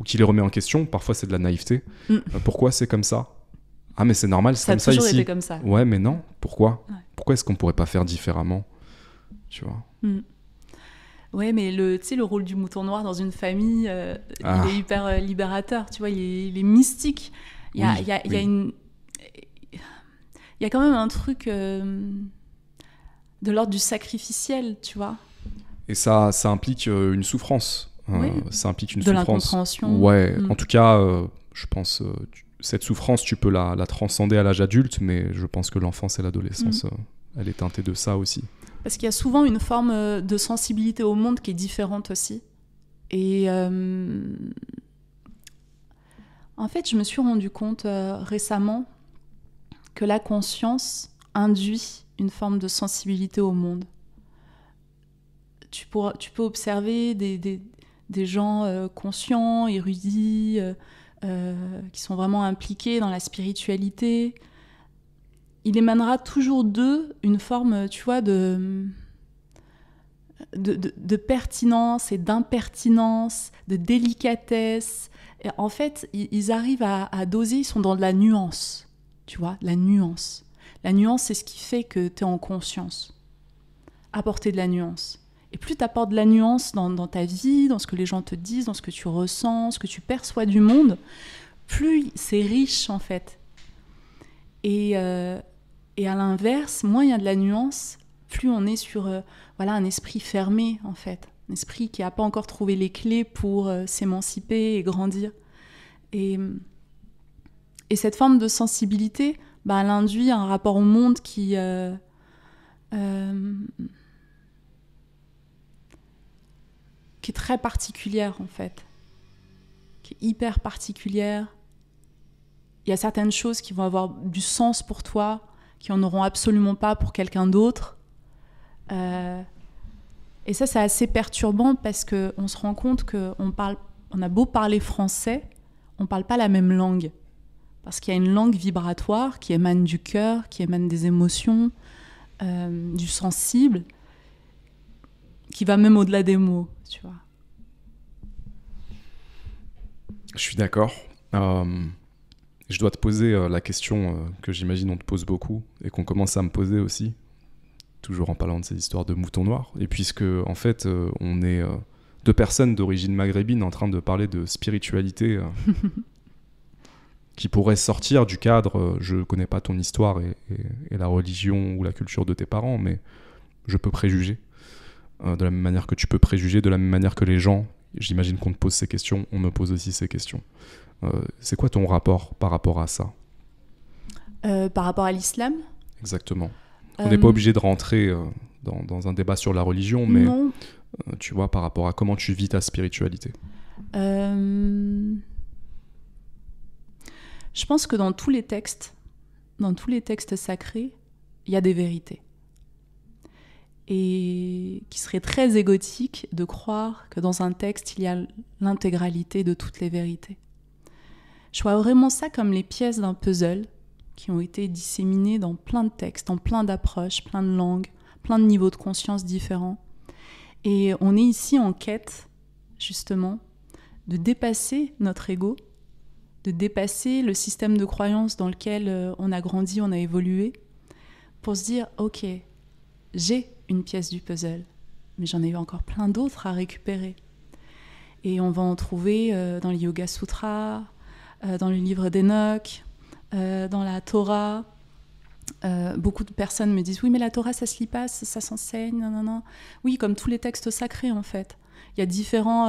ou qui les remet en question. Parfois, c'est de la naïveté. Mm. Euh, pourquoi c'est comme ça Ah, mais c'est normal, c'est comme ça ici. comme ça. Ouais, mais non. Pourquoi Pourquoi est-ce qu'on pourrait pas faire différemment Tu vois mm. Ouais, mais le, le rôle du mouton noir dans une famille, euh, il ah. est hyper libérateur, tu vois, il est, mystique. il y a une il y a quand même un truc euh, de l'ordre du sacrificiel, tu vois. Et ça, ça implique euh, une souffrance. Hein. ça implique une souffrance. Ouais, mm. en tout cas, euh, je pense, que cette souffrance, tu peux la, transcender à l'âge adulte, mais je pense que l'enfance et l'adolescence, mm. elle est teintée de ça aussi. Parce qu'il y a souvent une forme de sensibilité au monde qui est différente aussi. Et en fait, je me suis rendu compte récemment que la conscience induit une forme de sensibilité au monde. Tu, peux observer des, gens euh, conscients, érudits, euh, euh, qui sont vraiment impliqués dans la spiritualité. Il émanera toujours d'eux une forme, tu vois, de, pertinence et d'impertinence, de délicatesse. en fait, ils, arrivent à doser, ils sont dans de la nuance. Tu vois, la nuance. La nuance, c'est ce qui fait que tu es en conscience. Apporter de la nuance. Et plus tu apportes de la nuance dans, ta vie, dans ce que les gens te disent, dans ce que tu ressens, ce que tu perçois du monde, plus c'est riche en fait. Et, euh, et à l'inverse, moins il y a de la nuance, plus on est sur euh, voilà un esprit fermé en fait, un esprit qui n'a pas encore trouvé les clés pour euh, s'émanciper et grandir. Et et cette forme de sensibilité, bah, elle induit un rapport au monde qui... Euh, euh, qui est très particulière en fait, qui est hyper particulière. Il y a certaines choses qui vont avoir du sens pour toi, qui en auront absolument pas pour quelqu'un d'autre. Euh, et ça, c'est assez perturbant parce que on se rend compte que on parle, on a beau parler français, on parle pas la même langue parce qu'il y a une langue vibratoire qui émane du cœur, qui émane des émotions, euh, du sensible, qui va même au-delà des mots, tu vois. Je suis d'accord. Euh, je dois te poser euh, la question que j'imagine on te pose beaucoup et qu'on commence à me poser aussi, toujours en parlant de ces histoires de moutons noirs. Et puisque, en fait, on est deux personnes d'origine maghrébine en train de parler de spiritualité qui pourrait sortir du cadre, euh, je ne connais pas ton histoire et, la religion ou la culture de tes parents, mais je peux préjuger. Euh, de la même manière que tu peux préjuger, de la même manière que les gens, j'imagine qu'on te pose ces questions, on me pose aussi ces questions. Euh, c'est quoi ton rapport par rapport à ça Par rapport à l'islam Exactement. On n'est pas obligé de rentrer dans, un débat sur la religion, mais tu vois, par rapport à comment tu vis ta spiritualité. Euh... Je pense que dans tous les textes, dans tous les textes sacrés, il y a des vérités. Et qui serait très égotique de croire que dans un texte, il y a l'intégralité de toutes les vérités. Je vois vraiment ça comme les pièces d'un puzzle qui ont été disséminées dans plein de textes, dans plein d'approches, plein de langues, plein de niveaux de conscience différents. Et on est ici en quête, justement, de dépasser notre ego de dépasser le système de croyance dans lequel euh, on a grandi, on a évolué, pour se dire, ok, j'ai une pièce du puzzle, mais j'en ai encore plein d'autres à récupérer. Et on va en trouver euh, dans les Yoga Sutras, euh, dans le livre d'Enoch, dans la Torah. beaucoup de personnes me disent oui mais la Torah ça se lit pas, ça, ça s'enseigne, non non non. Oui comme tous les textes sacrés en fait. Il y a différents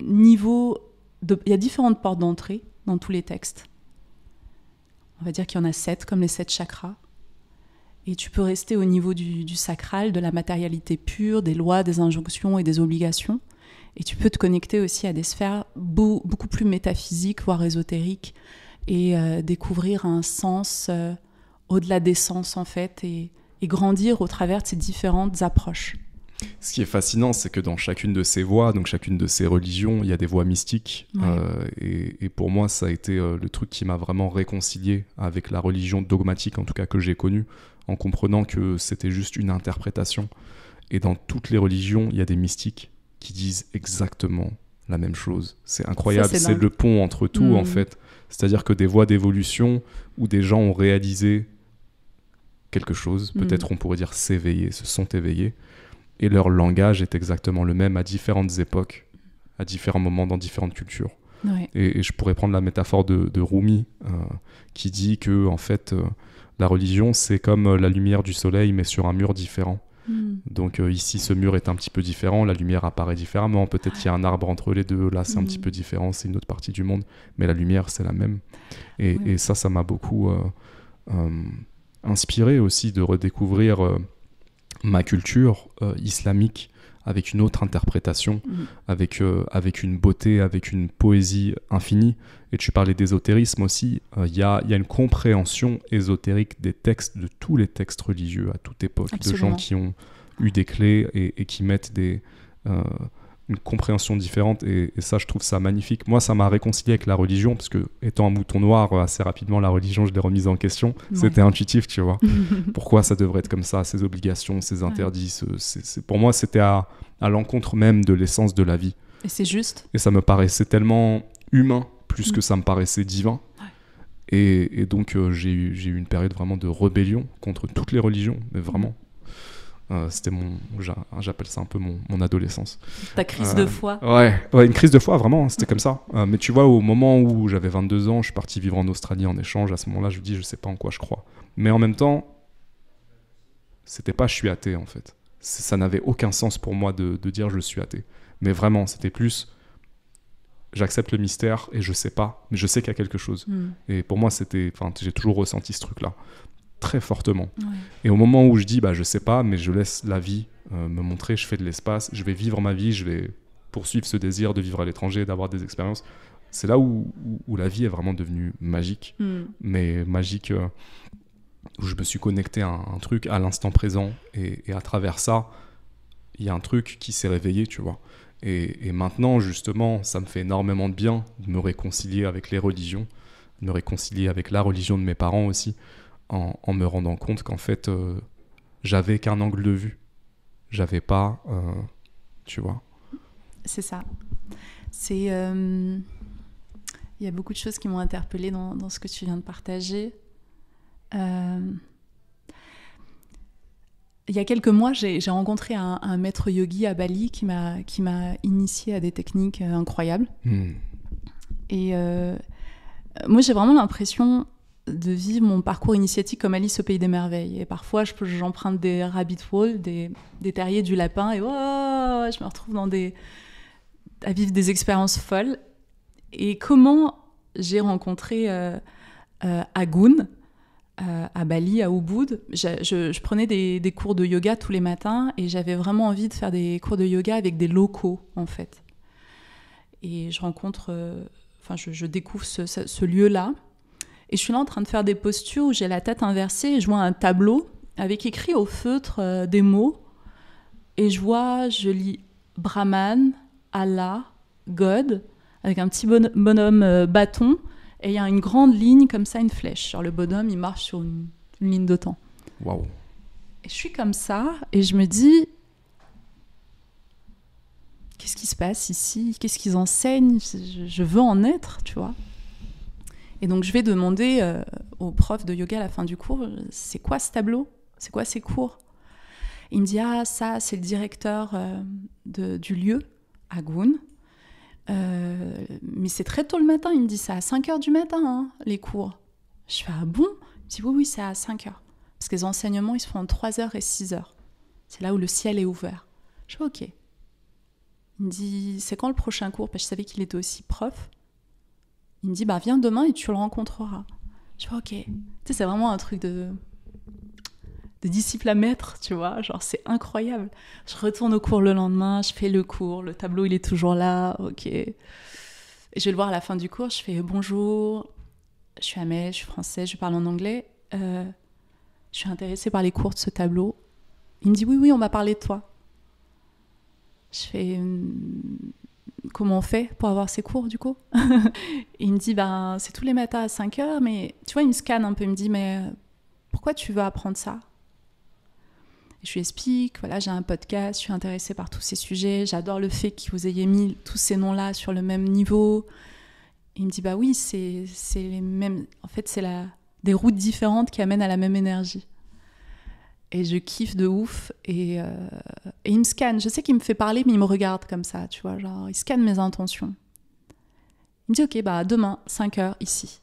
niveaux il y a différentes portes d'entrée dans tous les textes. On va dire qu'il y en a sept, comme les sept chakras. Et tu peux rester au niveau du, sacral, de la matérialité pure, des lois, des injonctions et des obligations. Et tu peux te connecter aussi à des sphères beaucoup plus métaphysiques, voire ésotériques, et euh, découvrir un sens euh, au-delà des sens, en fait, et grandir au travers de ces différentes approches. Ce qui est fascinant, c'est que dans chacune de ces voies, donc chacune de ces religions, il y a des voies mystiques. Euh, et, pour moi, ça a été euh, le truc qui m'a vraiment réconcilié avec la religion dogmatique, en tout cas que j'ai connue, en comprenant que c'était juste une interprétation. Et dans toutes les religions, il y a des mystiques qui disent exactement la même chose. C'est incroyable, c'est le pont entre tout, en hmm. fait. C'est-à-dire que des voies d'évolution où des gens ont réalisé quelque chose, hmm. peut-être on pourrait dire s'éveiller, se sont éveillés et leur langage est exactement le même à différentes époques, à différents moments, dans différentes cultures. Et, je pourrais prendre la métaphore de, Rumi, euh, qui dit que en fait, euh, la religion, c'est comme euh, la lumière du soleil, mais sur un mur différent. Hmm. Donc ici, ce mur est un petit peu différent, la lumière apparaît différemment, peut-être qu'il y a un arbre entre les deux, là c'est un petit hmm. peu différent, c'est une autre partie du monde, mais la lumière, c'est la même. Et, et ça, ça m'a beaucoup inspiré aussi de redécouvrir ma culture euh, islamique avec une autre interprétation, mhm. avec, euh, avec une beauté, avec une poésie infinie. Et tu parlais d'ésotérisme aussi. Euh, il y, a, y, a, une compréhension ésotérique des textes, de tous les textes religieux à toute époque, de gens qui ont eu des clés et, qui mettent des, une compréhension différente et, ça je trouve ça magnifique. Moi ça m'a réconcilié avec la religion parce que étant un mouton noir euh, assez rapidement la religion je l'ai remise en question. C'était intuitif tu vois. Pourquoi ça devrait être comme ça, ces obligations, ces interdits. c'est, pour moi c'était à, l'encontre même de l'essence de la vie. Et c'est juste. Et ça me paraissait tellement humain plus que mm. ça me paraissait divin. Et, donc euh, j'ai eu une période vraiment de rébellion contre toutes les religions, mais vraiment. Euh, c'était mon, j'appelle ça un peu mon, adolescence. Ta crise de euh, foi. Ouais, une crise de foi, vraiment, hein, c'était comme ça. Euh, mais tu vois, au moment où j'avais 22 ans, je suis parti vivre en Australie en échange. À ce moment-là, je me dis, je sais pas en quoi je crois. Mais en même temps, c'était pas je suis athée en fait. Ça n'avait aucun sens pour moi de, dire je suis athée. Mais vraiment, c'était plus j'accepte le mystère et je sais pas, mais je sais qu'il y a quelque chose. Hmm. Et pour moi, c'était, enfin, j'ai toujours ressenti ce truc-là très fortement. Et au moment où je dis, bah, je sais pas, mais je laisse la vie euh, me montrer, je fais de l'espace, je vais vivre ma vie, je vais poursuivre ce désir de vivre à l'étranger, d'avoir des expériences, c'est là où, où, la vie est vraiment devenue magique. Hmm. Mais magique euh, où je me suis connecté à un, truc, à l'instant présent, et, à travers ça, il y a un truc qui s'est réveillé, tu vois. Et, et, maintenant, justement, ça me fait énormément de bien de me réconcilier avec les religions, de me réconcilier avec la religion de mes parents aussi en, me rendant compte qu'en fait, euh, j'avais qu'un angle de vue. J'avais pas, euh, tu vois. C'est ça. C'est. Euh, il y a beaucoup de choses qui m'ont interpellée dans, ce que tu viens de partager. Il y a quelques mois, j'ai rencontré un, maître yogi à Bali qui m'a initié à des techniques incroyables. Hmm. Et moi, j'ai vraiment l'impression de vivre mon parcours initiatique comme Alice au Pays des Merveilles. Et parfois, j'emprunte des rabbit holes, des, des, terriers du lapin, et oh, je me retrouve dans des, à vivre des expériences folles. Et comment j'ai rencontré euh, euh Agoun, euh, à Bali, à Ubud. Je, je, prenais des, des, cours de yoga tous les matins et j'avais vraiment envie de faire des cours de yoga avec des locaux, en fait. Et je rencontre, euh, enfin, je, je, découvre ce, ce lieu-là et je suis là en train de faire des postures où j'ai la tête inversée et je vois un tableau avec écrit au feutre euh, des mots. Et je vois, je lis Brahman, Allah, God, avec un petit bonhomme euh, bâton. Et il y a une grande ligne comme ça, une flèche. Genre le bonhomme, il marche sur une, ligne de temps. Waouh! Et je suis comme ça et je me dis, qu'est-ce qui se passe ici Qu'est-ce qu'ils enseignent je veux en être, tu vois. Et donc je vais demander euh, au prof de yoga à la fin du cours, c'est quoi ce tableau C'est quoi ces cours Il me dit, ah ça, c'est le directeur euh, du lieu, à Goun. Euh, mais c'est très tôt le matin, il me dit, ça à 5h du matin, hein, les cours. Je fais, à ah bon Il me dit, oui, oui, c'est à 5h. Parce que les enseignements, ils se font en 3h et 6h. C'est là où le ciel est ouvert. Je fais, ok. Il me dit, c'est quand le prochain cours Parce que je savais qu'il était aussi prof. Il me dit, bah viens demain et tu le rencontreras. Je vois, ok. Tu sais, c'est vraiment un truc de de disciple à maître, tu vois, genre c'est incroyable. Je retourne au cours le lendemain, je fais le cours, le tableau il est toujours là, ok. Et je vais le voir à la fin du cours, je fais bonjour, je suis Amel, je suis français, je parle en anglais, euh, je suis intéressée par les cours de ce tableau. Il me dit oui, oui, on m'a parlé de toi. Je fais hmm, comment on fait pour avoir ces cours du coup Il me dit ben c'est tous les matins à 5 heures, mais tu vois il me scanne un peu, il me dit mais pourquoi tu veux apprendre ça Je lui explique voilà j'ai un podcast, je suis intéressée par tous ces sujets, j'adore le fait que vous ayez mis tous ces noms là sur le même niveau. Et il me dit bah oui c'est les mêmes, en fait c'est des routes différentes qui amènent à la même énergie et je kiffe de ouf. Euh, et, il me scanne. Je sais qu'il me fait parler, mais il me regarde comme ça, tu vois. Genre, il scanne mes intentions. Il me dit, OK, bah, demain, 5 heures, ici.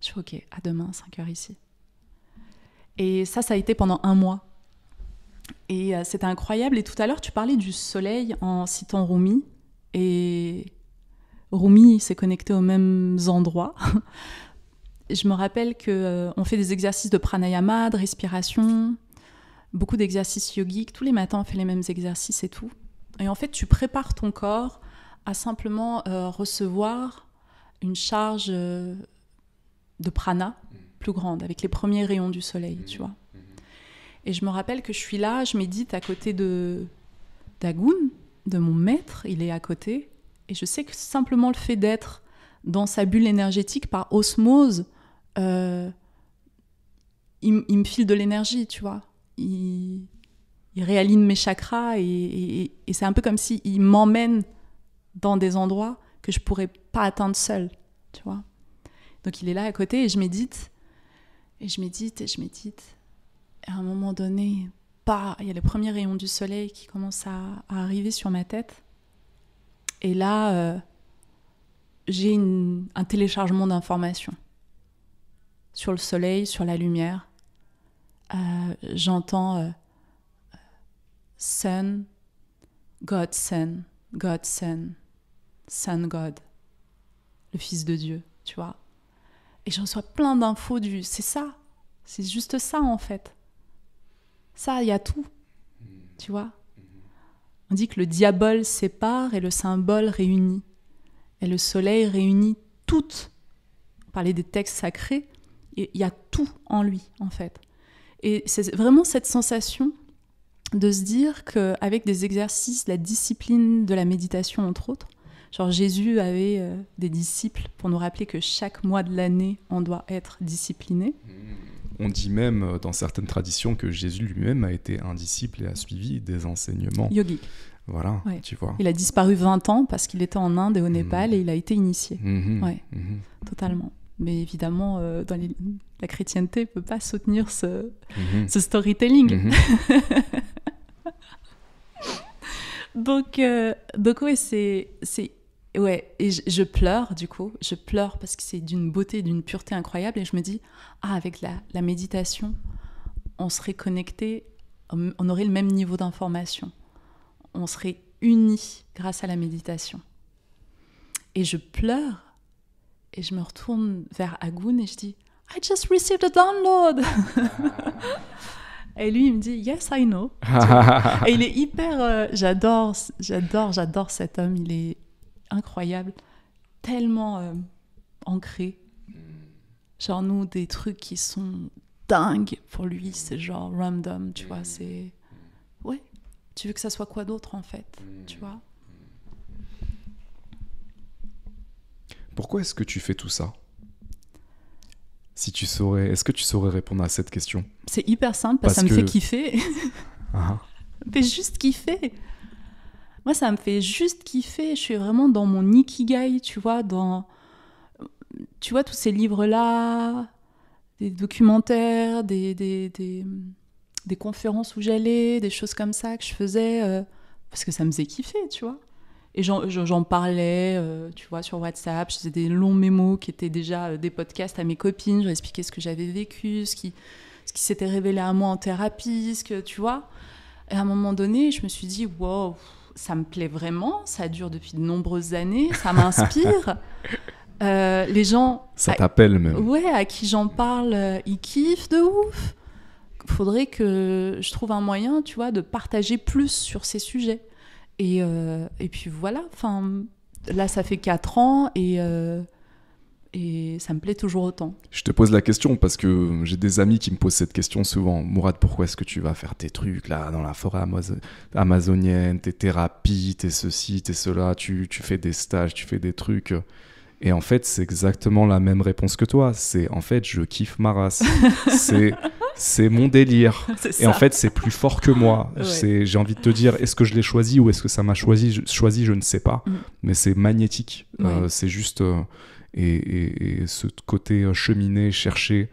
Je dis « OK, à demain, 5 heures, ici. Et ça, ça a été pendant un mois. Et euh, c'était incroyable. Et tout à l'heure, tu parlais du soleil en citant Rumi. Et Rumi s'est connecté aux mêmes endroits. je me rappelle que euh, on fait des exercices de pranayama, de respiration, beaucoup d'exercices yogiques. Tous les matins, on fait les mêmes exercices et tout. Et en fait, tu prépares ton corps à simplement euh, recevoir une charge euh, de prana plus grande, avec les premiers rayons du soleil, tu mhm. vois. Mhm. Et je me rappelle que je suis là, je médite à côté de d'Agoun, de mon maître, il est à côté. Et je sais que simplement le fait d'être dans sa bulle énergétique par osmose, euh, il, me file de l'énergie, tu vois. Il, réaligne mes chakras et, c'est un peu comme s'il il m'emmène dans des endroits que je pourrais pas atteindre seule, tu vois. Donc il est là à côté et je médite, et je médite, et je médite. à un moment donné, bah, il y a les premiers rayons du soleil qui commencent à, arriver sur ma tête. Et là, euh, j'ai un téléchargement d'informations sur le soleil, sur la lumière. Euh, j'entends Son, euh, Sun, God Sun, God Sun, Sun God, le Fils de Dieu, tu vois. Et j'en reçois plein d'infos du. C'est ça, c'est juste ça en fait. Ça, il y a tout, tu vois. On dit que le diable sépare et le symbole réunit. Et le soleil réunit toutes. On parlait des textes sacrés il y a tout en lui, en fait. Et c'est vraiment cette sensation de se dire qu'avec des exercices, la discipline de la méditation, entre autres, genre Jésus avait euh, des disciples pour nous rappeler que chaque mois de l'année, on doit être discipliné. On dit même euh, dans certaines traditions que Jésus lui-même a été un disciple et a suivi des enseignements. Yogi. Voilà, tu vois. Il a disparu 20 ans parce qu'il était en Inde et au mmh. Népal et il a été initié. Mmh. Ouais, mmh. totalement. Mais évidemment, euh, dans la chrétienté ne peut pas soutenir ce, mhm. storytelling. Mhm. donc, euh, donc, c'est. Ouais, et je, pleure du coup, je pleure parce que c'est d'une beauté, d'une pureté incroyable. Et je me dis, ah, avec la, la méditation, on serait connecté, on aurait le même niveau d'information. On serait unis grâce à la méditation. Et je pleure et je me retourne vers Agoun et je dis I just received a download Et lui, il me dit Yes, I know. et il est hyper. Euh, j'adore, j'adore, j'adore cet homme. Il est incroyable, tellement euh, ancré. Hmm. Genre, nous, des trucs qui sont dingues pour lui, hmm. c'est genre random, tu vois. Hmm. C'est. Ouais. Tu veux que ça soit quoi d'autre, en fait Tu vois Pourquoi est-ce que tu fais tout ça Si tu saurais, est-ce que tu saurais répondre à cette question C'est hyper simple parce, que ça me fait kiffer. Ça me fait juste kiffer. Moi, ça me fait juste kiffer. Je suis vraiment dans mon ikigai, tu vois, dans tu vois tous ces livres là, des documentaires, des, des, des, conférences où j'allais, des choses comme ça que je faisais euh, parce que ça me faisait kiffer, tu vois. Et j'en parlais, euh, tu vois, sur WhatsApp. Je faisais des longs mémos qui étaient déjà euh, des podcasts à mes copines. Je leur expliquais ce que j'avais vécu, ce qui, ce qui s'était révélé à moi en thérapie, ce que, tu vois. Et à un moment donné, je me suis dit, wow, ça me plaît vraiment. Ça dure depuis de nombreuses années. Ça m'inspire. Euh, les gens. Ça t'appelle même. Ouais, à qui j'en parle, ils kiffent de ouf. Faudrait que je trouve un moyen, tu vois, de partager plus sur ces sujets. Et, euh, et puis voilà, enfin, là, ça fait 4 ans et, euh, et ça me plaît toujours autant. Je te pose la question parce que j'ai des amis qui me posent cette question souvent. Mourad, pourquoi est-ce que tu vas faire tes trucs là dans la forêt amazonienne, tes thérapies, tes ceci, tes cela, tu, tu fais des stages, tu fais des trucs et en fait, c'est exactement la même réponse que toi. C'est en fait, je kiffe ma race. c'est c'est mon délire. Et en fait, c'est plus fort que moi. j'ai envie de te dire, est-ce que je l'ai choisi ou est-ce que ça m'a choisi je, choisi, je ne sais pas. Mm. Mais c'est magnétique. Euh, c'est juste. Euh, et, ce côté euh, cheminer, chercher,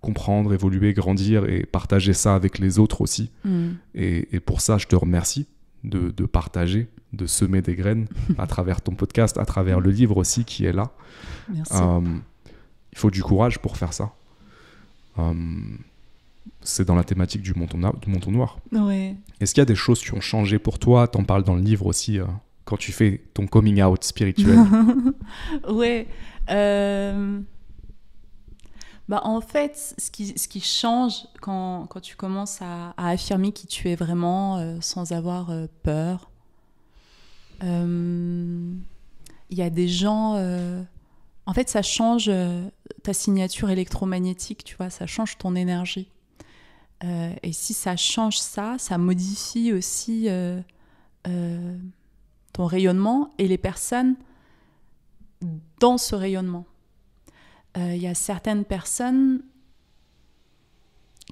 comprendre, évoluer, grandir et partager ça avec les autres aussi. Mm. Et, pour ça, je te remercie de, partager, de semer des graines à travers ton podcast, à travers le livre aussi qui est là. Merci. il faut du courage pour faire ça. Euh, c'est dans la thématique du Monton noir. Est-ce qu'il y a des choses qui ont changé pour toi T'en parles dans le livre aussi, euh, quand tu fais ton coming out spirituel. Oui. Euh, bah, en fait, ce qui, ce qui change quand, tu commences à, affirmer qui tu es vraiment sans avoir peur, il y a des gens en fait, ça change euh, ta signature électromagnétique, tu vois, ça change ton énergie. Euh, et si ça change ça, ça modifie aussi euh, ton rayonnement et les personnes dans ce rayonnement. Il y a certaines personnes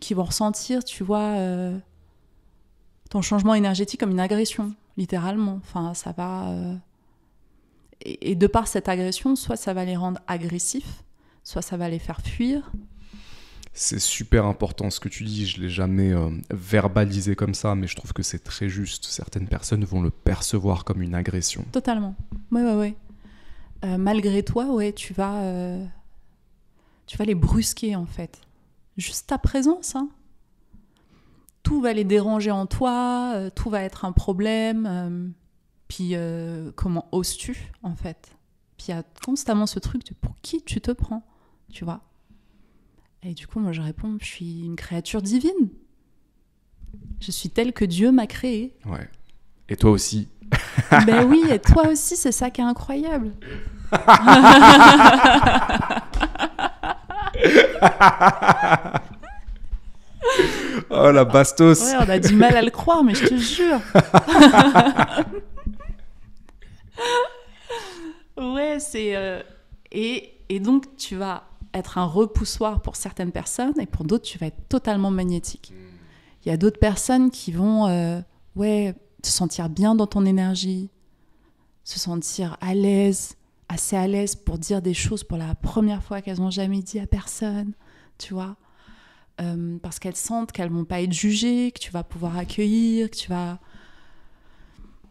qui vont ressentir, tu vois, ton changement énergétique comme une agression, littéralement. Enfin, ça va et, de par cette agression, soit ça va les rendre agressifs, soit ça va les faire fuir, c'est super important ce que tu dis, je l'ai jamais euh, verbalisé comme ça, mais je trouve que c'est très juste. Certaines personnes vont le percevoir comme une agression. Totalement. Oui, oui, oui. Euh, malgré toi, ouais, tu vas, euh, tu vas les brusquer en fait. Juste ta présence, hein. Tout va les déranger en toi, tout va être un problème. Puis euh, comment oses-tu, en fait Puis il y a constamment ce truc de pour qui tu te prends, tu vois Et du coup, moi, je réponds, je suis une créature divine. Je suis telle que Dieu m'a créée. Ouais. Et toi aussi. ben oui, et toi aussi, c'est ça qui est incroyable. oh la bastos. on a du mal à le croire, mais je te jure. ouais, c'est. Euh, et, et donc, tu vas être un repoussoir pour certaines personnes et pour d'autres, tu vas être totalement magnétique. Hmm. Il y a d'autres personnes qui vont euh, ouais, se sentir bien dans ton énergie, se sentir à l'aise, assez à l'aise pour dire des choses pour la première fois qu'elles n'ont jamais dit à personne, tu vois. Euh, parce qu'elles sentent qu'elles vont pas être jugées, que tu vas pouvoir accueillir, que tu vas...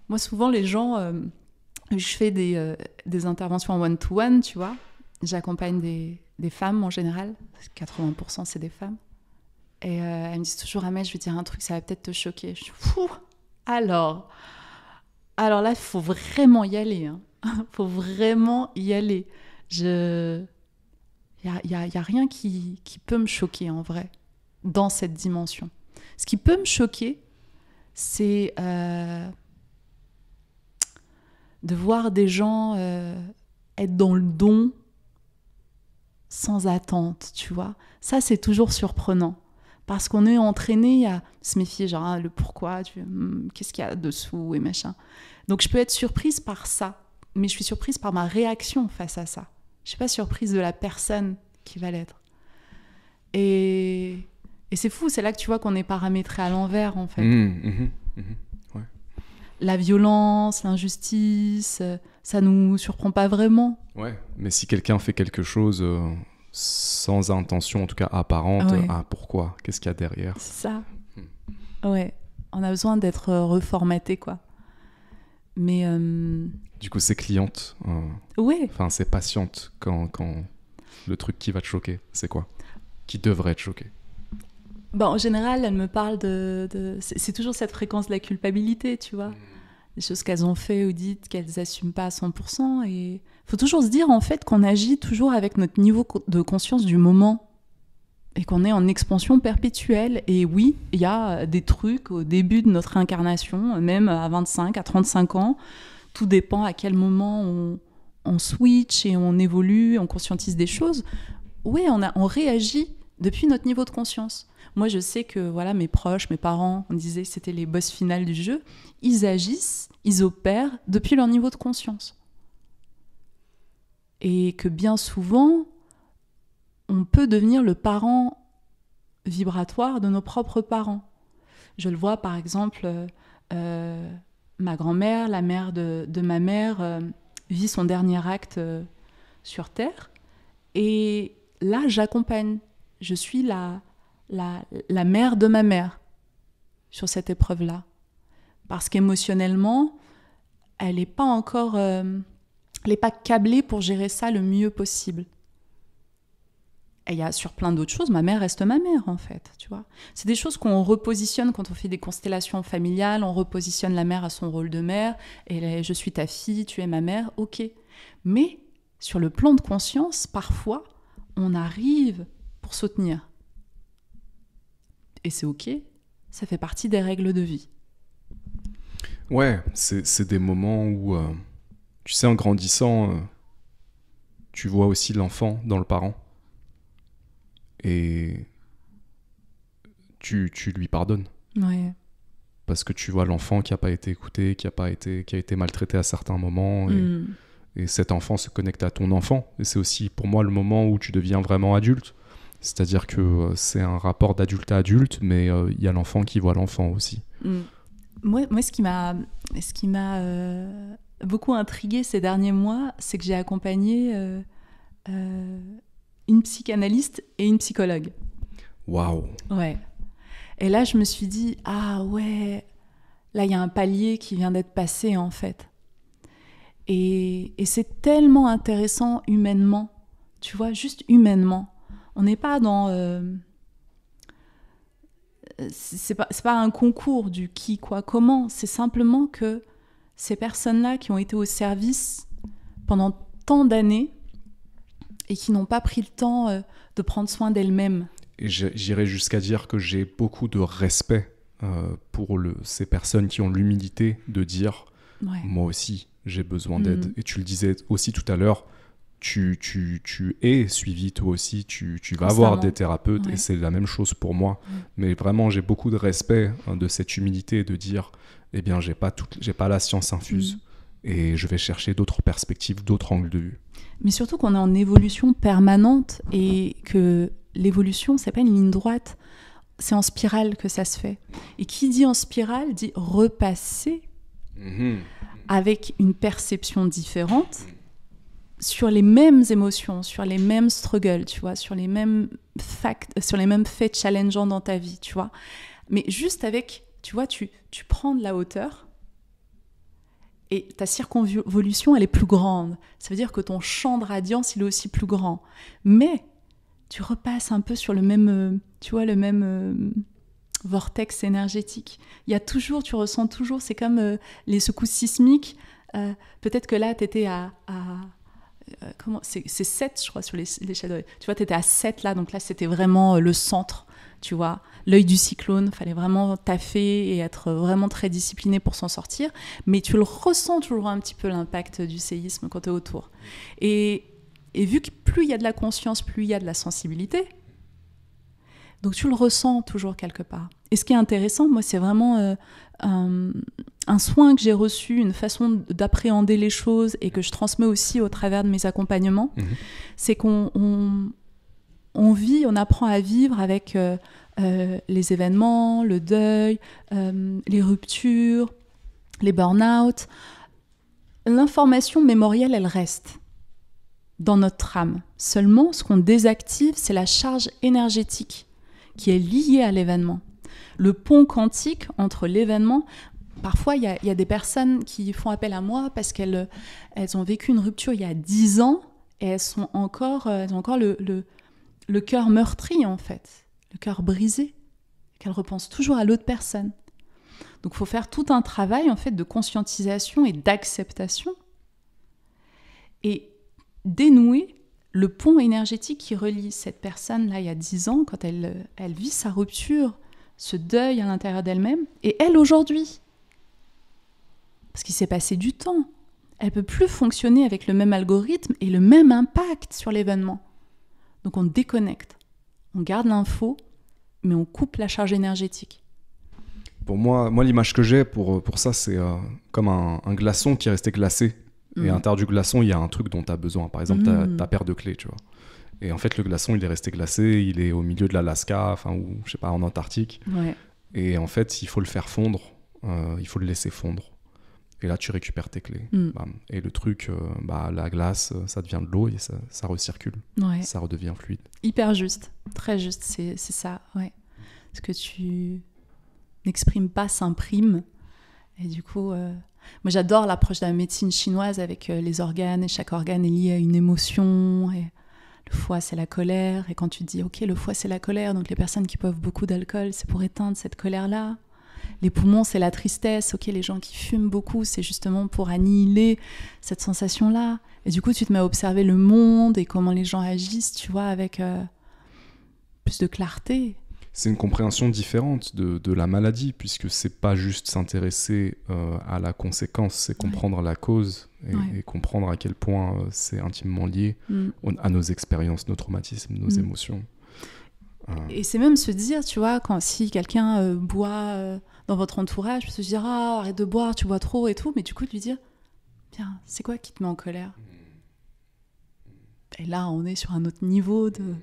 Moi, souvent, les gens je fais des, euh, des interventions en one-to-one, tu vois. J'accompagne des, des, femmes en général. 80% c'est des femmes. Et euh, elles me disent toujours, ah mais je vais dire un truc, ça va peut-être te choquer. Je suis, alors, alors là, il faut vraiment y aller. Il hein. faut vraiment y aller. Je... Il n'y a, a, rien qui, qui peut me choquer en vrai dans cette dimension. Ce qui peut me choquer, c'est... Euh, de voir des gens euh, être dans le don sans attente, tu vois. Ça, c'est toujours surprenant. Parce qu'on est entraîné à se méfier, genre ah, le pourquoi, tu... Hmm, qu'est-ce qu'il y a dessous et machin. Donc je peux être surprise par ça, mais je suis surprise par ma réaction face à ça. Je suis pas surprise de la personne qui va l'être. Et, et c'est fou, c'est là que tu vois qu'on est paramétré à l'envers en fait. Mmh, mmh, mmh la violence, l'injustice, euh, ça nous surprend pas vraiment. Ouais, mais si quelqu'un fait quelque chose euh, sans intention, en tout cas apparente, ah ah, pourquoi Qu'est-ce qu'il y a derrière Ça. Hmm. Ouais, on a besoin d'être euh, reformaté quoi. Mais. Du coup, c'est cliente. Ouais. Enfin, c'est patiente quand, quand le truc qui va te choquer, c'est quoi Qui devrait te choquer bah, en général, elle me parle de. C'est toujours cette fréquence de la culpabilité, tu vois. Les hmm. choses qu'elles ont fait ou dites qu'elles n'assument pas à 100%. Et faut toujours se dire, en fait, qu'on agit toujours avec notre niveau de conscience du moment et qu'on est en expansion perpétuelle. Et oui, il y a des trucs au début de notre incarnation, même à 25, à 35 ans. Tout dépend à quel moment on, switch et on évolue, on conscientise des choses. Oui, on réagit depuis notre niveau de conscience. Moi, je sais que voilà, mes proches, mes parents, on disait que c'était les boss finales du jeu. Ils agissent, ils opèrent depuis leur niveau de conscience. Et que bien souvent, on peut devenir le parent vibratoire de nos propres parents. Je le vois par exemple, euh, euh, ma grand-mère, la mère de, ma mère, euh, vit son dernier acte sur Terre. Et là, j'accompagne. Je suis la, la, mère de ma mère sur cette épreuve-là. Parce qu'émotionnellement, elle n'est pas encore... Euh, elle n'est pas câblée pour gérer ça le mieux possible. Et il y a sur plein d'autres choses, ma mère reste ma mère en fait, tu vois. C'est des choses qu'on repositionne quand on fait des constellations familiales, on repositionne la mère à son rôle de mère, et je suis ta fille, tu es ma mère, ok. Mais sur le plan de conscience, parfois, on arrive pour soutenir et c'est ok, ça fait partie des règles de vie. Ouais, c'est des moments où, euh, tu sais, en grandissant, euh, tu vois aussi l'enfant dans le parent. Et tu, lui pardonnes. Ouais. Parce que tu vois l'enfant qui n'a pas été écouté, qui a, pas été, qui a été maltraité à certains moments. Hmm. et cet enfant se connecte à ton enfant. Et c'est aussi pour moi le moment où tu deviens vraiment adulte c'est-à-dire que euh, c'est un rapport d'adulte à adulte, mais euh, il y a l'enfant qui voit l'enfant aussi. Mm. Moi, moi, ce qui m'a, ce qui m'a euh, beaucoup intrigué ces derniers mois, c'est que j'ai accompagné une psychanalyste et une psychologue. Waouh. Ouais. Et là, je me suis dit ah ouais, là il y a un palier qui vient d'être passé en fait. Et, et c'est tellement intéressant humainement, tu vois, juste humainement, on n'est pas dans. Euh, c'est pas, un concours du qui, quoi, comment. C'est simplement que ces personnes-là qui ont été au service pendant tant d'années et qui n'ont pas pris le temps euh, de prendre soin d'elles-mêmes. j'irai jusqu'à dire que j'ai beaucoup de respect euh, pour ces personnes qui ont l'humilité de dire moi aussi j'ai besoin mm. d'aide. Et tu le disais aussi tout à l'heure, tu, es suivi toi aussi, tu, vas avoir des thérapeutes et c'est la même chose pour moi. Mm. Mais vraiment, j'ai beaucoup de respect hein, de cette humilité de dire, eh bien, j'ai pas pas la science infuse mm. et je vais chercher d'autres perspectives, d'autres angles de vue. Mais surtout qu'on est en évolution permanente et que l'évolution, c'est pas une ligne droite, c'est en spirale que ça se fait. Et qui dit en spirale dit repasser mm-hmm. avec une perception différente mm sur les mêmes émotions, sur les mêmes struggles, tu vois, sur les mêmes facts, euh, sur les mêmes faits challengeants dans ta vie, tu vois. Mais juste avec, tu vois, tu, tu prends de la hauteur et ta circonvolution, elle est plus grande. Ça veut dire que ton champ de radiance, il est aussi plus grand. Mais tu repasses un peu sur le même, euh, tu vois, le même euh, vortex énergétique. Il y a toujours, tu ressens toujours, c'est comme les secousses sismiques. Peut-être que là, tu étais à euh, comment c'est 7 je crois sur l'échelle de... tu vois tu étais à 7 là donc là c'était vraiment euh, le centre tu vois l'œil du cyclone fallait vraiment taffer et être vraiment très discipliné pour s'en sortir mais tu le ressens toujours un petit peu l'impact du séisme quand tu es autour et, vu que plus il y a de la conscience plus il y a de la sensibilité donc tu le ressens toujours quelque part et ce qui est intéressant moi c'est vraiment euh, euh, un soin que j'ai reçu, une façon d'appréhender les choses et que je transmets aussi au travers de mes accompagnements, mhm. c'est qu'on vit, on apprend à vivre avec euh, euh, les événements, le deuil, les ruptures, les burn-out. L'information mémorielle, elle reste dans notre âme. Seulement, ce qu'on désactive, c'est la charge énergétique qui est liée à l'événement le pont quantique entre l'événement. Parfois, il y, a des personnes qui font appel à moi parce qu'elles elles ont vécu une rupture il y a dix ans et elles, sont encore, euh, ont encore le, le, cœur meurtri, en fait, le cœur brisé, qu'elles repensent toujours à l'autre personne. Donc, il faut faire tout un travail, en fait, de conscientisation et d'acceptation et dénouer le pont énergétique qui relie cette personne-là il y a dix ans, quand elle, elle vit sa rupture, ce deuil à l'intérieur d'elle-même, et elle aujourd'hui. Parce qu'il s'est passé du temps. Elle peut plus fonctionner avec le même algorithme et le même impact sur l'événement. Donc on déconnecte, on garde l'info, mais on coupe la charge énergétique. Pour moi, moi l'image que j'ai pour, pour ça, c'est euh, comme un, glaçon qui est resté glacé. Et mm. à l'intérieur du glaçon, il y a un truc dont tu as besoin. Par exemple, ta, mm. ta paire de clés, tu vois. Et en fait, le glaçon, il est resté glacé, il est au milieu de l'Alaska, enfin, ou je sais pas, en Antarctique. Et en fait, il faut le faire fondre, euh, il faut le laisser fondre. Et là, tu récupères tes clés. Mm. Et le truc, euh, bah, la glace, ça devient de l'eau et ça, recircule. Ça redevient fluide. Hyper juste, très juste, c'est ça, ouais. Ce que tu n'exprimes pas s'imprime. Et du coup, euh, moi j'adore l'approche de la médecine chinoise avec les organes et chaque organe est lié à une émotion le foie c'est la colère, et quand tu dis ok le foie c'est la colère, donc les personnes qui peuvent beaucoup d'alcool c'est pour éteindre cette colère-là, les poumons, c'est la tristesse. Ok, les gens qui fument beaucoup, c'est justement pour annihiler cette sensation-là. Et du coup, tu te mets à observer le monde et comment les gens agissent, tu vois, avec euh, plus de clarté c'est une compréhension différente de, de la maladie, puisque c'est pas juste s'intéresser euh, à la conséquence, c'est comprendre la cause et, comprendre à quel point euh, c'est intimement lié mm. à nos expériences, nos traumatismes, nos mm. émotions. Euh. Et c'est même se dire, tu vois, quand si quelqu'un boit dans votre entourage, se dire ah, arrête de boire, tu bois trop et tout, mais du coup de lui dire, bien, c'est quoi qui te met en colère Et là, on est sur un autre niveau de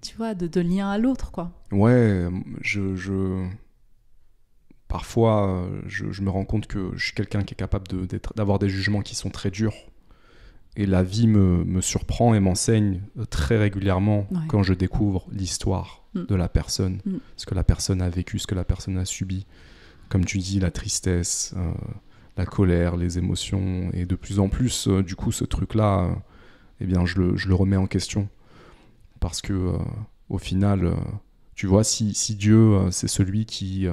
tu vois, de, de lien à l'autre, quoi. Ouais, je, je... parfois, je, me rends compte que je suis quelqu'un qui est capable d'avoir des jugements qui sont très durs. Et la vie me, surprend et m'enseigne euh, très régulièrement quand je découvre l'histoire mm. de la personne, mm. ce que la personne a vécu, ce que la personne a subi. Comme tu dis, la tristesse, euh, la colère, les émotions. Et de plus en plus, euh, du coup, ce truc-là, eh bien, je le, remets en question parce que euh, au final, euh, tu vois, si, Dieu, euh, c'est celui qui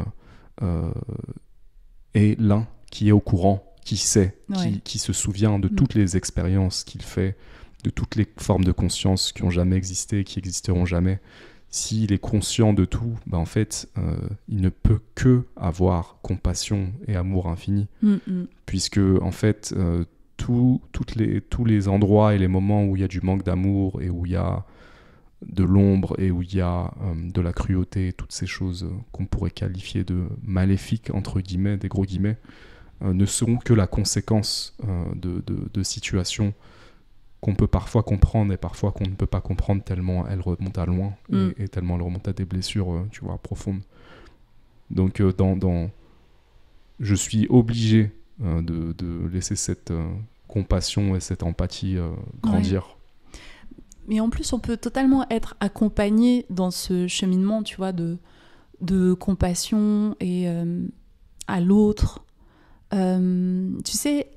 est l'un, qui est au courant, qui sait, qui, se souvient de mm. toutes les expériences qu'il fait, de toutes les formes de conscience qui ont jamais existé, qui existeront jamais, s'il est conscient de tout, bah, en fait, il ne peut que avoir compassion et amour infini, mm, mm. puisque en fait, toutes les, tous les endroits et les moments où il y a du manque d'amour et où il y a de l'ombre et où il y a euh, de la cruauté, toutes ces choses euh, qu'on pourrait qualifier de maléfiques, entre guillemets, des gros guillemets, euh, ne seront que la conséquence de, situations qu'on peut parfois comprendre et parfois qu'on ne peut pas comprendre tellement elles remontent à loin et, mm. tellement elles remontent à des blessures, tu vois, profondes. Donc, dans, je suis obligé de, laisser cette compassion et cette empathie grandir mais en plus, on peut totalement être accompagné dans ce cheminement, tu vois, de, de compassion et euh, à l'autre. Euh, tu sais,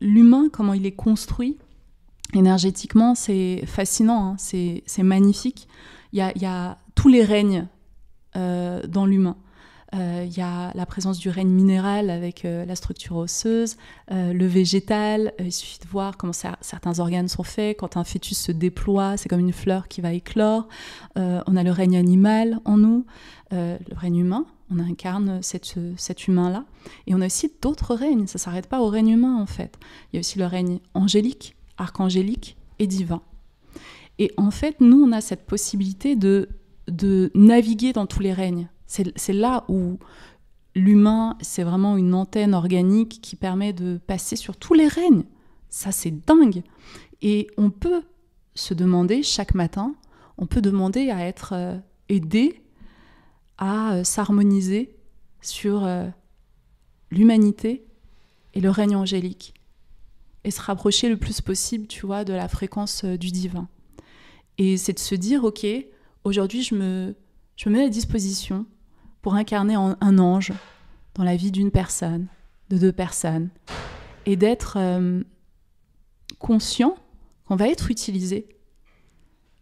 l'humain, comment il est construit énergétiquement, c'est fascinant, hein, c'est magnifique. Il y a, tous les règnes euh, dans l'humain. Euh, il y a la présence du règne minéral avec euh, la structure osseuse, euh, le végétal, il suffit de voir comment certains organes sont faits, quand un fœtus se déploie, c'est comme une fleur qui va éclore, on a le règne animal en nous, le règne humain, on incarne cet humain-là. Et on a aussi d'autres règnes, ça ne s'arrête pas au règne humain en fait. Il y a aussi le règne angélique, archangélique et divin. Et en fait, nous, on a cette possibilité de naviguer dans tous les règnes. C'est là où l'humain, c'est vraiment une antenne organique qui permet de passer sur tous les règnes. Ça, c'est dingue. Et on peut se demander chaque matin, on peut demander à être euh, aidé à euh, s'harmoniser sur euh, l'humanité et le règne angélique et se rapprocher le plus possible, tu vois, de la fréquence du divin. Et c'est de se dire, ok, aujourd'hui je me, je me mets à disposition pour incarner un ange dans la vie d'une personne, de deux personnes, et d'être euh, conscient qu'on va être utilisé.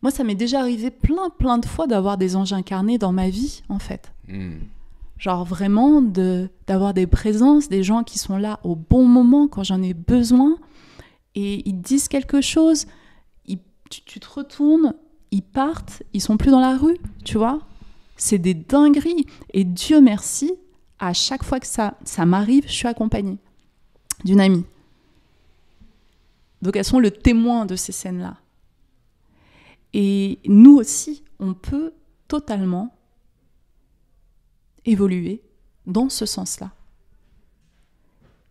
Moi, ça m'est déjà arrivé plein, plein de fois d'avoir des anges incarnés dans ma vie, en fait. Hmm. Genre vraiment d'avoir des présences, des gens qui sont là au bon moment quand j'en ai besoin, et ils disent quelque chose, tu, tu te retournes, ils partent, ils sont plus dans la rue, tu vois c'est des dingueries. Et Dieu merci, à chaque fois que ça, ça m'arrive, je suis accompagnée d'une amie. Donc elles sont le témoin de ces scènes-là. Et nous aussi, on peut totalement évoluer dans ce sens-là.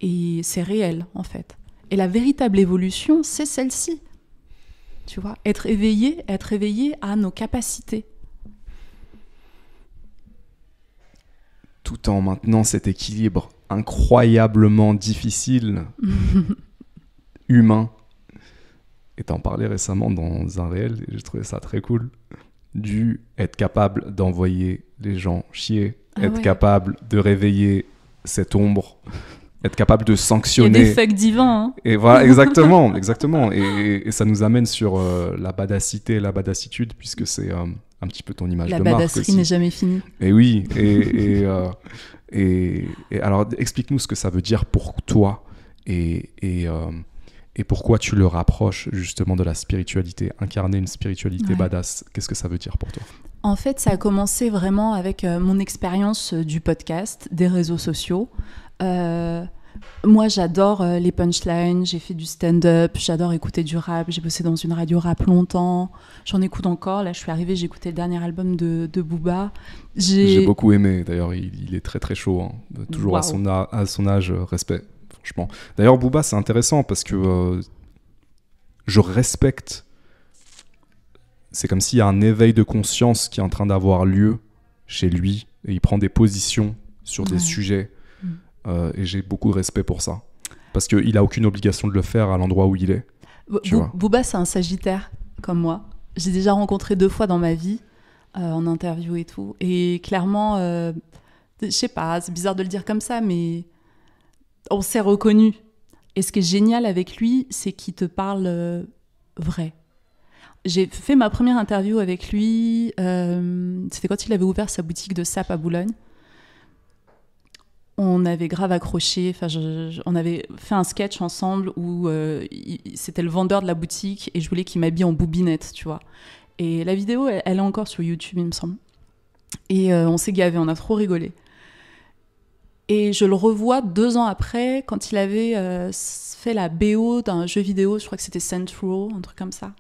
Et c'est réel, en fait. Et la véritable évolution, c'est celle-ci. Tu vois, être éveillé, être éveillé à nos capacités tout en maintenant cet équilibre incroyablement difficile, humain. Et parlé récemment dans un réel, et j'ai trouvé ça très cool, du être capable d'envoyer les gens chier, ah être capable de réveiller cette ombre, être capable de sanctionner. a des fucks divins. Hein. Et voilà, exactement, exactement. Et, ça nous amène sur euh, la badacité la badassitude, puisque c'est euh, un petit peu ton image de marque. La n'est jamais finie. Et oui. Euh, et, alors, explique-nous ce que ça veut dire pour toi et, et, euh, pourquoi tu le rapproches justement de la spiritualité. Incarner une spiritualité badass, qu'est-ce que ça veut dire pour toi En fait, ça a commencé vraiment avec euh, mon expérience du podcast, des réseaux sociaux. Moi, j'adore euh, les punchlines, j'ai fait du stand-up, j'adore écouter du rap, j'ai bossé dans une radio rap longtemps, j'en écoute encore. Là, je suis arrivée, j'ai écouté le dernier album de, Booba. J'ai beaucoup aimé, d'ailleurs, il, est très très chaud, hein. toujours à, son à son âge, euh, respect, franchement. D'ailleurs, Booba, c'est intéressant parce que euh, je respecte. C'est comme s'il y a un éveil de conscience qui est en train d'avoir lieu chez lui et il prend des positions sur des sujets euh, et j'ai beaucoup de respect pour ça. Parce qu'il n'a aucune obligation de le faire à l'endroit où il est. Bouba c'est un sagittaire, comme moi. J'ai déjà rencontré deux fois dans ma vie, euh, en interview et tout. Et clairement, euh, je sais pas, c'est bizarre de le dire comme ça, mais on s'est reconnus. Et ce qui est génial avec lui, c'est qu'il te parle vrai. J'ai fait ma première interview avec lui, c'était quand il avait ouvert sa boutique de sap à Boulogne on avait grave accroché. Enfin, on avait fait un sketch ensemble où euh, c'était le vendeur de la boutique et je voulais qu'il m'habille en boubinette, tu vois. Et la vidéo, elle, est encore sur YouTube, il me semble. Et euh, on s'est gavé, on a trop rigolé. Et je le revois deux ans après, quand il avait euh, fait la BO d'un jeu vidéo, je crois que c'était Central, un truc comme ça.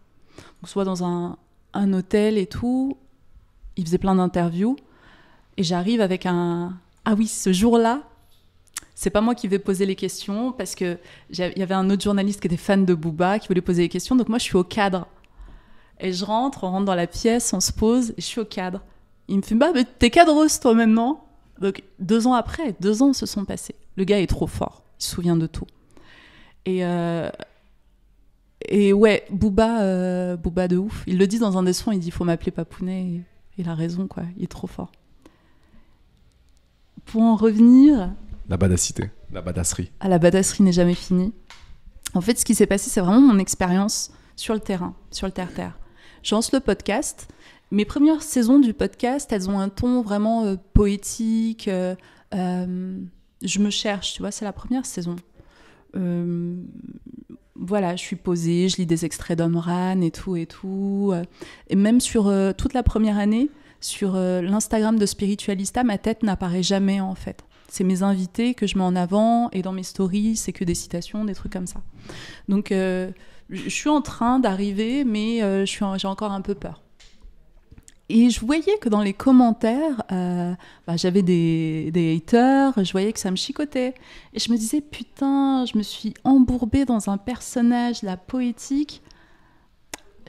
se soit dans un, un hôtel et tout, il faisait plein d'interviews. Et j'arrive avec un, ah oui, ce jour-là, c'est pas moi qui vais poser les questions parce que il y avait un autre journaliste qui était fan de Booba qui voulait poser les questions. Donc moi, je suis au cadre. Et je rentre, on rentre dans la pièce, on se pose, et je suis au cadre. Il me fait Bah, mais t'es cadreuse toi maintenant Donc deux ans après, deux ans se sont passés. Le gars est trop fort, il se souvient de tout. Et. Euh, ouais, Booba, bouba euh, Booba de ouf. Il le dit dans un des sons, il dit faut m'appeler Papounet. Il a raison, quoi. Il est trop fort pour en revenir. La badacité, la badasserie. À la badasserie n'est jamais finie. En fait, ce qui s'est passé, c'est vraiment mon expérience sur le terrain, sur le terre-terre. Je le podcast. Mes premières saisons du podcast, elles ont un ton vraiment euh, poétique. Euh, euh, je me cherche, tu vois, c'est la première saison. voilà, je suis posée, je lis des extraits d'Omran et tout et tout. Et même sur toute la première année, sur euh, l'Instagram de Spiritualista, ma tête n'apparaît jamais en fait. C'est mes invités que je mets en avant et dans mes stories, c'est que des citations, des trucs comme ça. Donc euh, je suis en train d'arriver, mais euh, suis, j'ai encore un peu peur. Et je voyais que dans les commentaires, bah, j'avais des, haters, je voyais que ça me chicotait. Et je me disais, putain, je me suis embourbée dans un personnage, la poétique.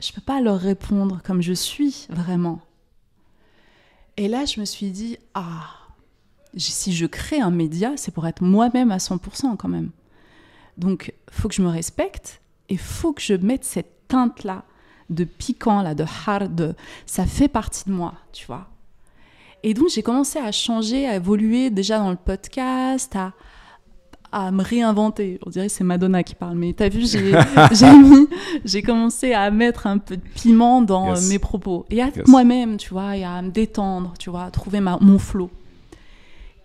Je peux pas leur répondre comme je suis, vraiment. Et là, je me suis dit, ah, si je crée un média, c'est pour être moi-même à 100% quand même. Donc, faut que je me respecte et faut que je mette cette teinte-là de piquant, là, de hard. Ça fait partie de moi, tu vois. Et donc, j'ai commencé à changer, à évoluer déjà dans le podcast, à, à me réinventer. On dirait que c'est Madonna qui parle, mais t'as vu, j'ai commencé à mettre un peu de piment dans euh, mes propos et à moi-même, tu vois, et à me détendre, tu vois, à trouver ma, mon flot.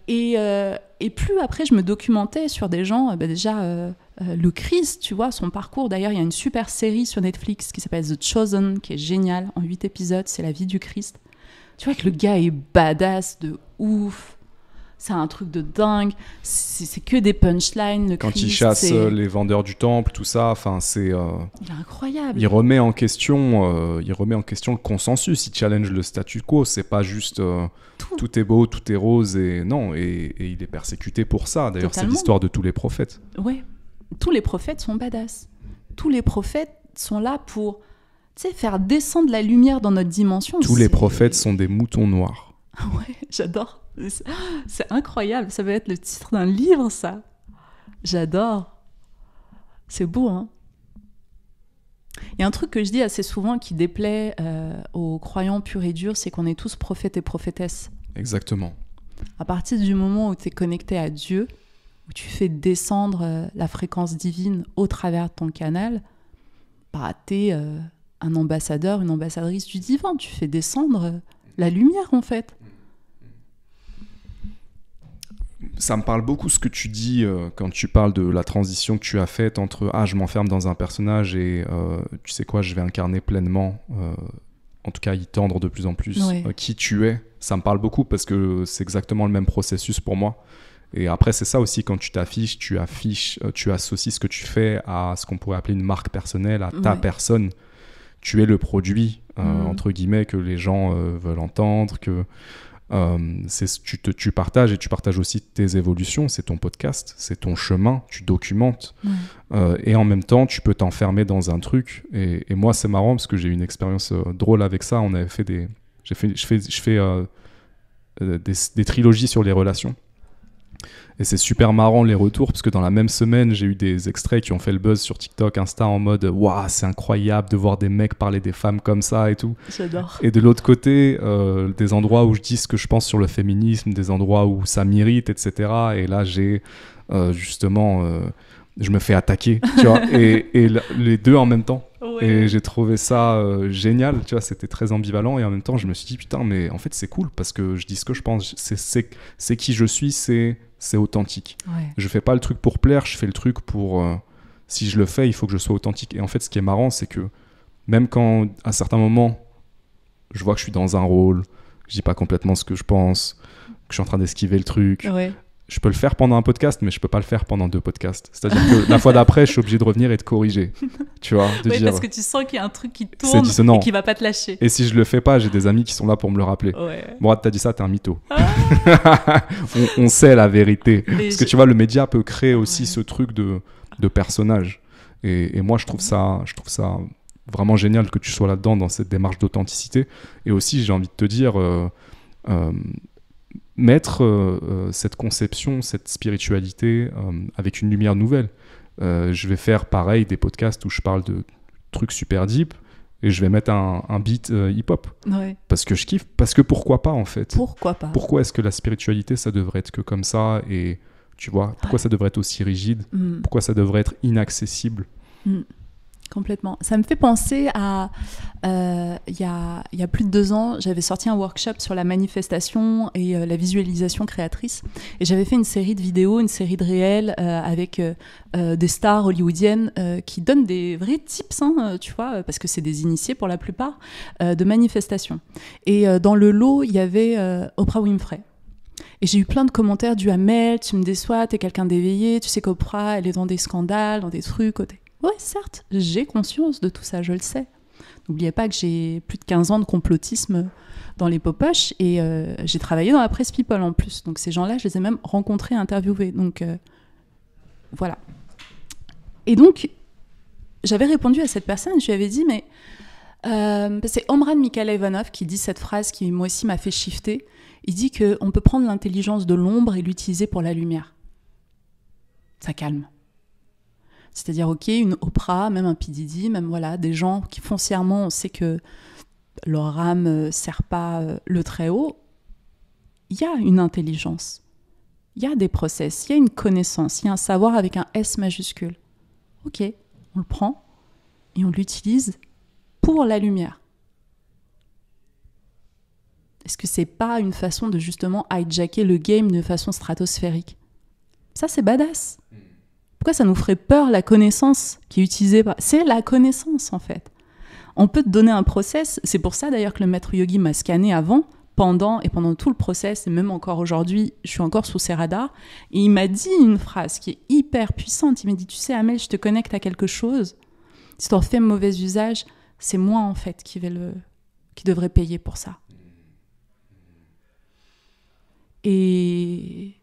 Et, euh, et, plus après, je me documentais sur des gens, euh, bah, déjà le Christ, tu vois, son parcours. D'ailleurs, il y a une super série sur Netflix qui s'appelle The Chosen, qui est géniale, en huit épisodes, c'est la vie du Christ. Tu vois que le gars est badass de ouf c'est un truc de dingue, c'est que des punchlines. Quand il chasse euh, les vendeurs du temple, tout ça, enfin c'est. Euh, il est incroyable. Il remet en question, euh, il remet en question le consensus. Il challenge le statu quo. C'est pas juste tout. est beau, tout est rose et non. Et, et il est persécuté pour ça. D'ailleurs, c'est l'histoire de tous les prophètes. Ouais, tous les prophètes sont badass. Tous les prophètes sont là pour, tu sais, faire descendre la lumière dans notre dimension. Tous les prophètes sont des moutons noirs. Ouais, j'adore. C'est incroyable, ça va être le titre d'un livre, ça. J'adore. C'est beau, hein Il y a un truc que je dis assez souvent qui déplaît euh, aux croyants purs et durs, c'est qu'on est tous prophètes et prophétesses. Exactement. À partir du moment où tu es connecté à Dieu, où tu fais descendre euh, la fréquence divine au travers de ton canal, bah, es euh, un ambassadeur, une ambassadrice du divin. Tu fais descendre la lumière, en fait. ça me parle beaucoup ce que tu dis euh, quand tu parles de la transition que tu as faite entre ah je m'enferme dans un personnage et euh, tu sais quoi je vais incarner pleinement euh, en tout cas y tendre de plus en plus qui tu es ça me parle beaucoup parce que c'est exactement le même processus pour moi et après c'est ça aussi quand tu t'affiches tu affiches tu associes ce que tu fais à ce qu'on pourrait appeler une marque personnelle à ta personne tu es le produit mhm. entre guillemets que les gens veulent entendre que euh, tu, te, tu partages et tu partages aussi tes évolutions, c'est ton podcast, c'est ton chemin, tu documentes. Euh, et en même temps, tu peux t'enfermer dans un truc. Et, moi, c'est marrant parce que j'ai eu une expérience euh, drôle avec ça. On avait fait des... J'ai fait, je fais, des, trilogies sur les relations. Et c'est super marrant les retours, parce que dans la même semaine, j'ai eu des extraits qui ont fait le buzz sur TikTok, Insta, en mode Waouh, c'est incroyable de voir des mecs parler des femmes comme ça et tout. J'adore. Et de l'autre côté, euh, des endroits où je dis ce que je pense sur le féminisme, des endroits où ça m'irrite, etc. Et là, j'ai euh, justement. Euh, je me fais attaquer, tu vois, et, les deux en même temps. Et j'ai trouvé ça génial, tu vois, c'était très ambivalent. Et en même temps, je me suis dit, putain, mais en fait, c'est cool parce que je dis ce que je pense, c'est qui je suis, c'est c'est authentique. Je Je fais pas le truc pour plaire, je fais le truc pour. Euh, si je le fais, il faut que je sois authentique. Et en fait, ce qui est marrant, c'est que même quand, à certains moments, je vois que je suis dans un rôle, je dis pas complètement ce que je pense, que je suis en train d'esquiver le truc, je peux le faire pendant un podcast, mais je peux pas le faire pendant deux podcasts. C'est-à-dire que la fois d'après, je suis obligé de revenir et de corriger. Tu vois parce que tu sens qu'il y a un truc qui tourne et qui va pas te lâcher. Et si je le fais pas, j'ai des amis qui sont là pour me le rappeler. Ouais. Bon, ah, as dit ça, tu es un mytho. Ah. on, sait la vérité. parce que tu vois, le média peut créer aussi ce truc de, de personnage. Et, moi, je trouve, ça, je trouve ça vraiment génial que tu sois là-dedans, dans cette démarche d'authenticité. Et aussi, j'ai envie de te dire. Euh, euh, mettre euh, euh, cette conception, cette spiritualité euh, avec une lumière nouvelle. je vais faire pareil des podcasts où je parle de trucs super deep et je vais mettre un, beat hip-hop. Parce que je kiffe, parce que pourquoi pas en fait Pourquoi pas Pourquoi est-ce que la spiritualité, ça devrait être que comme ça Et tu vois, pourquoi ça devrait être aussi rigide mm. Pourquoi ça devrait être inaccessible mm. Complètement. Ça me fait penser à, euh, il y, a, plus de deux ans, j'avais sorti un workshop sur la manifestation et euh, la visualisation créatrice. Et j'avais fait une série de vidéos, une série de réels euh, avec des stars hollywoodiennes qui donnent des vrais tips, hein, tu vois, parce que c'est des initiés pour la plupart, de manifestation. Et dans le lot, il y avait Oprah Winfrey. Et j'ai eu plein de commentaires du à ah, tu me déçois, t'es quelqu'un d'éveillé, tu sais qu'Oprah, elle est dans des scandales, dans des trucs. côté. Ouais, certes, j'ai conscience de tout ça, je le sais. N'oubliez pas que j'ai plus de 15 ans de complotisme dans les popoches et euh, j'ai travaillé dans la presse People en plus. Donc ces gens-là, je les ai même rencontrés, interviewés. Donc euh, voilà. Et donc, j'avais répondu à cette personne, je lui avais dit, mais euh, c'est Omran Mikhail Ivanov qui dit cette phrase qui moi aussi m'a fait shifter. Il dit qu'on peut prendre l'intelligence de l'ombre et l'utiliser pour la lumière. Ça calme. C'est-à-dire, ok, une Oprah, même un P. même voilà, des gens qui foncièrement, on sait que leur âme euh, sert pas euh, le très haut, il y a une intelligence, il y a des process, il y a une connaissance, il y a un savoir avec un S majuscule. Ok, on le prend et on l'utilise pour la lumière. Est-ce que c'est pas une façon de justement hijacker le game de façon stratosphérique Ça, c'est badass. Hmm. Pourquoi ça nous ferait peur la connaissance qui est utilisée C'est la connaissance en fait. On peut te donner un process, c'est pour ça d'ailleurs que le maître yogi m'a scanné avant, pendant et pendant tout le process, et même encore aujourd'hui, je suis encore sous ses radars, et il m'a dit une phrase qui est hyper puissante, il m'a dit, tu sais Amel, je te connecte à quelque chose, si tu en fais mauvais usage, c'est moi en fait qui, vais le... qui devrais payer pour ça. Et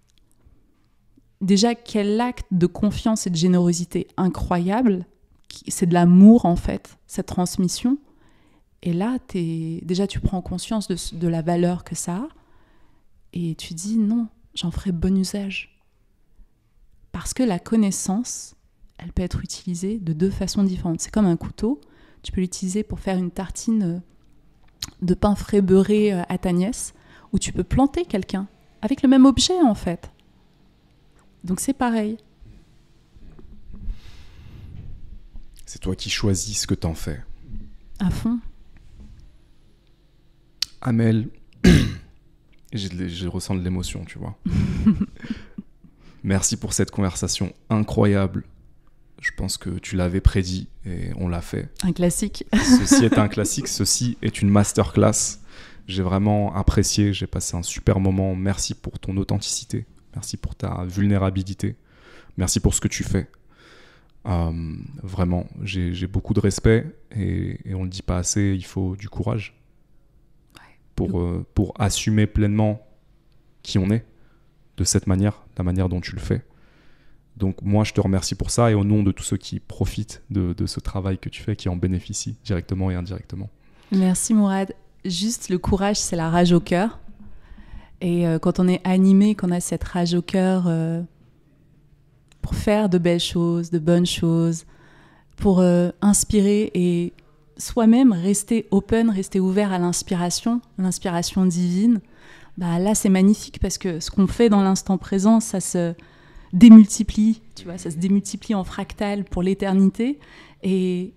déjà quel acte de confiance et de générosité incroyable, c'est de l'amour en fait, cette transmission. Et là, déjà tu prends conscience de, la valeur que ça a, et tu dis non, j'en ferai bon usage. Parce que la connaissance, elle peut être utilisée de deux façons différentes. C'est comme un couteau, tu peux l'utiliser pour faire une tartine euh, de pain frais beurré euh, à ta nièce, ou tu peux planter quelqu'un avec le même objet en fait. Donc c'est pareil. C'est toi qui choisis ce que t'en fais. À fond. Amel, je ressens de l'émotion, tu vois. Merci pour cette conversation incroyable. Je pense que tu l'avais prédit et on l'a fait. Un classique. ceci est un classique, ceci est une masterclass. J'ai vraiment apprécié, j'ai passé un super moment. Merci pour ton authenticité. Merci pour ta vulnérabilité. Merci pour ce que tu fais. Euh, vraiment, j'ai beaucoup de respect et, on ne dit pas assez, il faut du courage pour, euh, pour assumer pleinement qui on est de cette manière, la manière dont tu le fais. Donc moi, je te remercie pour ça et au nom de tous ceux qui profitent de, de ce travail que tu fais, qui en bénéficient directement et indirectement. Merci Mourad. Juste le courage, c'est la rage au cœur. Et euh, quand on est animé, qu'on a cette rage au cœur euh, pour faire de belles choses, de bonnes choses, pour euh, inspirer et soi-même rester open, rester ouvert à l'inspiration, l'inspiration divine, bah là c'est magnifique parce que ce qu'on fait dans l'instant présent, ça se démultiplie, tu vois, ça se démultiplie en fractal pour l'éternité et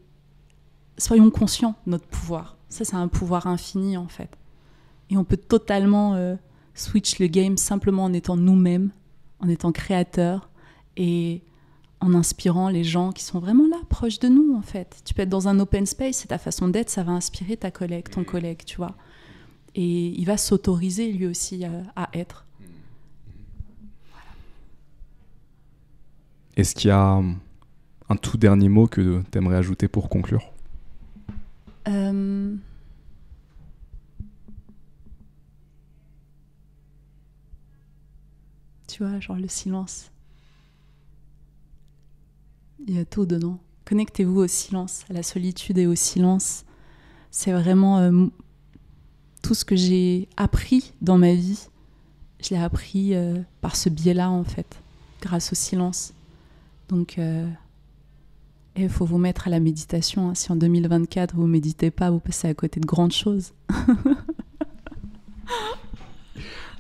soyons conscients de notre pouvoir. Ça c'est un pouvoir infini en fait. Et on peut totalement switch le game simplement en étant nous-mêmes, en étant créateurs et en inspirant les gens qui sont vraiment là, proches de nous en fait. Tu peux être dans un open space, c'est ta façon d'être, ça va inspirer ta collègue, ton mm. collègue, tu vois. Et il va s'autoriser lui aussi à, être. Voilà. Est-ce qu'il y a un tout dernier mot que tu aimerais ajouter pour conclure euh, tu vois, genre le silence. Il y a tout dedans. Connectez-vous au silence, à la solitude et au silence. C'est vraiment euh, tout ce que j'ai appris dans ma vie. Je l'ai appris euh, par ce biais-là, en fait, grâce au silence. Donc, il euh, faut vous mettre à la méditation. Hein. Si en 2024, vous ne méditez pas, vous passez à côté de grandes choses.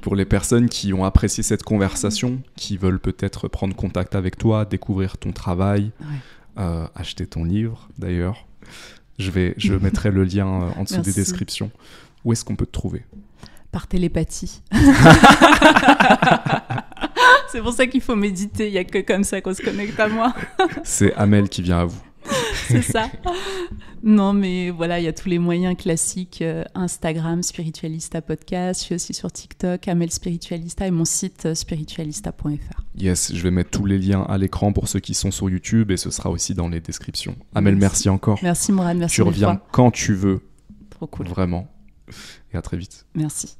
pour les personnes qui ont apprécié cette conversation, qui veulent peut-être prendre contact avec toi, découvrir ton travail, euh, acheter ton livre d'ailleurs. Je, vais, je mettrai le lien euh, en dessous des descriptions. Où est-ce qu'on peut te trouver Par télépathie. C'est pour ça qu'il faut méditer, il n'y a que comme ça qu'on se connecte à moi. C'est Amel qui vient à vous c'est ça. Non, mais voilà, il y a tous les moyens classiques euh, Instagram, Spiritualista Podcast. Je suis aussi sur TikTok, Amel Spiritualista et mon site euh, spiritualista.fr. Yes, je vais mettre tous les liens à l'écran pour ceux qui sont sur YouTube et ce sera aussi dans les descriptions. Amel, merci, encore. Merci Morane, merci. Tu reviens quand tu veux. Trop cool. Vraiment. Et à très vite. Merci.